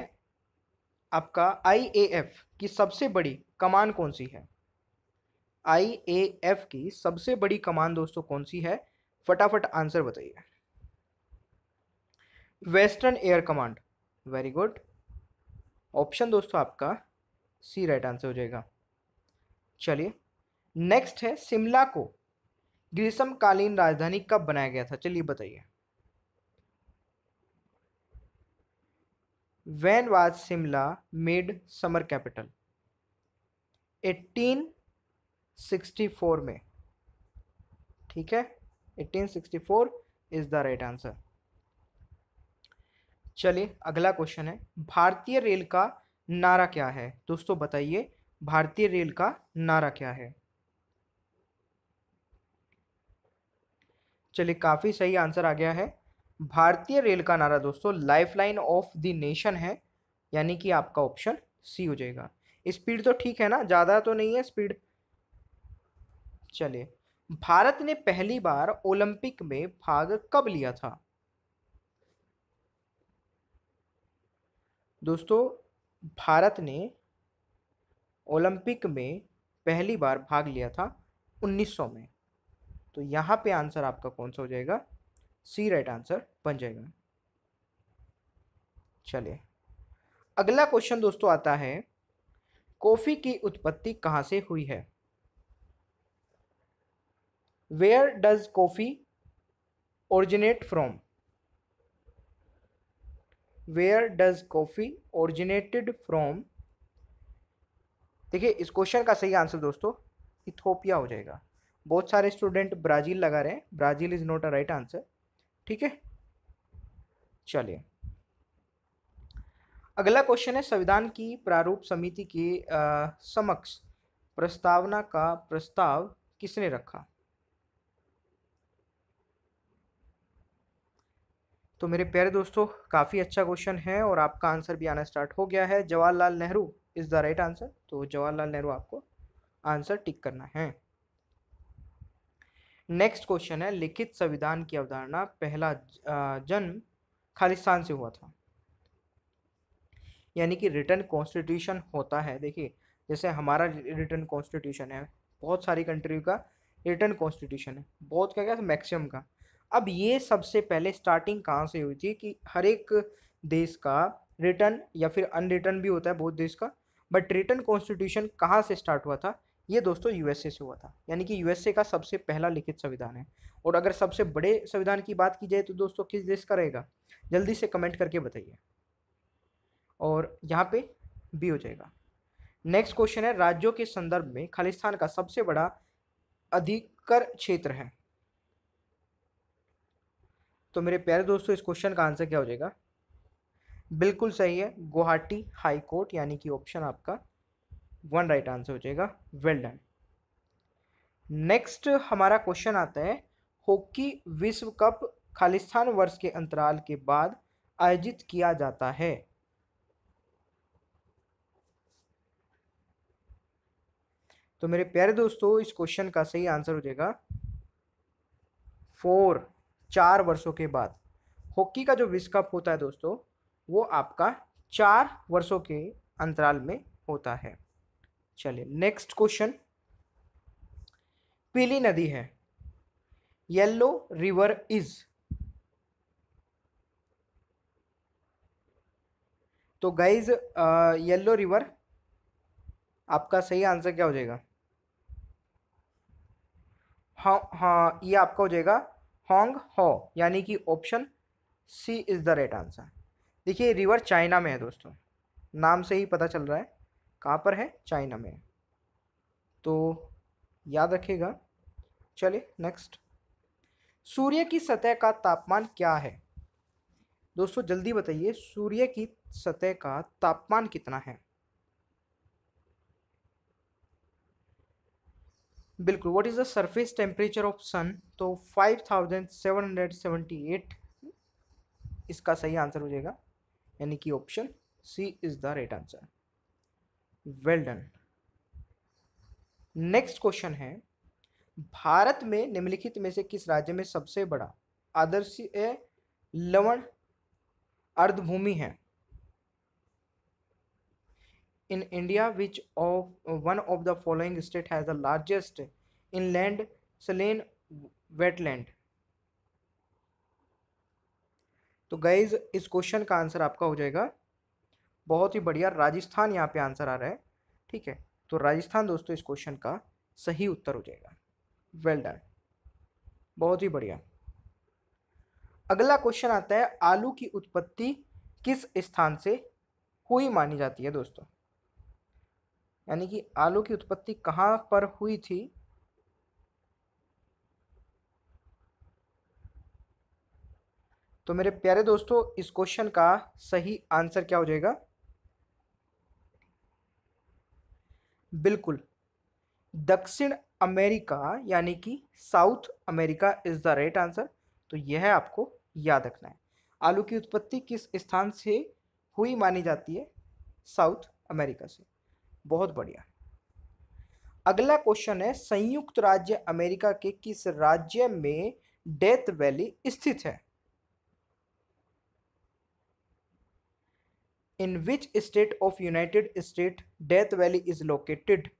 आपका आईएएफ की सबसे बड़ी कमान कौन सी है आईएएफ की सबसे बड़ी कमान दोस्तों कौन सी है फटाफट आंसर बताइए western air command very good option दोस्तों आपका सी राइट आंसर हो जाएगा चलिए नेक्स्ट है शिमला को ग्रीष्मकालीन राजधानी कब बनाया गया था चलिए बताइए when was Shimla made summer capital 1864 में ठीक है 1864 इज द राइट आंसर चलिए अगला क्वेश्चन है भारतीय रेल का नारा क्या है दोस्तों बताइए भारतीय रेल का नारा क्या है चलिए काफ़ी सही आंसर आ गया है भारतीय रेल का नारा दोस्तों लाइफलाइन ऑफ द नेशन है यानी कि आपका ऑप्शन सी हो जाएगा स्पीड तो ठीक है ना ज़्यादा तो नहीं है स्पीड चलिए भारत ने पहली बार ओलंपिक में भाग कब लिया था दोस्तों भारत ने ओलंपिक में पहली बार भाग लिया था 1900 में तो यहाँ पे आंसर आपका कौन सा हो जाएगा सी राइट आंसर बन जाएगा चलिए अगला क्वेश्चन दोस्तों आता है कॉफ़ी की उत्पत्ति कहाँ से हुई है where does coffee originate from where does coffee originated from देखिए इस क्वेश्चन का सही आंसर दोस्तों इथोपिया हो जाएगा बहुत सारे स्टूडेंट ब्राज़ील लगा रहे हैं Brazil is not a right answer ठीक है चलिए अगला क्वेश्चन है संविधान की प्रारूप समिति के समक्ष प्रस्तावना का प्रस्ताव किसने रखा तो मेरे प्यारे दोस्तों काफ़ी अच्छा क्वेश्चन है और आपका आंसर भी आना स्टार्ट हो गया है Jawaharlal Nehru is the right answer तो जवाहरलाल नेहरू आपको आंसर टिक करना है नेक्स्ट क्वेश्चन है लिखित संविधान की अवधारणा पहला जन्म खालिस्तान से हुआ था यानी कि रिटर्न कॉन्स्टिट्यूशन होता है देखिए जैसे हमारा रिटर्न कॉन्स्टिट्यूशन है बहुत सारी कंट्री का रिटर्न कॉन्स्टिट्यूशन है बहुत क्या क्या मैक्सिमम का अब ये सबसे पहले स्टार्टिंग कहाँ से हुई थी कि हर एक देश का रिटर्न या फिर अनरिटर्न भी होता है बहुत देश का बट रिटर्न कॉन्स्टिट्यूशन कहाँ से स्टार्ट हुआ था ये दोस्तों यूएसए से हुआ था यानी कि यूएसए का सबसे पहला लिखित संविधान है और अगर सबसे बड़े संविधान की बात की जाए तो दोस्तों किस देश का रहेगा जल्दी से कमेंट करके बताइए और यहाँ पे भी हो जाएगा नेक्स्ट क्वेश्चन है राज्यों के संदर्भ में खालिस्तान का सबसे बड़ा अधिकर क्षेत्र है तो मेरे प्यारे दोस्तों इस क्वेश्चन का आंसर क्या हो जाएगा बिल्कुल सही है गुवाहाटी हाई कोर्ट यानी कि ऑप्शन आपका वन राइट आंसर हो जाएगा वेल डन नेक्स्ट हमारा क्वेश्चन आता है हॉकी विश्व कप खालिस्तान वर्ष के अंतराल के बाद आयोजित किया जाता है तो मेरे प्यारे दोस्तों इस क्वेश्चन का सही आंसर हो जाएगा फोर चार वर्षों के बाद हॉकी का जो विश्व कप होता है दोस्तों वो आपका चार वर्षों के अंतराल में होता है चलिए नेक्स्ट क्वेश्चन पीली नदी है येलो रिवर इज तो गाइज येलो रिवर आपका सही आंसर क्या हो जाएगा हाँ हाँ ये आपका हो जाएगा होंग हो यानी कि option C is the right answer देखिए रिवर चाइना में है दोस्तों नाम से ही पता चल रहा है कहाँ पर है चाइना में तो याद रखिएगा चलिए नेक्स्ट सूर्य की सतह का तापमान क्या है दोस्तों जल्दी बताइए सूर्य की सतह का तापमान कितना है बिल्कुल what is the surface temperature of sun तो five thousand seven hundred seventy eight इसका सही आंसर हो जाएगा यानी कि option C is the right answer well done next question है भारत में निम्नलिखित में से किस राज्य में सबसे बड़ा आदर्श लवण अर्धभूमि है in India which of one of the following state has the largest inland saline wetland तो गाइज इस क्वेश्चन का आंसर आपका हो जाएगा बहुत ही बढ़िया राजस्थान यहाँ पे आंसर आ रहा है ठीक है तो राजस्थान दोस्तों इस क्वेश्चन का सही उत्तर हो जाएगा वेल डन बहुत ही बढ़िया अगला क्वेश्चन आता है आलू की उत्पत्ति किस स्थान से हुई मानी जाती है दोस्तों यानी कि आलू की उत्पत्ति कहाँ पर हुई थी तो मेरे प्यारे दोस्तों इस क्वेश्चन का सही आंसर क्या हो जाएगा बिल्कुल दक्षिण अमेरिका यानी कि South America is the right answer तो यह आपको याद रखना है आलू की उत्पत्ति किस स्थान से हुई मानी जाती है साउथ अमेरिका से बहुत बढ़िया अगला क्वेश्चन है संयुक्त राज्य अमेरिका के किस राज्य में डेथ वैली स्थित है in which state of United State Death Valley is located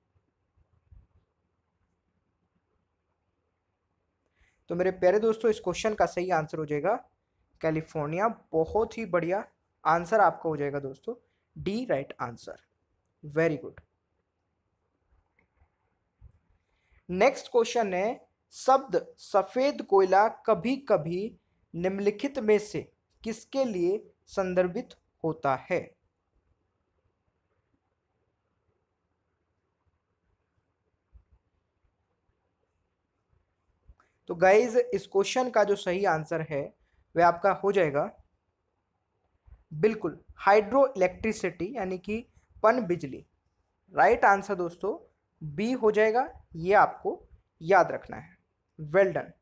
तो मेरे प्यारे दोस्तों इस क्वेश्चन का सही आंसर हो जाएगा कैलिफोर्निया बहुत ही बढ़िया आंसर आपका हो जाएगा दोस्तों D right answer very good next question है शब्द सफेद कोयला कभी कभी निम्नलिखित में से किसके लिए संदर्भित होता है तो गाइज इस क्वेश्चन का जो सही आंसर है वह आपका हो जाएगा बिल्कुल हाइड्रो इलेक्ट्रिसिटी यानी कि पन बिजली राइट आंसर दोस्तों बी हो जाएगा ये आपको याद रखना है वेल डन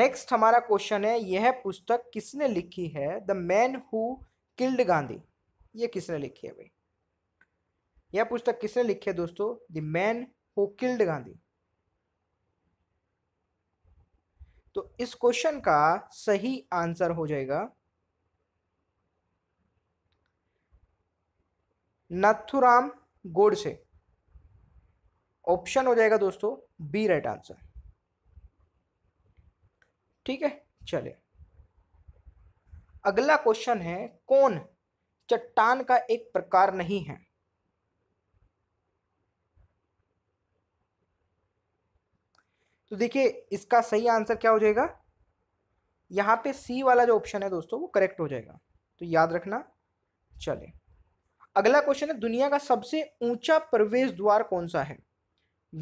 नेक्स्ट हमारा क्वेश्चन है यह पुस्तक किसने लिखी है the man who killed Gandhi ये किसने लिखी है भाई यह पुस्तक किसने लिखी है दोस्तों the man who killed Gandhi तो इस क्वेश्चन का सही आंसर हो जाएगा नाथुराम गोडसे ऑप्शन हो जाएगा दोस्तों बी राइट आंसर ठीक है चलिए अगला क्वेश्चन है कौन चट्टान का एक प्रकार नहीं है तो देखिए इसका सही आंसर क्या हो जाएगा यहां पे सी वाला जो ऑप्शन है दोस्तों वो करेक्ट हो जाएगा तो याद रखना चले अगला क्वेश्चन है दुनिया का सबसे ऊंचा प्रवेश द्वार कौन सा है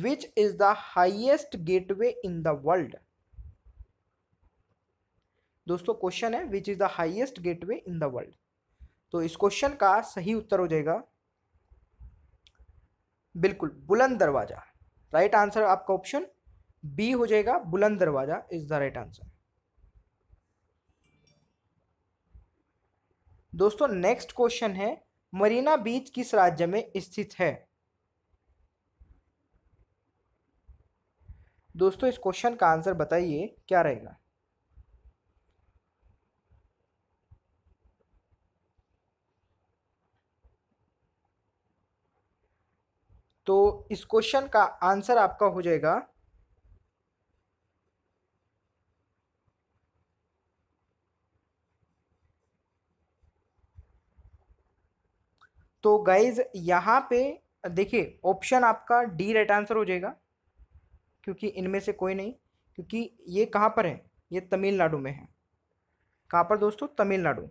which is the highest gateway in the world दोस्तों क्वेश्चन है which is the highest gateway in the world तो इस क्वेश्चन का सही उत्तर हो जाएगा बिल्कुल बुलंद दरवाजा राइट आंसर आपका ऑप्शन बी हो जाएगा Buland Darwaza is the right answer दोस्तों नेक्स्ट क्वेश्चन है मरीना बीच किस राज्य में स्थित है दोस्तों इस क्वेश्चन का आंसर बताइए क्या रहेगा तो इस क्वेश्चन का आंसर आपका हो जाएगा तो गाइज यहाँ पे देखिए ऑप्शन आपका डी राइट आंसर हो जाएगा क्योंकि इनमें से कोई नहीं क्योंकि ये कहाँ पर है ये तमिलनाडु में है कहाँ पर दोस्तों तमिलनाडु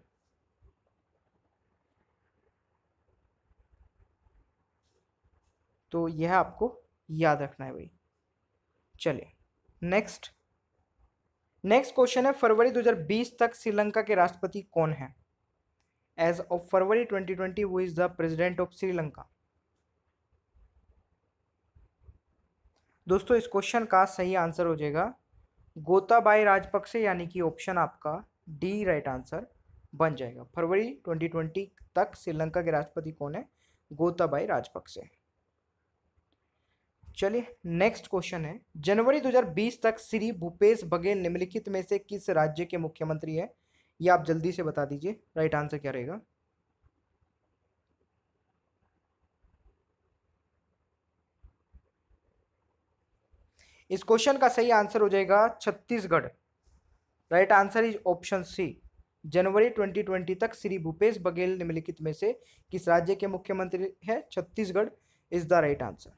तो यह आपको याद रखना है भाई चलिए नेक्स्ट नेक्स्ट क्वेश्चन है फरवरी 2020 तक श्रीलंका के राष्ट्रपति कौन है as of February 2020 twenty is is the president of Sri Lanka दोस्तों इस क्वेश्चन का सही आंसर हो जाएगा गोताबाई राजपक्षे यानी कि ऑप्शन आपका डी राइट आंसर बन जाएगा फरवरी 2020 तक श्रीलंका के राष्ट्रपति कौन है गोताबाई राजपक्षे चलिए नेक्स्ट क्वेश्चन है जनवरी 2020 तक श्री भूपेश बघेल निम्नलिखित में से किस राज्य के मुख्यमंत्री है ये आप जल्दी से बता दीजिए राइट आंसर क्या रहेगा इस क्वेश्चन का सही आंसर हो जाएगा Chhattisgarh right answer is option C जनवरी 2020 तक श्री भूपेश बघेल निम्नलिखित में से किस राज्य के मुख्यमंत्री है Chhattisgarh is the right answer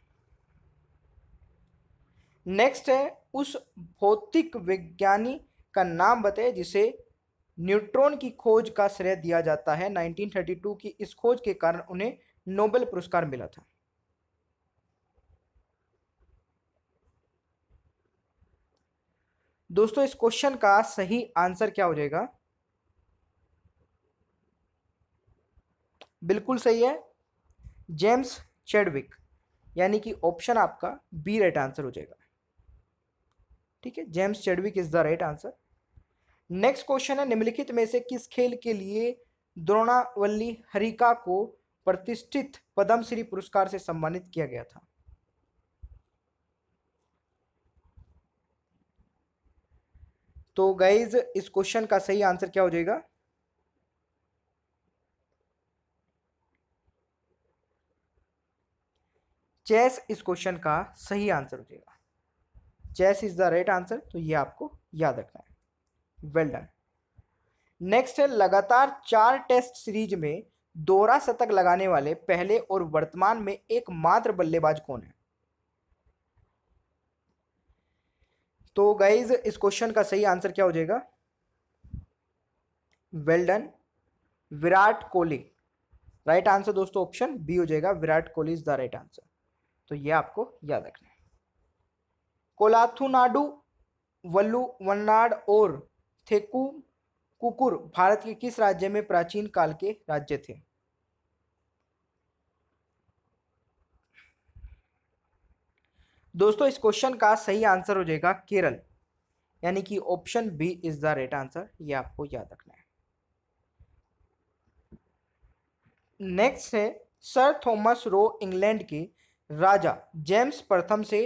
next है उस भौतिक विज्ञानी का नाम बताए जिसे न्यूट्रॉन की खोज का श्रेय दिया जाता है 1932 की इस खोज के कारण उन्हें नोबेल पुरस्कार मिला था दोस्तों इस क्वेश्चन का सही आंसर क्या हो जाएगा बिल्कुल सही है जेम्स चेडविक यानी कि ऑप्शन आपका बी राइट आंसर हो जाएगा ठीक है James Chadwick is the right answer next question है निम्नलिखित में से किस खेल के लिए द्रोणावल्ली हरिका को प्रतिष्ठित पद्मश्री पुरस्कार से सम्मानित किया गया था तो गाइज इस क्वेश्चन का सही आंसर क्या हो जाएगा चेस इस क्वेश्चन का सही आंसर हो जाएगा chess is the right answer तो ये आपको याद रखना है वेल डन नेक्स्ट है लगातार चार टेस्ट सीरीज में दोहरा शतक लगाने वाले पहले और वर्तमान में एकमात्र बल्लेबाज कौन है तो गाइज इस क्वेश्चन का सही आंसर क्या हो जाएगा well done Virat Kohli right answer दोस्तों ऑप्शन बी हो जाएगा Virat Kohli is the right answer तो ये आपको याद रखना है कोलाथुनाडू वल्लू वन्नाड और थेक्कू कुकुर भारत के किस राज्य में प्राचीन काल के राज्य थे दोस्तों इस क्वेश्चन का सही आंसर हो जाएगा केरल यानी कि option B is the right answer ये आपको याद रखना है नेक्स्ट है सर थॉमस रो इंग्लैंड के राजा जेम्स प्रथम से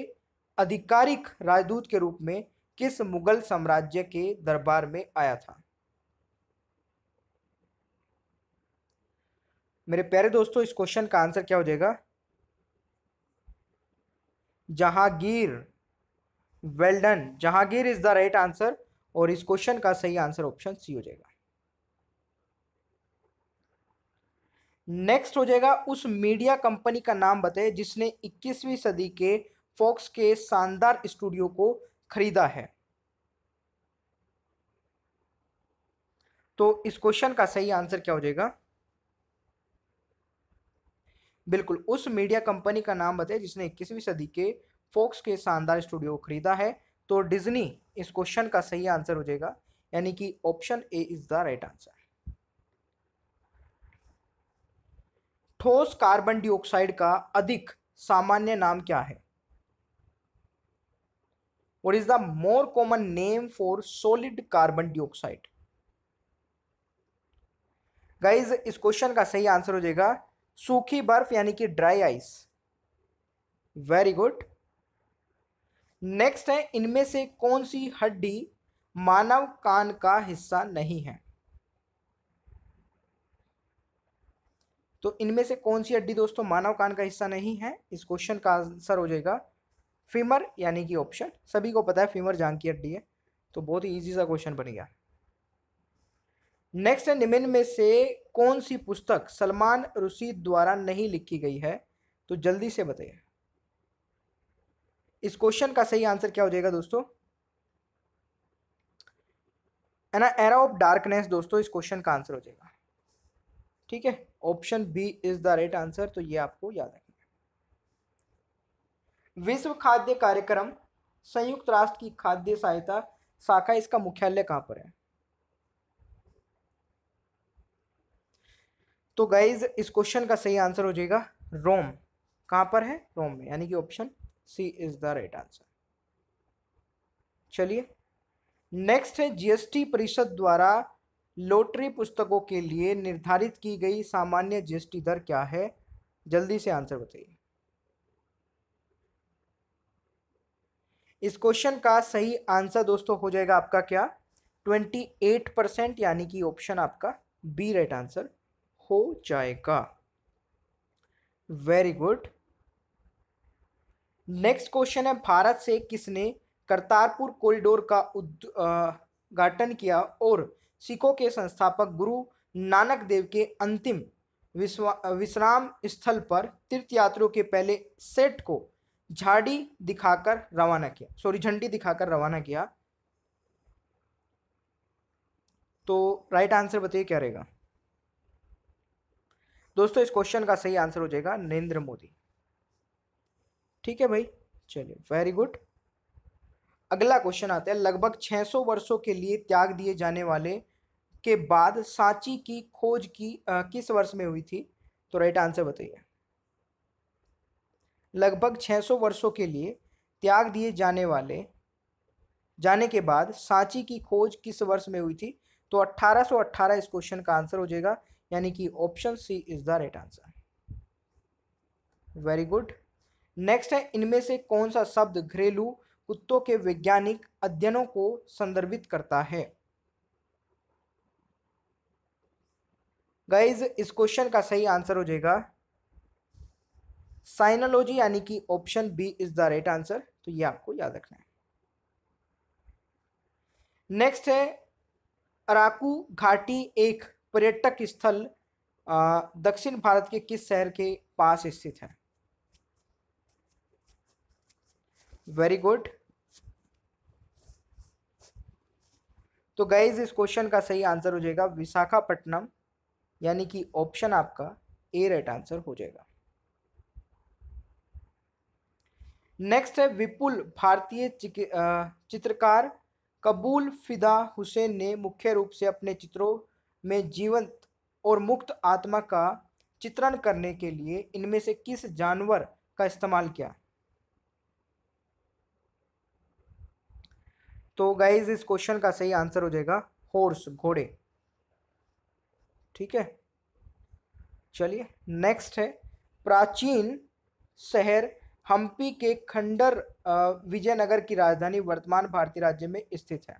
आधिकारिक राजदूत के रूप में किस मुगल साम्राज्य के दरबार में आया था मेरे प्यारे दोस्तों इस क्वेश्चन का आंसर क्या हो जाएगा Jahangir well done Jahangir is the right answer और इस क्वेश्चन का सही आंसर ऑप्शन सी हो जाएगा नेक्स्ट हो जाएगा उस मीडिया कंपनी का नाम बताए जिसने 21वीं सदी के फॉक्स के शानदार स्टूडियो को खरीदा है तो इस क्वेश्चन का सही आंसर क्या हो जाएगा बिल्कुल उस मीडिया कंपनी का नाम बताए जिसने इक्कीसवीं सदी के फोक्स के शानदार स्टूडियो को खरीदा है तो डिज्नी इस क्वेश्चन का सही आंसर हो जाएगा यानी कि option A is the right answer ठोस कार्बन डाइऑक्साइड का अधिक सामान्य नाम क्या है what is the more common name for solid carbon dioxide guys इस क्वेश्चन का सही आंसर हो जाएगा सूखी बर्फ यानी कि dry ice very good next है इनमें से कौन सी हड्डी मानव कान का हिस्सा नहीं है तो इनमें से कौन सी हड्डी दोस्तों मानव कान का हिस्सा नहीं है इस क्वेश्चन का आंसर हो जाएगा फीमर यानी कि ऑप्शन सभी को पता है फीमर जांग की हड्डी है तो बहुत ही ईजी सा क्वेश्चन बन गया नेक्स्ट निम्न में से कौन सी पुस्तक सलमान रुशी द्वारा नहीं लिखी गई है तो जल्दी से बताइए इस क्वेश्चन का सही आंसर क्या हो जाएगा दोस्तों है ना एरा ऑफ डार्कनेस दोस्तों इस क्वेश्चन का आंसर हो जाएगा ठीक है option B is the right answer तो ये आपको याद है विश्व खाद्य कार्यक्रम संयुक्त राष्ट्र की खाद्य सहायता शाखा इसका मुख्यालय कहाँ पर है तो गाइज इस क्वेश्चन का सही आंसर हो जाएगा रोम कहाँ पर है रोम में यानी कि option C is the right answer चलिए नेक्स्ट है जीएसटी परिषद द्वारा लोटरी पुस्तकों के लिए निर्धारित की गई सामान्य जीएसटी दर क्या है जल्दी से आंसर बताइए इस क्वेश्चन का सही आंसर दोस्तों हो जाएगा आपका क्या ट्वेंटी एट परसेंट यानी कि ऑप्शन आपका बी राइट आंसर हो जाएगा वेरी गुड नेक्स्ट क्वेश्चन है भारत से किसने करतारपुर कॉरिडोर का उद्घाटन किया और सिखों के संस्थापक गुरु नानक देव के अंतिम विश्राम स्थल पर तीर्थयात्रियों के पहले सेट को झाड़ी दिखाकर रवाना किया सॉरी झंडी दिखाकर रवाना किया तो राइट आंसर बताइए क्या रहेगा दोस्तों इस क्वेश्चन का सही आंसर हो जाएगा नरेंद्र मोदी ठीक है भाई चलिए वेरी गुड अगला क्वेश्चन आता है लगभग 600 वर्षों के लिए त्याग दिए जाने वाले के बाद सांची की खोज की आ, किस वर्ष में हुई थी तो राइट आंसर बताइए लगभग 600 वर्षों के लिए त्याग दिए जाने वाले जाने के बाद सांची की खोज किस वर्ष में हुई थी तो 1818 इस क्वेश्चन का आंसर हो जाएगा यानी कि option C is the right answer very good next है इनमें से कौन सा शब्द घरेलू कुत्तों के वैज्ञानिक अध्ययनों को संदर्भित करता है गाइज इस क्वेश्चन का सही आंसर हो जाएगा साइनोलॉजी यानी कि option B is the right answer तो ये आपको याद रखना है नेक्स्ट है अराकू घाटी एक पर्यटक स्थल दक्षिण भारत के किस शहर के पास स्थित है वेरी गुड तो गाइज इस क्वेश्चन का सही आंसर हो जाएगा विशाखापट्टनम यानी कि ऑप्शन आपका ए राइट आंसर हो जाएगा नेक्स्ट है विपुल भारतीय चित्रकार कबूल फिदा हुसैन ने मुख्य रूप से अपने चित्रों में जीवंत और मुक्त आत्मा का चित्रण करने के लिए इनमें से किस जानवर का इस्तेमाल किया तो गाइज इस क्वेश्चन का सही आंसर हो जाएगा हॉर्स घोड़े ठीक है चलिए नेक्स्ट है प्राचीन शहर हम्पी के खंडर विजयनगर की राजधानी वर्तमान भारतीय राज्य में स्थित है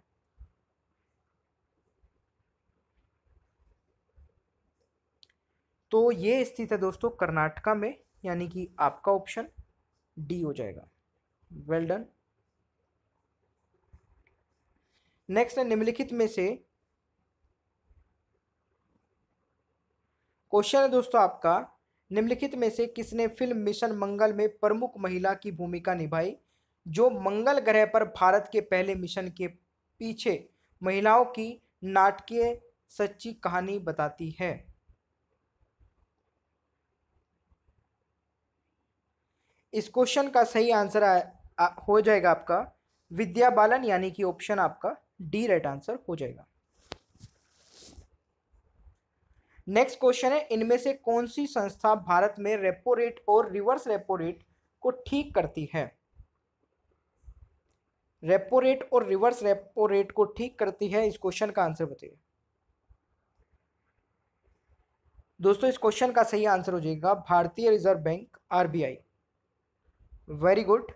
तो ये स्थित है दोस्तों कर्नाटका में यानी कि आपका ऑप्शन डी हो जाएगा वेल डन नेक्स्ट है निम्नलिखित में से क्वेश्चन है दोस्तों आपका निम्नलिखित में से किसने फिल्म मिशन मंगल में प्रमुख महिला की भूमिका निभाई जो मंगल ग्रह पर भारत के पहले मिशन के पीछे महिलाओं की नाटकीय सच्ची कहानी बताती है इस क्वेश्चन का सही आंसर आ, हो जाएगा आपका विद्या बालन यानी कि ऑप्शन आपका डी राइट आंसर हो जाएगा नेक्स्ट क्वेश्चन है इनमें से कौन सी संस्था भारत में रेपो रेट और रिवर्स रेपो रेट को ठीक करती है रेपो रेट और रिवर्स रेपो रेट को ठीक करती है इस क्वेश्चन का आंसर बताइए दोस्तों इस क्वेश्चन का सही आंसर हो जाएगा भारतीय reserve bank RBI very good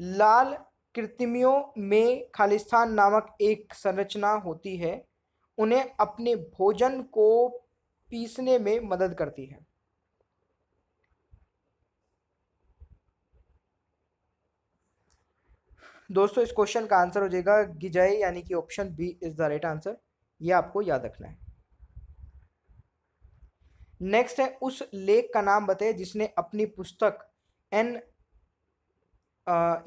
लाल कृतिमियों में खालिस्तान नामक एक संरचना होती है उन्हें अपने भोजन को पीसने में मदद करती है दोस्तों इस क्वेश्चन का आंसर हो जाएगा गिजय यानी कि option B is the right answer ये आपको याद रखना है नेक्स्ट है उस लेख का नाम बताए जिसने अपनी पुस्तक एन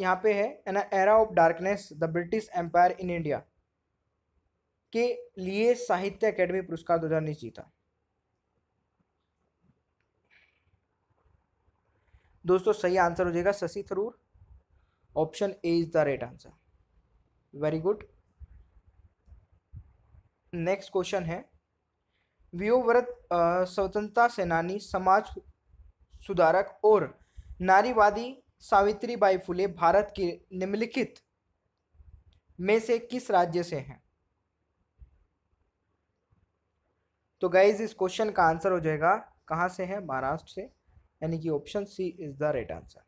यहाँ पे है an era of darkness the British empire in India के लिए साहित्य अकेडमी पुरस्कार दो हज़ार जीता दोस्तों सही आंसर हो जाएगा Shashi Tharoor option A is the right answer very good next question है वियोव्रत स्वतंत्रता सेनानी समाज सुधारक और नारीवादी सावित्री बाई फुले भारत के निम्नलिखित में से किस राज्य से हैं तो गाइज इस क्वेश्चन का आंसर हो जाएगा कहाँ से है महाराष्ट्र से यानी कि option C is the right answer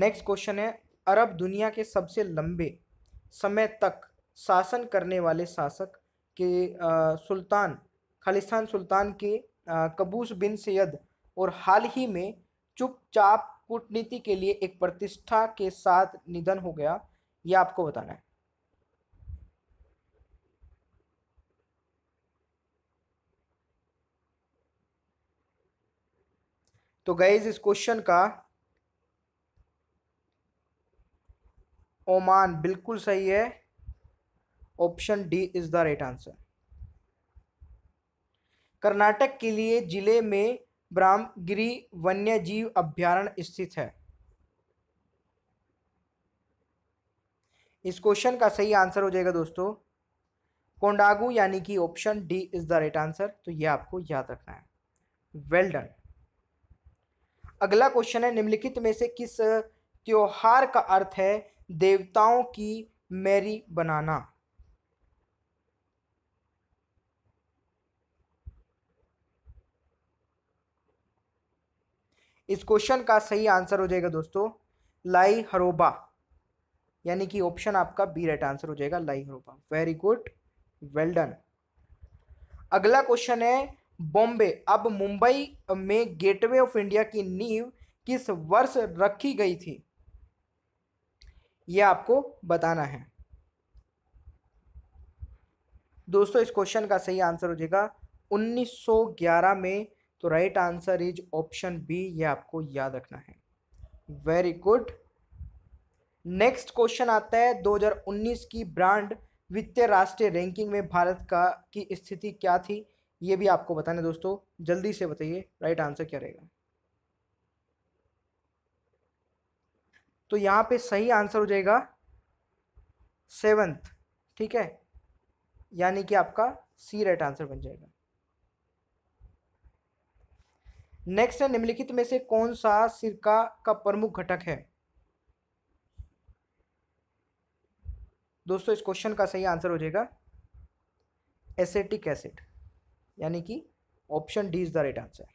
next question है अरब दुनिया के सबसे लंबे समय तक शासन करने वाले शासक के आ, सुल्तान खालिस्तान सुल्तान के कबूस बिन सैयद और हाल ही में चुपचाप कूटनीति के लिए एक प्रतिष्ठा के साथ निधन हो गया यह आपको बताना है तो गैज इस क्वेश्चन का ओमान बिल्कुल सही है option D is the right answer Karnataka के लिए जिले में ब्राह्मगिरी वन्य जीव अभ्यारण्य स्थित है इस क्वेश्चन का सही आंसर हो जाएगा दोस्तों कोंडागू यानी कि option D is the right answer तो ये आपको याद रखना है वेल well डन अगला क्वेश्चन है निम्नलिखित में से किस त्योहार का अर्थ है देवताओं की मैरी बनाना इस क्वेश्चन का सही आंसर हो जाएगा दोस्तों लाई हरोबा यानी कि ऑप्शन आपका बी राइट आंसर हो जाएगा Lai Haraoba very good well done अगला क्वेश्चन है बॉम्बे अब मुंबई में गेटवे ऑफ इंडिया की नींव किस वर्ष रखी गई थी यह आपको बताना है दोस्तों इस क्वेश्चन का सही आंसर हो जाएगा 1911 में तो right answer is option B ये आपको याद रखना है वेरी गुड नेक्स्ट क्वेश्चन आता है 2019 की ब्रांड वित्तीय राष्ट्रीय रैंकिंग में भारत का की स्थिति क्या थी ये भी आपको बताना दोस्तों जल्दी से बताइए राइट आंसर क्या रहेगा तो यहाँ पे सही आंसर हो जाएगा सेवन्थ ठीक है यानी कि आपका सी राइट आंसर बन जाएगा नेक्स्ट है निम्नलिखित में से कौन सा सिरका का प्रमुख घटक है दोस्तों इस क्वेश्चन का सही आंसर हो जाएगा एसेटिक एसिड यानी कि option D is the right answer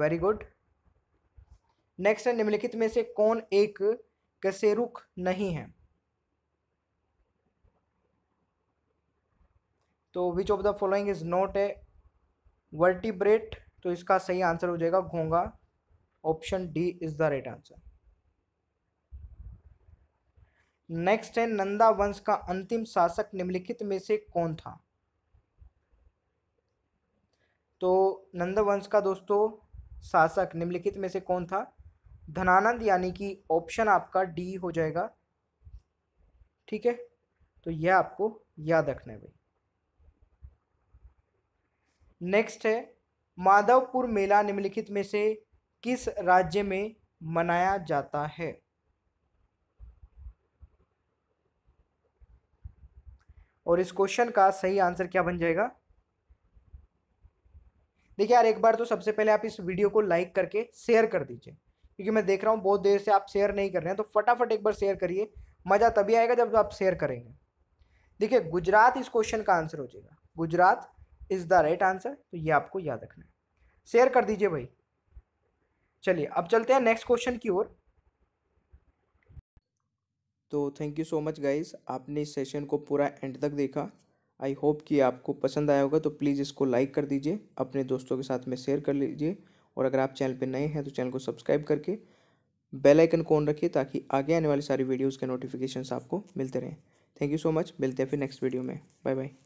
very good next है निम्नलिखित में से कौन एक कसेरुख नहीं है तो which of the following is not a vertebrate तो इसका सही आंसर हो जाएगा घोंगा option D is the right answer next है नंदा वंश का अंतिम शासक निम्नलिखित में से कौन था तो नंदवंश का दोस्तों शासक निम्नलिखित में से कौन था धनानंद यानी कि ऑप्शन आपका डी हो जाएगा ठीक है तो यह आपको याद रखना है भाई नेक्स्ट है माधवपुर मेला निम्नलिखित में से किस राज्य में मनाया जाता है और इस क्वेश्चन का सही आंसर क्या बन जाएगा देखिए यार एक बार तो सबसे पहले आप इस वीडियो को लाइक करके शेयर कर दीजिए क्योंकि मैं देख रहा हूँ बहुत देर से आप शेयर नहीं कर रहे हैं तो फटाफट एक बार शेयर करिए मज़ा तभी आएगा जब आप शेयर करेंगे देखिए गुजरात इस क्वेश्चन का आंसर हो जाएगा Gujarat is the right answer तो ये आपको याद रखना है शेयर कर दीजिए भाई चलिए अब चलते हैं नेक्स्ट क्वेश्चन की ओर तो thank you so much guys आपने इस सेशन को पूरा एंड तक देखा आई होप कि आपको पसंद आया होगा तो प्लीज़ इसको लाइक कर दीजिए अपने दोस्तों के साथ में शेयर कर लीजिए और अगर आप चैनल पर नए हैं तो चैनल को सब्सक्राइब करके बेल आइकन ऑन रखिए ताकि आगे आने वाली सारी वीडियोज़ के नोटिफिकेशन आपको मिलते रहें थैंक यू सो मच मिलते हैं फिर नेक्स्ट वीडियो में बाय बाय